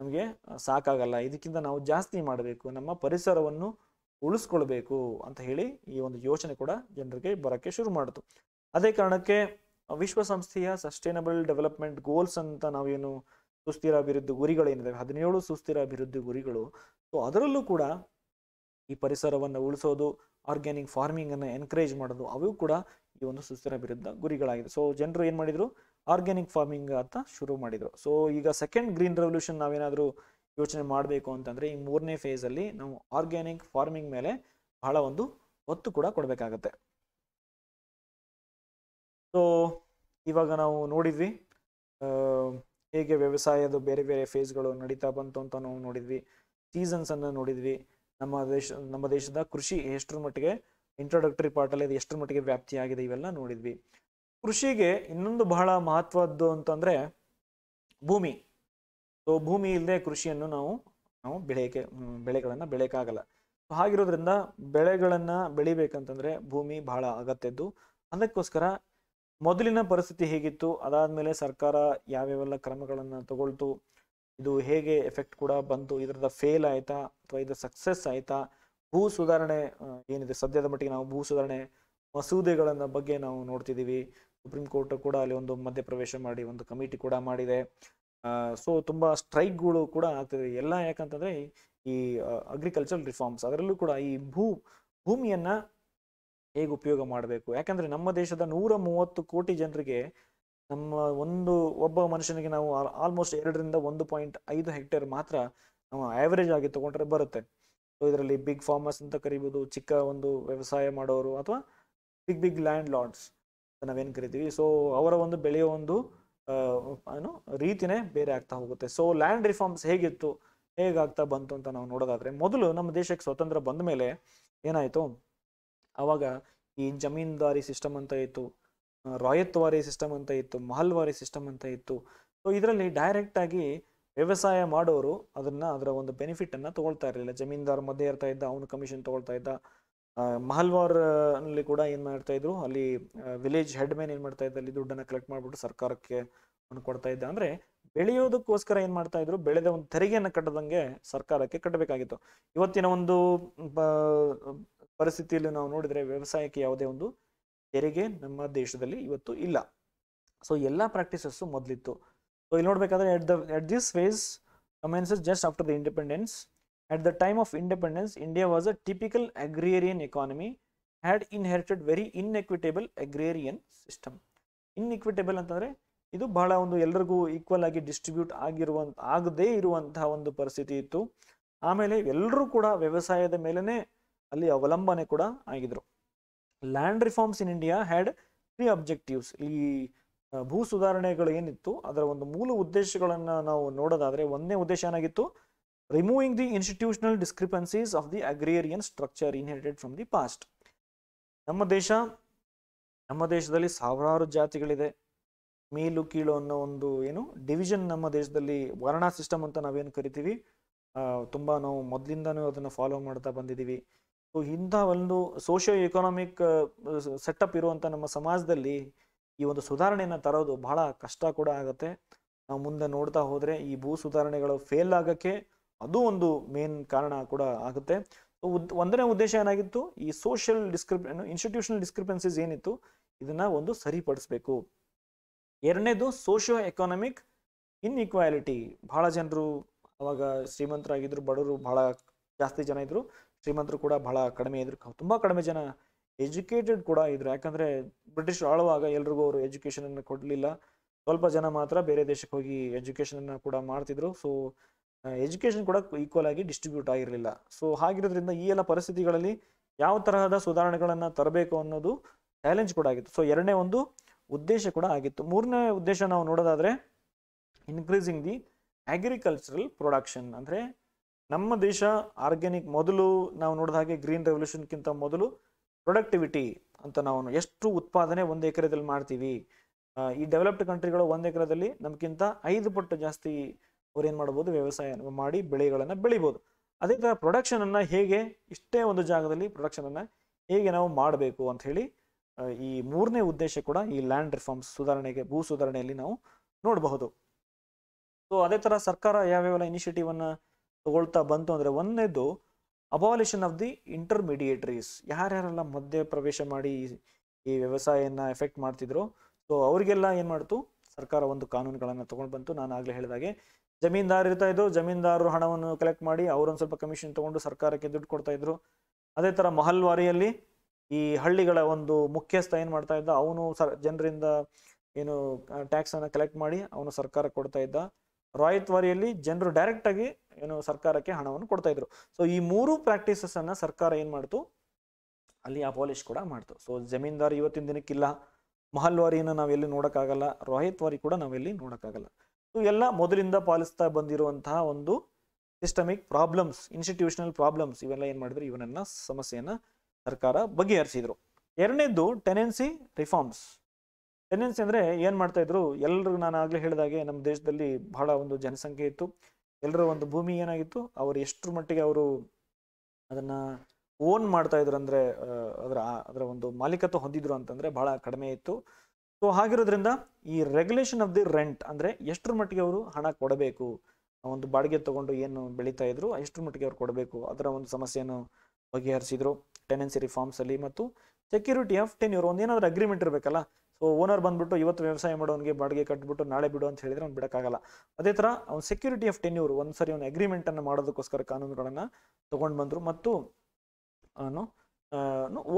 A: ನಮಗೆ ಸಾಕಾಗಲ್ಲ ಇದಕ್ಕಿಂತ ನಾವು ಜಾಸ್ತಿ ಮಾಡಬೇಕು ನಮ್ಮ ಪರಿಸರವನ್ನು ಉಳಿಸ್ಕೊಳ್ಬೇಕು ಅಂತ ಹೇಳಿ ಈ ಒಂದು ಯೋಚನೆ ಕೂಡ ಜನರಿಗೆ ಬರೋಕ್ಕೆ ಶುರು ಮಾಡಿತು ಅದೇ ಕಾರಣಕ್ಕೆ ವಿಶ್ವಸಂಸ್ಥೆಯ ಸಸ್ಟೈನಬಲ್ ಡೆವಲಪ್ಮೆಂಟ್ ಗೋಲ್ಸ್ ಅಂತ ನಾವೇನು ಸುಸ್ಥಿರ ಅಭಿವೃದ್ಧಿ ಗುರಿಗಳೇನಿದ್ದಾವೆ ಹದಿನೇಳು ಸುಸ್ಥಿರ ಅಭಿವೃದ್ಧಿ ಗುರಿಗಳು ಸೊ ಅದರಲ್ಲೂ ಕೂಡ ಈ ಪರಿಸರವನ್ನು ಉಳಿಸೋದು ಆರ್ಗ್ಯಾನಿಕ್ ಫಾರ್ಮಿಂಗ್ ಅನ್ನು ಎನ್ಕರೇಜ್ ಮಾಡೋದು ಅವು ಕೂಡ ಈ ಒಂದು ಸುಸ್ಥಿರ ಅಭಿವೃದ್ಧಿ ಗುರಿಗಳಾಗಿದೆ ಸೊ ಜನರು ಏನು ಮಾಡಿದ್ರು ಆರ್ಗ್ಯಾನಿಕ್ ಫಾರ್ಮಿಂಗ್ ಅಂತ ಶುರು ಮಾಡಿದರು ಸೊ ಈಗ ಸೆಕೆಂಡ್ ಗ್ರೀನ್ ರೆವಲ್ಯೂಷನ್ ನಾವೇನಾದರೂ ಯೋಚನೆ ಮಾಡಬೇಕು ಅಂತಂದರೆ ಈ ಮೂರನೇ ಫೇಸಲ್ಲಿ ನಾವು ಆರ್ಗ್ಯಾನಿಕ್ ಫಾರ್ಮಿಂಗ್ ಮೇಲೆ ಬಹಳ ಒಂದು ಒತ್ತು ಕೂಡ ಕೊಡಬೇಕಾಗತ್ತೆ ಸೊ ಇವಾಗ ನಾವು ನೋಡಿದ್ವಿ ಹೇಗೆ ವ್ಯವಸಾಯದ ಬೇರೆ ಬೇರೆ ಫೇಸ್ಗಳು ನಡೀತಾ ಬಂತು ಅಂತ ನಾವು ನೋಡಿದ್ವಿ ಸೀಸನ್ಸನ್ನು ನೋಡಿದ್ವಿ ನಮ್ಮ ದೇಶ ನಮ್ಮ ದೇಶದ ಕೃಷಿ ಎಷ್ಟರ ಮಟ್ಟಿಗೆ ಇಂಟ್ರೊಡಕ್ಟರಿ ಪಾರ್ಟಲ್ಲಿ ಅದು ಎಷ್ಟರ ಮಟ್ಟಿಗೆ ವ್ಯಾಪ್ತಿಯಾಗಿದೆ ಇವೆಲ್ಲ ನೋಡಿದ್ವಿ ಕೃಷಿಗೆ ಇನ್ನೊಂದು ಬಹಳ ಮಹತ್ವದ್ದು ಅಂತಂದರೆ ಭೂಮಿ ಸೊ ಭೂಮಿ ಇಲ್ಲದೆ ಕೃಷಿಯನ್ನು ನಾವು ನಾವು ಬೆಳೆಯಕ್ಕೆ ಬೆಳೆಗಳನ್ನು ಬೆಳೆಯೋಕ್ಕಾಗಲ್ಲ ಸೊ ಹಾಗಿರೋದ್ರಿಂದ ಬೆಳೆಗಳನ್ನು ಬೆಳಿಬೇಕಂತಂದರೆ ಭೂಮಿ ಬಹಳ ಅಗತ್ಯದ್ದು ಅದಕ್ಕೋಸ್ಕರ ಮೊದಲಿನ ಪರಿಸ್ಥಿತಿ ಹೇಗಿತ್ತು ಅದಾದ್ಮೇಲೆ ಸರ್ಕಾರ ಯಾವ್ಯಾವೆಲ್ಲ ಕ್ರಮಗಳನ್ನು ತಗೊಳ್ತು ಇದು ಹೇಗೆ ಎಫೆಕ್ಟ್ ಕೂಡ ಬಂತು ಇದರದ ಫೇಲ್ ಆಯಿತಾ ಅಥವಾ ಇದರ ಸಕ್ಸಸ್ ಆಯಿತಾ ಭೂ ಸುಧಾರಣೆ ಏನಿದೆ ಸದ್ಯದ ಮಟ್ಟಿಗೆ ನಾವು ಭೂ ಸುಧಾರಣೆ ಮಸೂದೆಗಳನ್ನು ಬಗ್ಗೆ ನಾವು ನೋಡ್ತಿದ್ದೀವಿ ಸುಪ್ರೀಂ ಕೋರ್ಟ್ ಕೂಡ ಅಲ್ಲಿ ಒಂದು ಮಧ್ಯಪ್ರವೇಶ ಮಾಡಿ ಒಂದು ಕಮಿಟಿ ಕೂಡ ಮಾಡಿದೆ ಸೊ ತುಂಬ ಸ್ಟ್ರೈಕ್ಗಳು ಕೂಡ ಆಗ್ತದೆ ಎಲ್ಲ ಯಾಕಂತಂದ್ರೆ ಈ ಅಗ್ರಿಕಲ್ಚರಲ್ ರಿಫಾರ್ಮ್ಸ್ ಅದರಲ್ಲೂ ಕೂಡ ಈ ಭೂ ಭೂಮಿಯನ್ನು ಹೇಗೆ ಉಪಯೋಗ ಮಾಡಬೇಕು ಯಾಕಂದ್ರೆ ನಮ್ಮ ದೇಶದ ನೂರ ಮೂವತ್ತು ಕೋಟಿ ಜನರಿಗೆ ನಮ್ಮ ಒಂದು ಒಬ್ಬ ಮನುಷ್ಯನಿಗೆ ನಾವು ಆಲ್ಮೋಸ್ಟ್ ಎರಡರಿಂದ ಒಂದು ಪಾಯಿಂಟ್ ಐದು ಹೆಕ್ಟೇರ್ ಮಾತ್ರ ನಾವು ಆವರೇಜ್ ಆಗಿ ತಗೊಂಡ್ರೆ ಬರುತ್ತೆ ಸೊ ಇದರಲ್ಲಿ ಬಿಗ್ ಫಾರ್ಮರ್ಸ್ ಅಂತ ಕರಿಬೋದು ಚಿಕ್ಕ ಒಂದು ವ್ಯವಸಾಯ ಮಾಡೋರು ಅಥವಾ ಬಿಗ್ ಬಿಗ್ ಲ್ಯಾಂಡ್ ಲಾರ್ಡ್ಸ್ ನಾವೇನು ಕರಿತೀವಿ ಸೊ ಅವರ ಒಂದು ಬೆಳೆಯೋ ಒಂದು ಏನು ರೀತಿನೇ ಬೇರೆ ಆಗ್ತಾ ಹೋಗುತ್ತೆ ಸೊ ಲ್ಯಾಂಡ್ ರಿಫಾರ್ಮ್ಸ್ ಹೇಗಿತ್ತು ಹೇಗಾಗ್ತಾ ಬಂತು ಅಂತ ನಾವು ನೋಡೋದಾದ್ರೆ ಮೊದಲು ನಮ್ಮ ದೇಶಕ್ಕೆ ಸ್ವತಂತ್ರ ಬಂದ ಮೇಲೆ ಏನಾಯಿತು ಆವಾಗ ಈ ಜಮೀನ್ದಾರಿ ಸಿಸ್ಟಮ್ ಅಂತ ಇತ್ತು ರಾಯತ್ವಾರಿ ಸಿಸ್ಟಮ್ ಅಂತ ಇತ್ತು ಮಹಲ್ವಾರಿ ಸಿಸ್ಟಮ್ ಅಂತ ಇತ್ತು ಸೊ ಇದರಲ್ಲಿ ಡೈರೆಕ್ಟಾಗಿ ವ್ಯವಸಾಯ ಮಾಡೋರು ಅದನ್ನ ಅದರ ಒಂದು ಅನ್ನ ತಗೊಳ್ತಾ ಇರಲಿಲ್ಲ ಜಮೀನ್ದಾರ್ ಮಧ್ಯೆ ಇರ್ತಾ ಇದ್ದ ಅವನು ಕಮಿಷನ್ ತಗೊಳ್ತಾ ಇದ್ದ ಮಹಲ್ವಾರ್ನಲ್ಲಿ ಕೂಡ ಏನು ಮಾಡ್ತಾ ಇದ್ರು ಅಲ್ಲಿ ವಿಲೇಜ್ ಹೆಡ್ ಮ್ಯಾನ್ ಏನು ಮಾಡ್ತಾ ಇದ್ದ ಅಲ್ಲಿ ದುಡ್ಡನ್ನು ಕಲೆಕ್ಟ್ ಮಾಡಿಬಿಟ್ಟು ಸರ್ಕಾರಕ್ಕೆ ಕೊಡ್ತಾ ಇದ್ದ ಅಂದರೆ ಬೆಳೆಯೋದಕ್ಕೋಸ್ಕರ ಏನು ಮಾಡ್ತಾ ಇದ್ರು ಬೆಳೆದ ಒಂದು ತೆರಿಗೆಯನ್ನು ಕಟ್ಟದಂಗೆ ಸರ್ಕಾರಕ್ಕೆ ಕಟ್ಟಬೇಕಾಗಿತ್ತು ಇವತ್ತಿನ ಒಂದು ಪರಿಸ್ಥಿತಿಯಲ್ಲಿ ನಾವು ನೋಡಿದರೆ ವ್ಯವಸಾಯಕ್ಕೆ ಯಾವುದೇ ಒಂದು ತೆರಿಗೆ ನಮ್ಮ ದೇಶದಲ್ಲಿ ಇವತ್ತು ಇಲ್ಲ ಸೊ ಎಲ್ಲ ಪ್ರಾಕ್ಟೀಸಸ್ಸು ಮೊದಲಿತ್ತು ಸೊ ಇಲ್ಲಿ ನೋಡಬೇಕಾದ್ರೆ at the at this phase commences just after the independence At the time of independence, India was a typical agrarian economy, had inherited very inequitable agrarian system. Inequitable ಅಂತಂದ್ರೆ ಇದು ಬಹಳ ಒಂದು ಎಲ್ರಿಗೂ ಈಕ್ವಲ್ ಆಗಿ ಡಿಸ್ಟ್ರಿಬ್ಯೂಟ್ ಆಗಿರುವಂತ ಆಗದೇ ಇರುವಂತಹ ಒಂದು ಪರಿಸ್ಥಿತಿ ಇತ್ತು ಆಮೇಲೆ ಎಲ್ಲರೂ ಕೂಡ ವ್ಯವಸಾಯದ ಮೇಲೇ ಅಲ್ಲಿ ಅವಲಂಬನೆ ಕೂಡ ಆಗಿದ್ರು land reforms in India had three objectives ಈ ಭೂ ಸುಧಾರಣೆಗಳು ಏನಿತ್ತು ಅದರ ಒಂದು ಮೂಲ ಉದ್ದೇಶಗಳನ್ನು ನಾವು ನೋಡೋದಾದರೆ ಒಂದನೇ ಉದ್ದೇಶ ಏನಾಗಿತ್ತು removing the institutional discrepancies of the agrarian structure inherited from the past. ನಮ್ಮ ದೇಶ ನಮ್ಮ ದೇಶದಲ್ಲಿ ಸಾವಿರಾರು ಜಾತಿಗಳಿದೆ ಮೇಲು ಕೀಳು ಅನ್ನೋ ಒಂದು ಏನು ಡಿವಿಷನ್ ನಮ್ಮ ದೇಶದಲ್ಲಿ ವರ್ಣ ಸಿಸ್ಟಮ್ ಅಂತ ನಾವೇನು ಕರಿತೀವಿ ತುಂಬ ನಾವು ಮೊದಲಿಂದನೂ ಅದನ್ನು ಫಾಲೋ ಮಾಡ್ತಾ ಬಂದಿದ್ದೀವಿ ಸೊ ಇಂಥ ಒಂದು ಸೋಷಿಯೋ ಎಕನಾಮಿಕ್ ಸೆಟಪ್ ಇರುವಂಥ ನಮ್ಮ ಸಮಾಜದಲ್ಲಿ ಈ ಒಂದು ಸುಧಾರಣೆಯನ್ನು ತರೋದು ಬಹಳ ಕಷ್ಟ ಕೂಡ ಆಗುತ್ತೆ ನಾವು ಮುಂದೆ ನೋಡ್ತಾ ಹೋದರೆ ಈ ಭೂ ಸುಧಾರಣೆಗಳು ಫೇಲ್ ಆಗೋಕ್ಕೆ ಅದು ಒಂದು ಮೇನ್ ಕಾರಣ ಕೂಡ ಆಗುತ್ತೆ ಒಂದನೇ ಉದ್ದೇಶ ಏನಾಗಿತ್ತು ಈ ಸೋಷಿಯಲ್ ಡಿಸ್ಕ್ರಿಪ್ ಇನ್ಸ್ಟಿಟ್ಯೂಷನಲ್ ಡಿಸ್ಕ್ರಿಪೆನ್ಸಿಸ್ ಏನಿತ್ತು ಇದನ್ನ ಒಂದು ಸರಿಪಡಿಸ್ಬೇಕು ಎರಡನೇದು ಸೋಷಿಯೋ ಎಕಾನಮಿಕ್ ಇನ್ಇಕ್ವಾಲಿಟಿ ಬಹಳ ಜನರು ಅವಾಗ ಶ್ರೀಮಂತರಾಗಿದ್ರು ಬಡವರು ಬಹಳ ಜಾಸ್ತಿ ಜನ ಇದ್ರು ಶ್ರೀಮಂತರು ಕೂಡ ಬಹಳ ಕಡಿಮೆ ಇದ್ರು ತುಂಬಾ ಕಡಿಮೆ ಜನ ಎಜುಕೇಟೆಡ್ ಕೂಡ ಇದ್ರು ಯಾಕಂದ್ರೆ ಬ್ರಿಟಿಷ್ ಆಳುವಾಗ ಎಲ್ರಿಗೂ ಅವರು ಎಜುಕೇಶನ್ ಅನ್ನು ಕೊಡಲಿಲ್ಲ ಸ್ವಲ್ಪ ಜನ ಮಾತ್ರ ಬೇರೆ ದೇಶಕ್ಕೆ ಹೋಗಿ ಎಜುಕೇಶನ್ ಅನ್ನ ಕೂಡ ಮಾಡ್ತಿದ್ರು ಸೊ ಎಜುಕೇಷನ್ ಕೂಡ ಈಕ್ವಲ್ ಆಗಿ ಡಿಸ್ಟ್ರಿಬ್ಯೂಟ್ ಆಗಿರಲಿಲ್ಲ ಸೊ ಹಾಗಿರೋದ್ರಿಂದ ಈ ಎಲ್ಲ ಪರಿಸ್ಥಿತಿಗಳಲ್ಲಿ ಯಾವ ತರಹದ ಸುಧಾರಣೆಗಳನ್ನು ತರಬೇಕು ಅನ್ನೋದು ಚಾಲೆಂಜ್ ಕೂಡ ಆಗಿತ್ತು ಸೊ ಎರಡನೇ ಒಂದು ಉದ್ದೇಶ ಕೂಡ ಆಗಿತ್ತು ಮೂರನೇ ಉದ್ದೇಶ ನಾವು ನೋಡೋದಾದರೆ ಇನ್ಕ್ರೀಸಿಂಗ್ ದಿ ಅಗ್ರಿಕಲ್ಚರಲ್ ಪ್ರೊಡಕ್ಷನ್ ಅಂದರೆ ನಮ್ಮ ದೇಶ ಆರ್ಗ್ಯಾನಿಕ್ ಮೊದಲು ನಾವು ನೋಡಿದ ಹಾಗೆ ಗ್ರೀನ್ ರೆವಲ್ಯೂಷನ್ಗಿಂತ ಮೊದಲು ಪ್ರೊಡಕ್ಟಿವಿಟಿ ಅಂತ ನಾವು ಎಷ್ಟು ಉತ್ಪಾದನೆ ಒಂದು ಎಕರೆದಲ್ಲಿ ಮಾಡ್ತೀವಿ ಈ ಡೆವಲಪ್ಡ್ ಕಂಟ್ರಿಗಳು ಒಂದು ಎಕರೆದಲ್ಲಿ ನಮಗಿಂತ ಐದು ಪಟ್ಟು ಜಾಸ್ತಿ ಏನ್ ಮಾಡ್ಬೋದು ವ್ಯವಸಾಯ ಮಾಡಿ ಬೆಳೆಗಳನ್ನ ಬೆಳಿಬಹುದು ಅದೇ ತರ ಪ್ರೊಡಕ್ಷನ್ ಅನ್ನ ಹೇಗೆ ಇಷ್ಟೇ ಒಂದು ಜಾಗದಲ್ಲಿ ಪ್ರೊಡಕ್ಷನ್ ಅನ್ನ ಹೇಗೆ ನಾವು ಮಾಡಬೇಕು ಅಂತ ಹೇಳಿ ಈ ಮೂರನೇ ಉದ್ದೇಶ ಕೂಡ ಈ ಲ್ಯಾಂಡ್ ರಿಫಾರ್ಮ್ಸ್ ಸುಧಾರಣೆಗೆ ಭೂ ಸುಧಾರಣೆಯಲ್ಲಿ ನಾವು ನೋಡಬಹುದು ಸೊ ಅದೇ ತರ ಸರ್ಕಾರ ಇನಿಷಿಯೇಟಿವ್ ಅನ್ನ ತಗೊಳ್ತಾ ಬಂತು ಅಂದ್ರೆ ಒಂದನೇದು ಅಬಾಲಿಷನ್ ಆಫ್ ದಿ ಇಂಟರ್ಮೀಡಿಯೇಟ್ರೀಸ್ ಯಾರ್ಯಾರೆಲ್ಲ ಮಧ್ಯ ಪ್ರವೇಶ ಮಾಡಿ ಈ ವ್ಯವಸಾಯನ್ನ ಎಫೆಕ್ಟ್ ಮಾಡ್ತಿದ್ರು ಸೊ ಅವರಿಗೆಲ್ಲ ಏನ್ ಮಾಡ್ತು ಸರ್ಕಾರ ಒಂದು ಕಾನೂನುಗಳನ್ನ ತಗೊಂಡ್ ಬಂತು ನಾನು ಆಗ್ಲೇ ಹೇಳಿದಾಗೆ ಜಮೀನ್ದಾರ್ ಇರ್ತಾ ಇದ್ರು ಜಮೀನ್ದಾರರು ಹಣವನ್ನು ಕಲೆಕ್ಟ್ ಮಾಡಿ ಅವರೊಂದು ಸ್ವಲ್ಪ ಕಮಿಷನ್ ತಗೊಂಡು ಸರ್ಕಾರಕ್ಕೆ ದುಡ್ಡು ಕೊಡ್ತಾ ಇದ್ರು ಅದೇ ತರ ಮಹಲ್ವಾರಿಯಲ್ಲಿ ಈ ಹಳ್ಳಿಗಳ ಒಂದು ಮುಖ್ಯಸ್ಥ ಏನ್ ಮಾಡ್ತಾ ಇದ್ದ ಅವನು ಜನರಿಂದ ಏನು ಟ್ಯಾಕ್ಸ್ ಅನ್ನ ಕಲೆಕ್ಟ್ ಮಾಡಿ ಅವನು ಸರ್ಕಾರ ಕೊಡ್ತಾ ಇದ್ದ ವಾರಿಯಲ್ಲಿ ಜನರು ಡೈರೆಕ್ಟ್ ಆಗಿ ಏನು ಸರ್ಕಾರಕ್ಕೆ ಹಣವನ್ನು ಕೊಡ್ತಾ ಇದ್ರು ಸೊ ಈ ಮೂರು ಪ್ರಾಕ್ಟೀಸಸ್ ಅನ್ನ ಸರ್ಕಾರ ಏನ್ ಮಾಡ್ತು ಅಲ್ಲಿ ಪಾಲಿಷ್ ಕೂಡ ಮಾಡ್ತು ಸೊ ಜಮೀನ್ದಾರ್ ಇವತ್ತಿನ ದಿನಕ್ಕಿಲ್ಲ ಮಹಲ್ವಾರಿಯನ್ನು ನಾವೆಲ್ಲಿ ನೋಡೋಕ್ಕಾಗಲ್ಲ ವಾರಿ ಕೂಡ ನಾವೆಲ್ಲಿ ನೋಡೋಕ್ಕಾಗಲ್ಲ ಇವೆಲ್ಲ ಮೊದಲಿಂದ ಪಾಲಿಸ್ತಾ ಬಂದಿರುವಂತಹ ಒಂದು ಸಿಸ್ಟಮಿಕ್ ಪ್ರಾಬ್ಲಮ್ಸ್ ಇನ್ಸ್ಟಿಟ್ಯೂಷನಲ್ ಪ್ರಾಬ್ಲಮ್ಸ್ ಇವೆಲ್ಲ ಏನು ಮಾಡಿದ್ರು ಇವನನ್ನ ಸಮಸ್ಯೆಯನ್ನ ಸರ್ಕಾರ ಬಗೆಹರಿಸಿದ್ರು ಎರಡನೇದು ಟೆನೆನ್ಸಿ ರಿಫಾರ್ಮ್ಸ್ ಟೆನೆನ್ಸಿ ಅಂದ್ರೆ ಏನು ಮಾಡ್ತಾ ಇದ್ರು ಎಲ್ಲರೂ ನಾನು ಆಗಲೇ ಹೇಳಿದಾಗೆ ನಮ್ಮ ದೇಶದಲ್ಲಿ ಬಹಳ ಒಂದು ಜನಸಂಖ್ಯೆ ಇತ್ತು ಎಲ್ಲರ ಒಂದು ಭೂಮಿ ಏನಾಗಿತ್ತು ಅವರು ಎಷ್ಟರ ಮಟ್ಟಿಗೆ ಅವರು ಅದನ್ನ ಓನ್ ಮಾಡ್ತಾ ಇದ್ರು ಅಂದ್ರೆ ಅದರ ಅದರ ಒಂದು ಮಾಲೀಕತ್ವ ಹೊಂದಿದ್ರು ಅಂತಂದ್ರೆ ಬಹಳ ಕಡಿಮೆ ಇತ್ತು ಸೊ ಹಾಗಿರೋದ್ರಿಂದ ಈ ರೆಗ್ಯುಲೇಷನ್ ಆಫ್ ದಿ ರೆಂಟ್ ಅಂದರೆ ಎಷ್ಟರ ಮಟ್ಟಿಗೆ ಅವರು ಹಣ ಕೊಡಬೇಕು ಒಂದು ಬಾಡಿಗೆ ತಗೊಂಡು ಏನು ಬೆಳೀತಾ ಇದ್ರು ಎಷ್ಟರ ಮಟ್ಟಿಗೆ ಅವ್ರು ಕೊಡಬೇಕು ಅದರ ಒಂದು ಸಮಸ್ಯೆಯನ್ನು ಬಗೆಹರಿಸಿದ್ರು ಟೆನೆನ್ಸಿ ರಿಫಾರ್ಮ್ಸ್ ಅಲ್ಲಿ ಮತ್ತು ಸೆಕ್ಯೂರಿಟಿ ಆಫ್ ಟೆನ್ಯೂರ್ ಒಂದೇನಾದ್ರೂ ಅಗ್ರಿಮೆಂಟ್ ಇರಬೇಕಲ್ಲ ಸೊ ಓನರ್ ಬಂದ್ಬಿಟ್ಟು ಇವತ್ತು ವ್ಯವಸಾಯ ಮಾಡೋನಿಗೆ ಬಾಡಿಗೆ ಕಟ್ಬಿಟ್ಟು ನಾಳೆ ಬಿಡು ಅಂತ ಹೇಳಿದ್ರೆ ಅವ್ನು ಬಿಡೋಕ್ಕಾಗಲ್ಲ ಅದೇ ಥರ ಅವ್ನು ಸೆಕ್ಯೂರಿಟಿ ಆಫ್ ಒಂದು ಸರಿ ಅವ್ನು ಅಗ್ರಿಮೆಂಟನ್ನು ಮಾಡೋದಕ್ಕೋಸ್ಕರ ಕಾನೂನುಗಳನ್ನು ತೊಗೊಂಡು ಬಂದರು ಮತ್ತು ಅವನು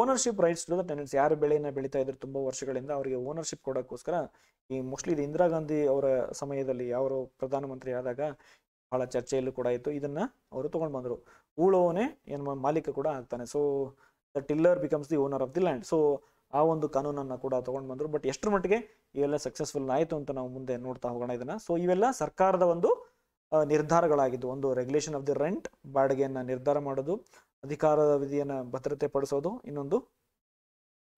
A: ಓನರ್ಶಿಪ್ ರೈಟ್ಸ್ ಟು ಟೆನೆಂಟ್ಸ್ ಯಾರು ಬೆಳೆಯನ್ನು ಬೆಳೀತಾ ಇದ್ರು ತುಂಬ ವರ್ಷಗಳಿಂದ ಅವರಿಗೆ ಓನರ್ಶಿಪ್ ಕೊಡೋಕ್ಕೋಸ್ಕರ ಈ ಮೋಸ್ಟ್ಲಿ ಇದು ಇಂದಿರಾ ಗಾಂಧಿ ಅವರ ಸಮಯದಲ್ಲಿ ಅವರು ಪ್ರಧಾನಮಂತ್ರಿ ಆದಾಗ ಬಹಳ ಚರ್ಚೆಯಲ್ಲೂ ಕೂಡ ಇತ್ತು ಇದನ್ನು ಅವರು ತೊಗೊಂಡು ಬಂದರು ಉಳೋವನೇ ಏನು ಮಾಲೀಕ ಕೂಡ ಆಗ್ತಾನೆ so the tiller becomes the owner of the land so ಆ ಒಂದು ಕಾನೂನನ್ನು ಕೂಡ ತಗೊಂಡ್ ಬಂದರು ಬಟ್ ಎಷ್ಟರ ಮಟ್ಟಿಗೆ ಇವೆಲ್ಲ ಸಕ್ಸಸ್ಫುಲ್ ಆಯಿತು ಅಂತ ನಾವು ಮುಂದೆ ನೋಡ್ತಾ ಹೋಗೋಣ ಇದನ್ನು ಸೊ ಇವೆಲ್ಲ ಸರ್ಕಾರದ ಒಂದು ನಿರ್ಧಾರಗಳಾಗಿದ್ದು ಒಂದು ರೆಗ್ಯುಲೇಷನ್ ಆಫ್ ದಿ ರೆಂಟ್ ಬಾಡಿಗೆಯನ್ನು ನಿರ್ಧಾರ ಮಾಡೋದು ಅಧಿಕಾರದ ವಿಧಿಯನ್ನು ಭದ್ರತೆ ಪಡಿಸೋದು ಇನ್ನೊಂದು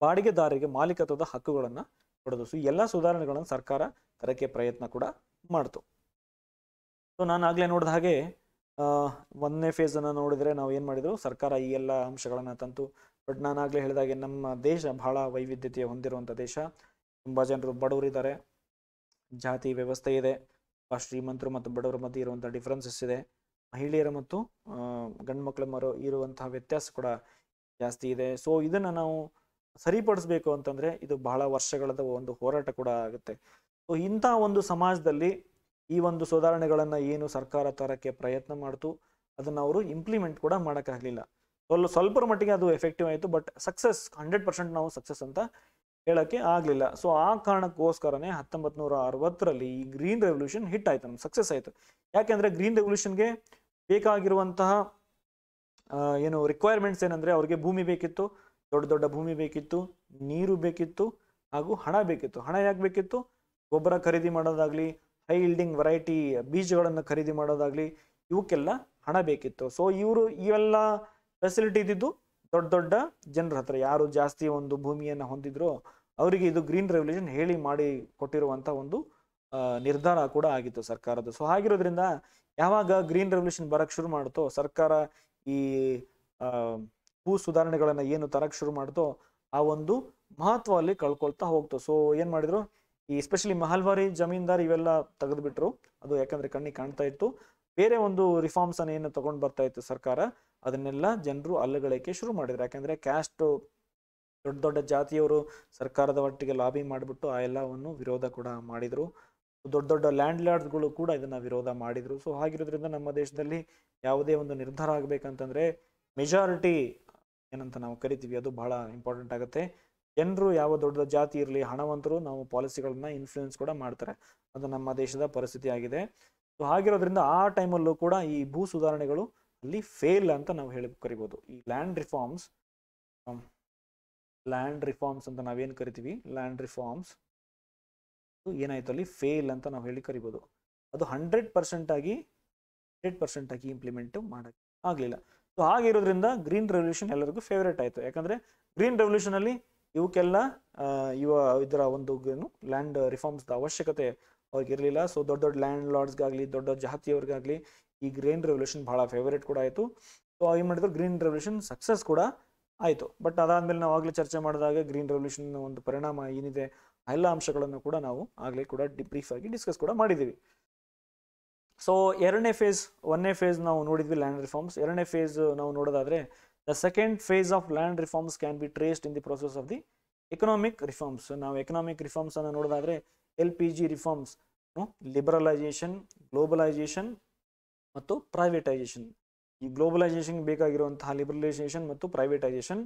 A: ಬಾಡಿಗೆದಾರರಿಗೆ ಮಾಲೀಕತ್ವದ ಹಕ್ಕುಗಳನ್ನು ಕೊಡೋದು ಸೊ ಎಲ್ಲ ಸುಧಾರಣೆಗಳನ್ನು ಸರ್ಕಾರ ತರಕ್ಕೆ ಪ್ರಯತ್ನ ಕೂಡ ಮಾಡ್ತು ಸೊ ನಾನು ಆಗಲೇ ನೋಡಿದ ಹಾಗೆ ಒಂದನೇ ಫೇಸನ್ನು ನೋಡಿದರೆ ನಾವು ಏನು ಮಾಡಿದ್ರು ಸರ್ಕಾರ ಈ ಎಲ್ಲ ಅಂಶಗಳನ್ನು ತಂತು ಬಟ್ ನಾನು ಆಗಲೇ ಹೇಳಿದಾಗೆ ನಮ್ಮ ದೇಶ ಬಹಳ ವೈವಿಧ್ಯತೆಯ ಹೊಂದಿರುವಂಥ ದೇಶ ತುಂಬ ಜನರು ಬಡವರಿದ್ದಾರೆ ಜಾತಿ ವ್ಯವಸ್ಥೆ ಇದೆ ಶ್ರೀಮಂತರು ಮತ್ತು ಬಡವರ ಮಧ್ಯೆ ಇರುವಂಥ ಡಿಫ್ರೆನ್ಸಸ್ ಇದೆ ಮಹಿಳೆಯರ ಮತ್ತು ಗಂಡು ಮಕ್ಕಳ ಮರೋ ಇರುವಂತಹ ವ್ಯತ್ಯಾಸ ಕೂಡ ಜಾಸ್ತಿ ಇದೆ ಸೊ ಇದನ್ನು ನಾವು ಸರಿಪಡಿಸ್ಬೇಕು ಅಂತಂದರೆ ಇದು ಬಹಳ ವರ್ಷಗಳದ ಒಂದು ಹೋರಾಟ ಕೂಡ ಆಗುತ್ತೆ ಸೊ ಇಂಥ ಒಂದು ಸಮಾಜದಲ್ಲಿ ಈ ಒಂದು ಸುಧಾರಣೆಗಳನ್ನು ಏನು ಸರ್ಕಾರ ತರಕ್ಕೆ ಪ್ರಯತ್ನ ಮಾಡ್ತು ಅದನ್ನು ಅವರು ಇಂಪ್ಲಿಮೆಂಟ್ ಕೂಡ ಮಾಡೋಕ್ಕಾಗಲಿಲ್ಲ ಸ್ವಲ್ಪ ಸ್ವಲ್ಪರ ಮಟ್ಟಿಗೆ ಅದು ಎಫೆಕ್ಟಿವ್ ಆಯಿತು ಬಟ್ ಸಕ್ಸಸ್ ಹಂಡ್ರೆಡ್ ಪರ್ಸೆಂಟ್ ನಾವು ಸಕ್ಸಸ್ ಅಂತ ಹೇಳಕ್ಕೆ ಆಗಲಿಲ್ಲ ಸೊ ಆ ಕಾರಣಕ್ಕೋಸ್ಕರನೇ ಹತ್ತೊಂಬತ್ತು ನೂರ ಅರವತ್ತರಲ್ಲಿ ಈ ಗ್ರೀನ್ ರೆವಲ್ಯೂಷನ್ ಹಿಟ್ ಆಯ್ತು ನಮ್ಗೆ ಸಕ್ಸಸ್ ಆಯಿತು ಯಾಕೆಂದರೆ ಗ್ರೀನ್ ರೆವಲ್ಯೂಷನ್ಗೆ ಬೇಕಾಗಿರುವಂತಹ ಏನು ರಿಕ್ವೈರ್ಮೆಂಟ್ಸ್ ಏನಂದರೆ ಅವ್ರಿಗೆ ಭೂಮಿ ಬೇಕಿತ್ತು ದೊಡ್ಡ ದೊಡ್ಡ ಭೂಮಿ ಬೇಕಿತ್ತು ನೀರು ಬೇಕಿತ್ತು ಹಾಗೂ ಹಣ ಬೇಕಿತ್ತು ಹಣ ಯಾಕೆ ಬೇಕಿತ್ತು ಗೊಬ್ಬರ ಖರೀದಿ ಮಾಡೋದಾಗಲಿ ಹೈ ಇಲ್ಡಿಂಗ್ ವೆರೈಟಿ ಬೀಜಗಳನ್ನು ಖರೀದಿ ಮಾಡೋದಾಗಲಿ ಇವಕ್ಕೆಲ್ಲ ಹಣ ಬೇಕಿತ್ತು ಸೊ ಇವರು ಇವೆಲ್ಲ ಫೆಸಿಲಿಟಿ ಇದ್ದಿದ್ದು ದೊಡ್ಡ ದೊಡ್ಡ ಜನರ ಹತ್ರ ಯಾರು ಜಾಸ್ತಿ ಒಂದು ಭೂಮಿಯನ್ನು ಹೊಂದಿದ್ರೋ ಅವರಿಗೆ ಇದು ಗ್ರೀನ್ ರೆವಲ್ಯೂಷನ್ ಹೇಳಿ ಮಾಡಿ ಕೊಟ್ಟಿರುವಂತ ಒಂದು ನಿರ್ಧಾರ ಕೂಡ ಆಗಿತ್ತು ಸರ್ಕಾರದ ಸೊ ಆಗಿರೋದ್ರಿಂದ ಯಾವಾಗ ಗ್ರೀನ್ ರೆವಲ್ಯೂಷನ್ ಬರಕ್ಕೆ ಶುರು ಮಾಡುತ್ತೋ ಸರ್ಕಾರ ಈ ಭೂ ಸುಧಾರಣೆಗಳನ್ನು ಏನು ತರಕ್ಕೆ ಶುರು ಮಾಡುತ್ತೋ ಆ ಒಂದು ಮಹತ್ವ ಅಲ್ಲಿ ಕಳ್ಕೊಳ್ತಾ ಹೋಗ್ತು ಸೊ ಏನು ಮಾಡಿದ್ರು ಈ ಎಸ್ಪೆಷಲಿ ಮಹಲ್ವಾರಿ ಜಮೀನ್ದಾರ್ ಇವೆಲ್ಲ ತೆಗೆದುಬಿಟ್ರು ಅದು ಯಾಕಂದ್ರೆ ಕಣ್ಣಿಗೆ ಕಾಣ್ತಾ ಇತ್ತು ಬೇರೆ ಒಂದು ರಿಫಾರ್ಮ್ಸ್ ಅನ್ನು ಏನು ತಗೊಂಡ್ ಬರ್ತಾ ಇತ್ತು ಸರ್ಕಾರ ಅದನ್ನೆಲ್ಲ ಜನರು ಅಲ್ಲಗಳಕ್ಕೆ ಶುರು ಮಾಡಿದ್ರು ಯಾಕಂದ್ರೆ ಕ್ಯಾಸ್ಟು ದೊಡ್ಡ ದೊಡ್ಡ ಜಾತಿಯವರು ಸರ್ಕಾರದ ಒಟ್ಟಿಗೆ ಲಾಬಿ ಮಾಡಿಬಿಟ್ಟು ಆ ಎಲ್ಲವನ್ನು ವಿರೋಧ ಕೂಡ ಮಾಡಿದರು ದೊಡ್ಡ ದೊಡ್ಡ ಲ್ಯಾಂಡ್ ಗಳು ಕೂಡ ಇದನ್ನು ವಿರೋಧ ಮಾಡಿದರು ಸೊ ಹಾಗಿರೋದ್ರಿಂದ ನಮ್ಮ ದೇಶದಲ್ಲಿ ಯಾವುದೇ ಒಂದು ನಿರ್ಧಾರ ಆಗಬೇಕಂತಂದರೆ ಮೆಜಾರಿಟಿ ಏನಂತ ನಾವು ಕರಿತೀವಿ ಅದು ಬಹಳ ಇಂಪಾರ್ಟೆಂಟ್ ಆಗುತ್ತೆ ಜನರು ಯಾವ ದೊಡ್ಡ ಜಾತಿ ಇರಲಿ ಹಣವಂತರು ನಾವು ಪಾಲಿಸಿಗಳನ್ನ ಇನ್ಫ್ಲೂಯೆನ್ಸ್ ಕೂಡ ಮಾಡ್ತಾರೆ ಅದು ನಮ್ಮ ದೇಶದ ಪರಿಸ್ಥಿತಿ ಆಗಿದೆ ಸೊ ಹಾಗಿರೋದ್ರಿಂದ ಆ ಟೈಮಲ್ಲೂ ಕೂಡ ಈ ಭೂ ಸುಧಾರಣೆಗಳು ಅಲ್ಲಿ ಫೇಲ್ ಅಂತ ನಾವು ಹೇಳಿ ಕರಿಬೋದು ಈ ಲ್ಯಾಂಡ್ ರಿಫಾರ್ಮ್ಸ್ ಲ್ಯಾಂಡ್ ರಿಫಾರ್ಮ್ಸ್ ಅಂತ ನಾವೇನು ಕರಿತೀವಿ ಲ್ಯಾಂಡ್ ರಿಫಾರ್ಮ್ಸ್ ಏನಾಯಿತು ಅಲ್ಲಿ ಫೇಲ್ ಅಂತ ನಾವು ಹೇಳಿ ಕರಿಬೋದು ಅದು ಹಂಡ್ರೆಡ್ ಪರ್ಸೆಂಟ್ ಆಗಿ ಹಂಡ್ರೆಡ್ ಪರ್ಸೆಂಟ್ ಆಗಿ ಇಂಪ್ಲಿಮೆಂಟ್ ಮಾಡಕ್ಕೆ ಆಗಲಿಲ್ಲ ಸೊ ಹಾಗಿರೋದ್ರಿಂದ ಗ್ರೀನ್ ರೆವಲ್ಯೂಷನ್ ಎಲ್ಲರಿಗೂ ಫೇವ್ರೇಟ್ ಆಯಿತು ಯಾಕಂದರೆ ಗ್ರೀನ್ ರೆವಲ್ಯೂಷನಲ್ಲಿ ಇವಕ್ಕೆಲ್ಲ ಇವ ಇದರ ಒಂದು ಏನು ಲ್ಯಾಂಡ್ ರಿಫಾರ್ಮ್ಸ್ ಅವಶ್ಯಕತೆ ಅವ್ರಿಗೆ ಇರಲಿಲ್ಲ ಸೊ ದೊಡ್ಡ ದೊಡ್ಡ ಲ್ಯಾಂಡ್ ಲಾರ್ಡ್ಸ್ಗಾಗಲಿ ದೊಡ್ಡ ದೊಡ್ಡ ಜಾತಿಯವ್ರಿಗಾಗಲಿ ಈ ಗ್ರೀನ್ ರೆವಲ್ಯೂಷನ್ ಭಾಳ ಫೇವರೇಟ್ ಕೂಡ ಆಯಿತು ಸೊ ಏನು ಮಾಡಿದ್ರು ಗ್ರೀನ್ ರೆವಲ್ಯೂಷನ್ ಸಕ್ಸಸ್ ಕೂಡ ಆಯಿತು ಬಟ್ ಅದಾದಮೇಲೆ ನಾವು ಆಗಲೇ ಚರ್ಚೆ ಮಾಡಿದಾಗ ಗ್ರೀನ್ ರೆವಲ್ಯೂಷನ್ ಒಂದು ಪರಿಣಾಮ ಏನಿದೆ ಎಲ್ಲ ಅಂಶಗಳನ್ನು ಕೂಡ ನಾವು ಆಗಲೇ ಕೂಡ ಬ್ರೀಫ್ ಆಗಿ ಡಿಸ್ಕಸ್ ಕೂಡ ಮಾಡಿದ್ದೀವಿ ಸೊ ಎರಡನೇ ಫೇಸ್ ಒಂದನೇ ಫೇಸ್ ನಾವು ನೋಡಿದ್ವಿ ಲ್ಯಾಂಡ್ ರಿಫಾರ್ಮ್ಸ್ ಎರಡನೇ ಫೇಸ್ ನಾವು ನೋಡೋದಾದರೆ the second phase of land reforms can be traced in the process of the economic reforms ನಾವು ಎಕನಾಮಿಕ್ ರಿಫಾರ್ಮ್ಸನ್ನು ನೋಡೋದಾದರೆ L P G reforms liberalisation globalisation ಮತ್ತು ಪ್ರೈವೇಟೈಸೇಷನ್ ಈ ಗ್ಲೋಬಲೈಸೇಷನ್ ಬೇಕಾಗಿರುವಂತಹ ಲಿಬರಲೈಸೇಷನ್ ಮತ್ತು ಪ್ರೈವೇಟೈಸೇಷನ್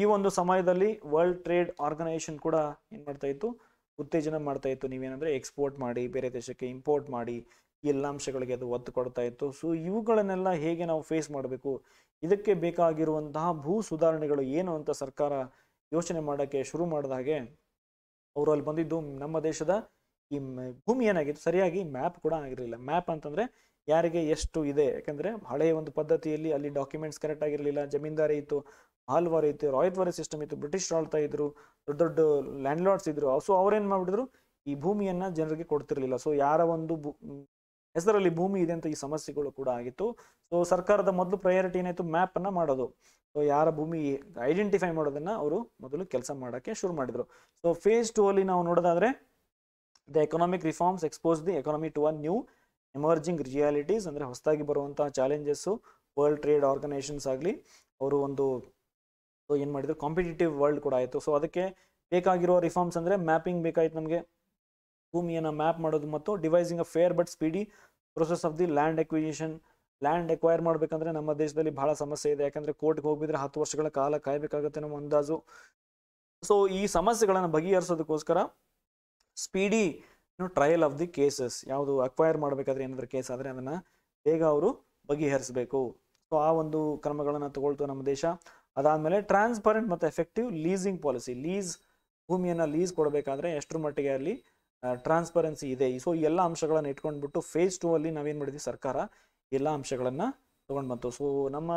A: ಈ ಒಂದು ಸಮಯದಲ್ಲಿ ವರ್ಲ್ಡ್ ಟ್ರೇಡ್ ಆರ್ಗನೈಸೇಷನ್ ಕೂಡ ಏನು ಮಾಡ್ತಾ ಇತ್ತು ಉತ್ತೇಜನ ಮಾಡ್ತಾ ಇತ್ತು ನೀವೇನಂದರೆ ಎಕ್ಸ್ಪೋರ್ಟ್ ಮಾಡಿ ಬೇರೆ ದೇಶಕ್ಕೆ ಇಂಪೋರ್ಟ್ ಮಾಡಿ ಈ ಎಲ್ಲ ಅಂಶಗಳಿಗೆ ಅದು ಒತ್ತು ಕೊಡ್ತಾ ಇತ್ತು ಸೊ ಇವುಗಳನ್ನೆಲ್ಲ ಹೇಗೆ ನಾವು ಫೇಸ್ ಮಾಡಬೇಕು ಇದಕ್ಕೆ ಬೇಕಾಗಿರುವಂತಹ ಭೂ ಸುಧಾರಣೆಗಳು ಏನು ಅಂತ ಸರ್ಕಾರ ಯೋಚನೆ ಮಾಡೋಕ್ಕೆ ಶುರು ಮಾಡಿದ ಹಾಗೆ ಅವರು ಅಲ್ಲಿ ಬಂದಿದ್ದು ನಮ್ಮ ದೇಶದ ಈ ಭೂಮಿ ಏನಾಗಿತ್ತು ಸರಿಯಾಗಿ ಮ್ಯಾಪ್ ಕೂಡ ಆಗಿರಲಿಲ್ಲ ಮ್ಯಾಪ್ ಅಂತಂದರೆ ಯಾರಿಗೆ ಎಷ್ಟು ಇದೆ ಯಾಕಂದ್ರೆ ಹಳೆಯ ಒಂದು ಪದ್ಧತಿಯಲ್ಲಿ ಅಲ್ಲಿ ಡಾಕ್ಯುಮೆಂಟ್ಸ್ ಕರೆಕ್ಟ್ ಆಗಿರಲಿಲ್ಲ ಜಮೀನ್ದಾರಿ ಇತ್ತು ಹಾಲ್ವಾರ್ ಇತ್ತು ರಾಯತ್ವಾರ ಸಿಸ್ಟಮ್ ಇತ್ತು ಬ್ರಿಟಿಷ್ ಆಳ್ತಾ ಇದ್ರು ದೊಡ್ಡ ದೊಡ್ಡ ಲ್ಯಾಂಡ್ ಲಾರ್ಡ್ಸ್ ಇದ್ರು ಸೊ ಅವ್ರೇನು ಮಾಡಿದ್ರು ಈ ಭೂಮಿಯನ್ನ ಜನರಿಗೆ ಕೊಡ್ತಿರ್ಲಿಲ್ಲ ಸೊ ಯಾರ ಒಂದು ಹೆಸರಲ್ಲಿ ಭೂಮಿ ಇದೆ ಅಂತ ಈ ಸಮಸ್ಯೆಗಳು ಕೂಡ ಆಗಿತ್ತು ಸೊ ಸರ್ಕಾರದ ಮೊದಲು ಪ್ರಯಾರಿಟಿ ಏನಾಯಿತು ಮ್ಯಾಪ್ ಅನ್ನ ಮಾಡೋದು ಸೊ ಯಾರ ಭೂಮಿ ಐಡೆಂಟಿಫೈ ಮಾಡೋದನ್ನ ಅವರು ಮೊದಲು ಕೆಲಸ ಮಾಡೋಕ್ಕೆ ಶುರು ಮಾಡಿದ್ರು ಸೊ ಫೇಸ್ ಟೂ ಅಲ್ಲಿ ನಾವು ನೋಡೋದಾದ್ರೆ the economic reforms expose the economy to a new emerging realities ಅಂದರೆ ಹೊಸದಾಗಿ ಬರುವಂತಹ ಚಾಲೆಂಜಸ್ಸು ವರ್ಲ್ಡ್ ಟ್ರೇಡ್ ಆರ್ಗನೈಸೇಷನ್ಸ್ ಆಗಲಿ ಅವರು ಒಂದು ಏನು ಮಾಡಿದರು ಕಾಂಪಿಟೇಟಿವ್ ವರ್ಲ್ಡ್ ಕೂಡ ಆಯಿತು ಸೊ ಅದಕ್ಕೆ ಬೇಕಾಗಿರೋ ರಿಫಾರ್ಮ್ಸ್ ಅಂದರೆ ಮ್ಯಾಪಿಂಗ್ ಬೇಕಾಯ್ತು ನಮಗೆ ಭೂಮಿಯನ್ನು ಮ್ಯಾಪ್ ಮಾಡೋದು ಮತ್ತು devising a fair but speedy process of the land acquisition land acquire ಮಾಡಬೇಕಂದ್ರೆ ನಮ್ಮ ದೇಶದಲ್ಲಿ ಬಹಳ ಸಮಸ್ಯೆ ಇದೆ ಯಾಕಂದರೆ ಕೋರ್ಟ್ಗೆ ಹೋಗಿದ್ರೆ ಹತ್ತು ವರ್ಷಗಳ ಕಾಲ ಕಾಯಬೇಕಾಗುತ್ತೆ ನಮ್ಮ ಅಂದಾಜು ಸೊ ಈ ಸಮಸ್ಯೆಗಳನ್ನು ಬಗೆಹರಿಸೋದಕ್ಕೋಸ್ಕರ ಸ್ಪೀಡಿ ಇನ್ನು ಟ್ರಯಲ್ ಆಫ್ ದಿ ಕೇಸಸ್ ಯಾವುದು ಅಕ್ವೈರ್ ಮಾಡಬೇಕಾದ್ರೆ ಏನಾದರೂ ಕೇಸ್ ಆದರೆ ಅದನ್ನು ಬೇಗ ಅವರು ಬಗೆಹರಿಸಬೇಕು ಸೊ ಆ ಒಂದು ಕ್ರಮಗಳನ್ನು ತಗೊಳ್ತು ನಮ್ಮ ದೇಶ ಅದಾದಮೇಲೆ ಟ್ರಾನ್ಸ್ಪರೆಂಟ್ ಮತ್ತು ಎಫೆಕ್ಟಿವ್ ಲೀಸಿಂಗ್ ಪಾಲಿಸಿ ಲೀಸ್ ಭೂಮಿಯನ್ನು ಲೀಸ್ ಕೊಡಬೇಕಾದ್ರೆ ಎಷ್ಟರ ಮಟ್ಟಿಗೆ ಅಲ್ಲಿ ಟ್ರಾನ್ಸ್ಪರೆನ್ಸಿ ಇದೆ ಸೊ ಈ ಎಲ್ಲ ಅಂಶಗಳನ್ನು ಇಟ್ಕೊಂಡ್ಬಿಟ್ಟು ಫೇಸ್ ಟೂ ಅಲ್ಲಿ ನಾವೇನು ಮಾಡಿದ್ವಿ ಸರ್ಕಾರ ಎಲ್ಲ ಅಂಶಗಳನ್ನು ತೊಗೊಂಡು ಬಂತು ಸೊ ನಮ್ಮ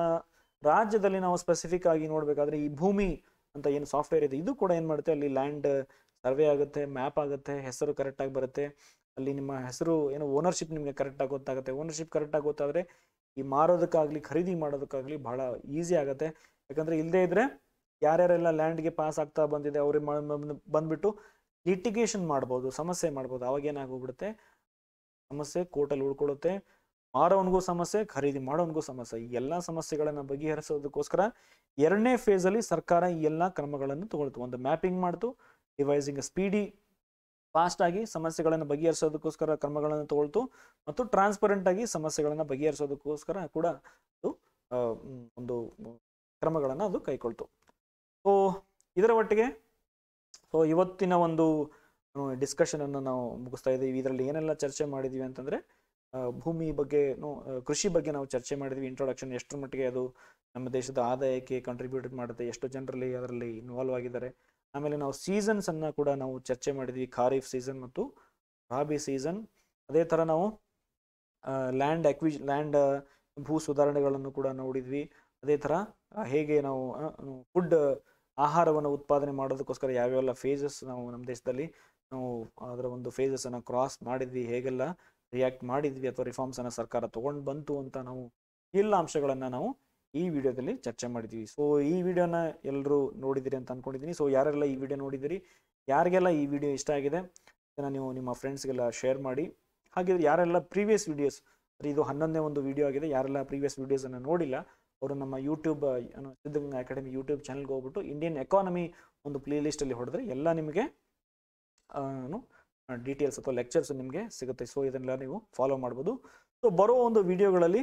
A: ರಾಜ್ಯದಲ್ಲಿ ನಾವು ಸ್ಪೆಸಿಫಿಕ್ ಆಗಿ ನೋಡಬೇಕಾದ್ರೆ ಈ ಭೂಮಿ ಅಂತ ಏನು ಸಾಫ್ಟ್ವೇರ್ ಇದೆ ಇದು ಕೂಡ ಏನು ಮಾಡುತ್ತೆ ಅಲ್ಲಿ ಲ್ಯಾಂಡ್ ಸರ್ವೆ ಆಗುತ್ತೆ ಮ್ಯಾಪ್ ಆಗುತ್ತೆ ಹೆಸರು ಕರೆಕ್ಟಾಗಿ ಬರುತ್ತೆ ಅಲ್ಲಿ ನಿಮ್ಮ ಹೆಸರು ಏನು ಓನರ್ಶಿಪ್ ನಿಮಗೆ ಕರೆಕ್ಟಾಗಿ ಗೊತ್ತಾಗುತ್ತೆ ಓನರ್ಶಿಪ್ ಕರೆಕ್ಟಾಗಿ ಗೊತ್ತಾದರೆ ಈ ಮಾರೋದಕ್ಕಾಗಲಿ ಖರೀದಿ ಮಾಡೋದಕ್ಕಾಗಲಿ ಬಹಳ ಈಸಿ ಆಗುತ್ತೆ ಯಾಕಂದರೆ ಇಲ್ಲದೇ ಇದ್ದರೆ ಯಾರ್ಯಾರೆಲ್ಲ ಲ್ಯಾಂಡ್ಗೆ ಪಾಸ್ ಆಗ್ತಾ ಬಂದಿದೆ ಅವ್ರಿಗೆ ಬಂದ್ಬಿಟ್ಟು ಲಿಟಿಗೇಷನ್ ಮಾಡ್ಬೋದು ಸಮಸ್ಯೆ ಮಾಡ್ಬೋದು ಅವಾಗ ಏನಾಗೋಗ್ಬಿಡುತ್ತೆ ಸಮಸ್ಯೆ ಕೋರ್ಟಲ್ಲಿ ಉಳ್ಕೊಳ್ಳುತ್ತೆ ಮಾರೋವನಿಗೂ ಸಮಸ್ಯೆ ಖರೀದಿ ಮಾಡೋನಿಗೂ ಸಮಸ್ಯೆ ಈ ಎಲ್ಲ ಸಮಸ್ಯೆಗಳನ್ನು ಬಗೆಹರಿಸೋದಕ್ಕೋಸ್ಕರ ಎರಡನೇ ಫೇಸಲ್ಲಿ ಸರ್ಕಾರ ಈ ಎಲ್ಲ ಕ್ರಮಗಳನ್ನು ತಗೊಳ್ತು ಒಂದು ಮ್ಯಾಪಿಂಗ್ ಮಾಡ್ತು ಡಿವೈಸಿಂಗ್ ಸ್ಪೀಡಿ ಫಾಸ್ಟ್ ಆಗಿ ಸಮಸ್ಯೆಗಳನ್ನು ಬಗೆಹರಿಸೋದಕ್ಕೋಸ್ಕರ ಕ್ರಮಗಳನ್ನು ತಗೊಳ್ತು ಮತ್ತು ಟ್ರಾನ್ಸ್ಪರೆಂಟ್ ಆಗಿ ಸಮಸ್ಯೆಗಳನ್ನು ಬಗೆಹರಿಸೋದಕ್ಕೋಸ್ಕರ ಕೂಡ ಅದು ಒಂದು ಕ್ರಮಗಳನ್ನು ಅದು ಕೈಕೊಳ್ತು ಸೊ ಇದರ ಒಟ್ಟಿಗೆ ಸೊ ಇವತ್ತಿನ ಒಂದು ಡಿಸ್ಕಷನನ್ನು ನಾವು ಮುಗಿಸ್ತಾ ಇದ್ದೀವಿ ಇದರಲ್ಲಿ ಏನೆಲ್ಲ ಚರ್ಚೆ ಮಾಡಿದ್ದೀವಿ ಅಂತಂದರೆ ಭೂಮಿ ಬಗ್ಗೆ ಕೃಷಿ ಬಗ್ಗೆ ನಾವು ಚರ್ಚೆ ಮಾಡಿದ್ವಿ ಇಂಟ್ರೊಡಕ್ಷನ್ ಎಷ್ಟರ ಮಟ್ಟಿಗೆ ಅದು ನಮ್ಮ ದೇಶದ ಆದಾಯಕ್ಕೆ ಕಾಂಟ್ರಿಬ್ಯೂಟ್ ಮಾಡುತ್ತೆ ಎಷ್ಟು ಜನರಲ್ಲಿ ಅದರಲ್ಲಿ ಇನ್ವಾಲ್ವ್ ಆಗಿದ್ದಾರೆ ಆಮೇಲೆ ನಾವು ಸೀಸನ್ಸ್ ಅನ್ನ ಕೂಡ ನಾವು ಚರ್ಚೆ ಮಾಡಿದ್ವಿ ಖಾರೀಫ್ ಸೀಸನ್ ಮತ್ತು ರಾಬಿ ಸೀಸನ್ ಅದೇ ಥರ ನಾವು ಲ್ಯಾಂಡ್ ಅಕ್ವಿಜ್ ಲ್ಯಾಂಡ್ ಭೂ ಸುಧಾರಣೆಗಳನ್ನು ಕೂಡ ನೋಡಿದ್ವಿ ಅದೇ ಥರ ಹೇಗೆ ನಾವು ಫುಡ್ ಆಹಾರವನ್ನು ಉತ್ಪಾದನೆ ಮಾಡೋದಕ್ಕೋಸ್ಕರ ಯಾವ್ಯಾವೆಲ್ಲ ಫೇಸಸ್ ನಾವು ನಮ್ಮ ದೇಶದಲ್ಲಿ ನಾವು ಅದರ ಒಂದು ಫೇಸಸ್ಸನ್ನು ಕ್ರಾಸ್ ಮಾಡಿದ್ವಿ ಹೇಗೆಲ್ಲ ರಿಯಾಕ್ಟ್ ಮಾಡಿದ್ವಿ ಅಥವಾ ರಿಫಾರ್ಮ್ಸನ್ನು ಸರ್ಕಾರ ತೊಗೊಂಡು ಬಂತು ಅಂತ ನಾವು ಎಲ್ಲ ಅಂಶಗಳನ್ನು ನಾವು ಈ ವಿಡಿಯೋದಲ್ಲಿ ಚರ್ಚೆ ಮಾಡಿದ್ದೀವಿ ಸೊ ಈ ವಿಡಿಯೋನ ಎಲ್ಲರೂ ನೋಡಿದಿರಿ ಅಂತ ಅಂದ್ಕೊಂಡಿದ್ದೀನಿ ಸೊ ಯಾರೆಲ್ಲ ಈ ವಿಡಿಯೋ ನೋಡಿದಿರಿ ಯಾರಿಗೆಲ್ಲ ಈ ವಿಡಿಯೋ ಇಷ್ಟ ಆಗಿದೆ ಇದನ್ನು ನೀವು ನಿಮ್ಮ ಫ್ರೆಂಡ್ಸ್ಗೆಲ್ಲ ಶೇರ್ ಮಾಡಿ ಹಾಗಿದ್ರೆ ಯಾರೆಲ್ಲ ಪ್ರೀವಿಯಸ್ ವಿಡಿಯೋಸ್ ಇದು ಹನ್ನೊಂದೇ ಒಂದು ವಿಡಿಯೋ ಆಗಿದೆ ಯಾರೆಲ್ಲ ಪ್ರೀವಿಯಸ್ ವಿಡಿಯೋಸನ್ನು ನೋಡಿಲ್ಲ ಅವರು ನಮ್ಮ ಯೂಟ್ಯೂಬ್ ಸಿದ್ಧಗಂಗಾ ಅಕಾಡೆಮಿ ಯೂಟ್ಯೂಬ್ ಚಾನಲ್ಗೆ ಹೋಗ್ಬಿಟ್ಟು ಇಂಡಿಯನ್ ಎಕಾನಮಿ ಒಂದು ಪ್ಲೇ ಲಿಸ್ಟಲ್ಲಿ ಹೊಡೆದ್ರೆ ಎಲ್ಲ ನಿಮಗೆ ಡೀಟೇಲ್ಸ್ ಅಥವಾ ಲೆಕ್ಚರ್ಸ್ ನಿಮಗೆ ಸಿಗುತ್ತೆ ಸೊ ಇದನ್ನೆಲ್ಲ ನೀವು ಫಾಲೋ ಮಾಡ್ಬೋದು ಸೊ ಬರೋ ಒಂದು ವಿಡಿಯೋಗಳಲ್ಲಿ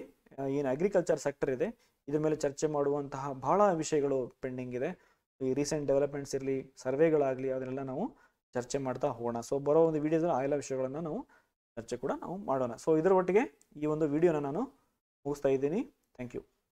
A: ಏನು ಅಗ್ರಿಕಲ್ಚರ್ ಸೆಕ್ಟರ್ ಇದೆ ಇದ್ರ ಮೇಲೆ ಚರ್ಚೆ ಮಾಡುವಂತಹ ಬಹಳ ವಿಷಯಗಳು ಪೆಂಡಿಂಗ್ ಇದೆ ಈ ರೀಸೆಂಟ್ ಡೆವಲಪ್ಮೆಂಟ್ಸ್ ಇರಲಿ ಸರ್ವೆಗಳಾಗಲಿ ಅದನ್ನೆಲ್ಲ ನಾವು ಚರ್ಚೆ ಮಾಡ್ತಾ ಹೋಗೋಣ ಸೊ ಬರೋ ಒಂದು ವಿಡಿಯೋದಲ್ಲಿ ಆ ಎಲ್ಲ ವಿಷಯಗಳನ್ನು ನಾವು ಚರ್ಚೆ ಕೂಡ ನಾವು ಮಾಡೋಣ ಸೊ ಇದರ ಒಟ್ಟಿಗೆ ಈ ಒಂದು ವಿಡಿಯೋನ ನಾನು ಮುಗಿಸ್ತಾ ಇದ್ದೀನಿ ಥ್ಯಾಂಕ್ ಯು